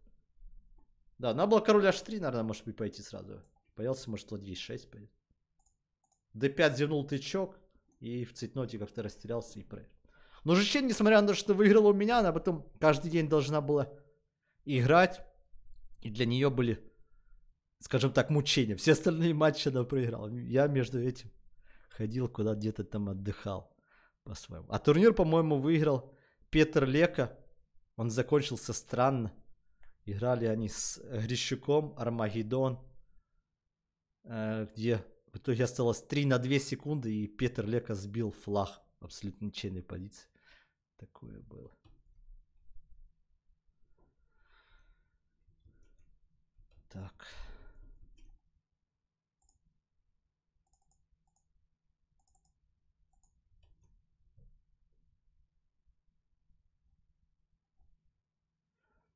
Да, надо было король h3, наверное, может быть, пойти сразу. Боялся, может, ладьи 6 пойдет. d5 зевнул тычок. И в цветноте как-то растерялся и проиграл. Но Жичин, несмотря на то, что выиграла у меня, она потом каждый день должна была играть. И для нее были, скажем так, мучения. Все остальные матчи она проиграла. Я между этим ходил куда где-то там отдыхал по-своему. А турнир, по-моему, выиграл Петр Лека он закончился странно. Играли они с Грищуком, Армагеддон, э, где в итоге осталось 3 на 2 секунды, и Петр Лека сбил флаг абсолютно ничейной позиции. Такое было. Так.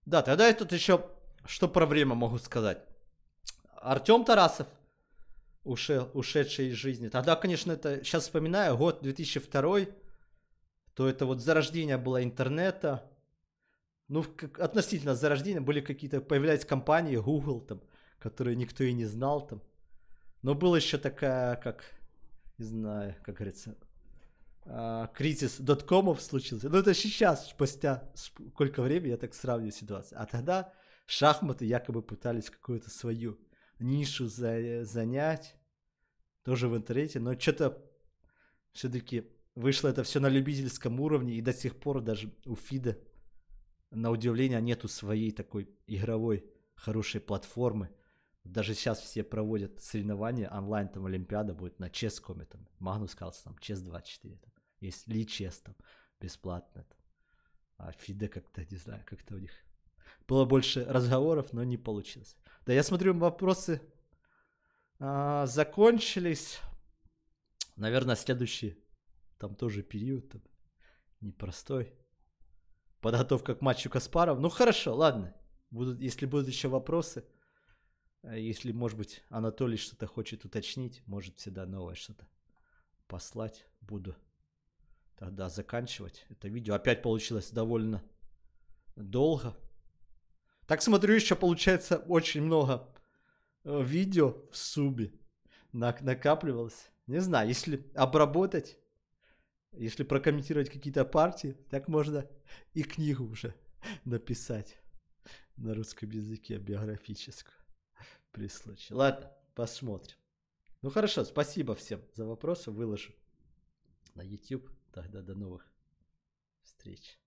Да, тогда я тут еще что про время могу сказать. Артем Тарасов, уше, ушедший из жизни. Тогда, конечно, это, сейчас вспоминаю, год 2002, то это вот зарождение было интернета. Ну, как, относительно зарождения были какие-то, появлялись компании, Google там, которые никто и не знал там. Но была еще такая, как, не знаю, как говорится, а, кризис доткомов случился. Ну, это сейчас, спустя сколько времени, я так сравню ситуацию. А тогда шахматы якобы пытались какую-то свою нишу за, занять, тоже в интернете, но что-то все-таки вышло это все на любительском уровне, и до сих пор даже у Фида, на удивление, нету своей такой игровой хорошей платформы. Даже сейчас все проводят соревнования онлайн, там Олимпиада будет на Ческоме, там Магнус Калс, там Чес 24. Там. Есть если честно, бесплатно. А Фида как-то, не знаю, как-то у них было больше разговоров, но не получилось. Да, я смотрю, вопросы а, закончились. Наверное, следующий там тоже период там, непростой. Подготовка к матчу Каспаров. Ну хорошо, ладно. Будут, если будут еще вопросы, а если, может быть, Анатолий что-то хочет уточнить, может всегда новое что-то послать буду тогда заканчивать это видео. Опять получилось довольно долго. Так смотрю, еще получается очень много э, видео в субе накапливалось. Не знаю, если обработать, если прокомментировать какие-то партии, так можно и книгу уже [laughs] написать на русском языке биографическую при случае. Ладно, посмотрим. Ну хорошо, спасибо всем за вопросы, выложу на YouTube. Тогда до новых встреч.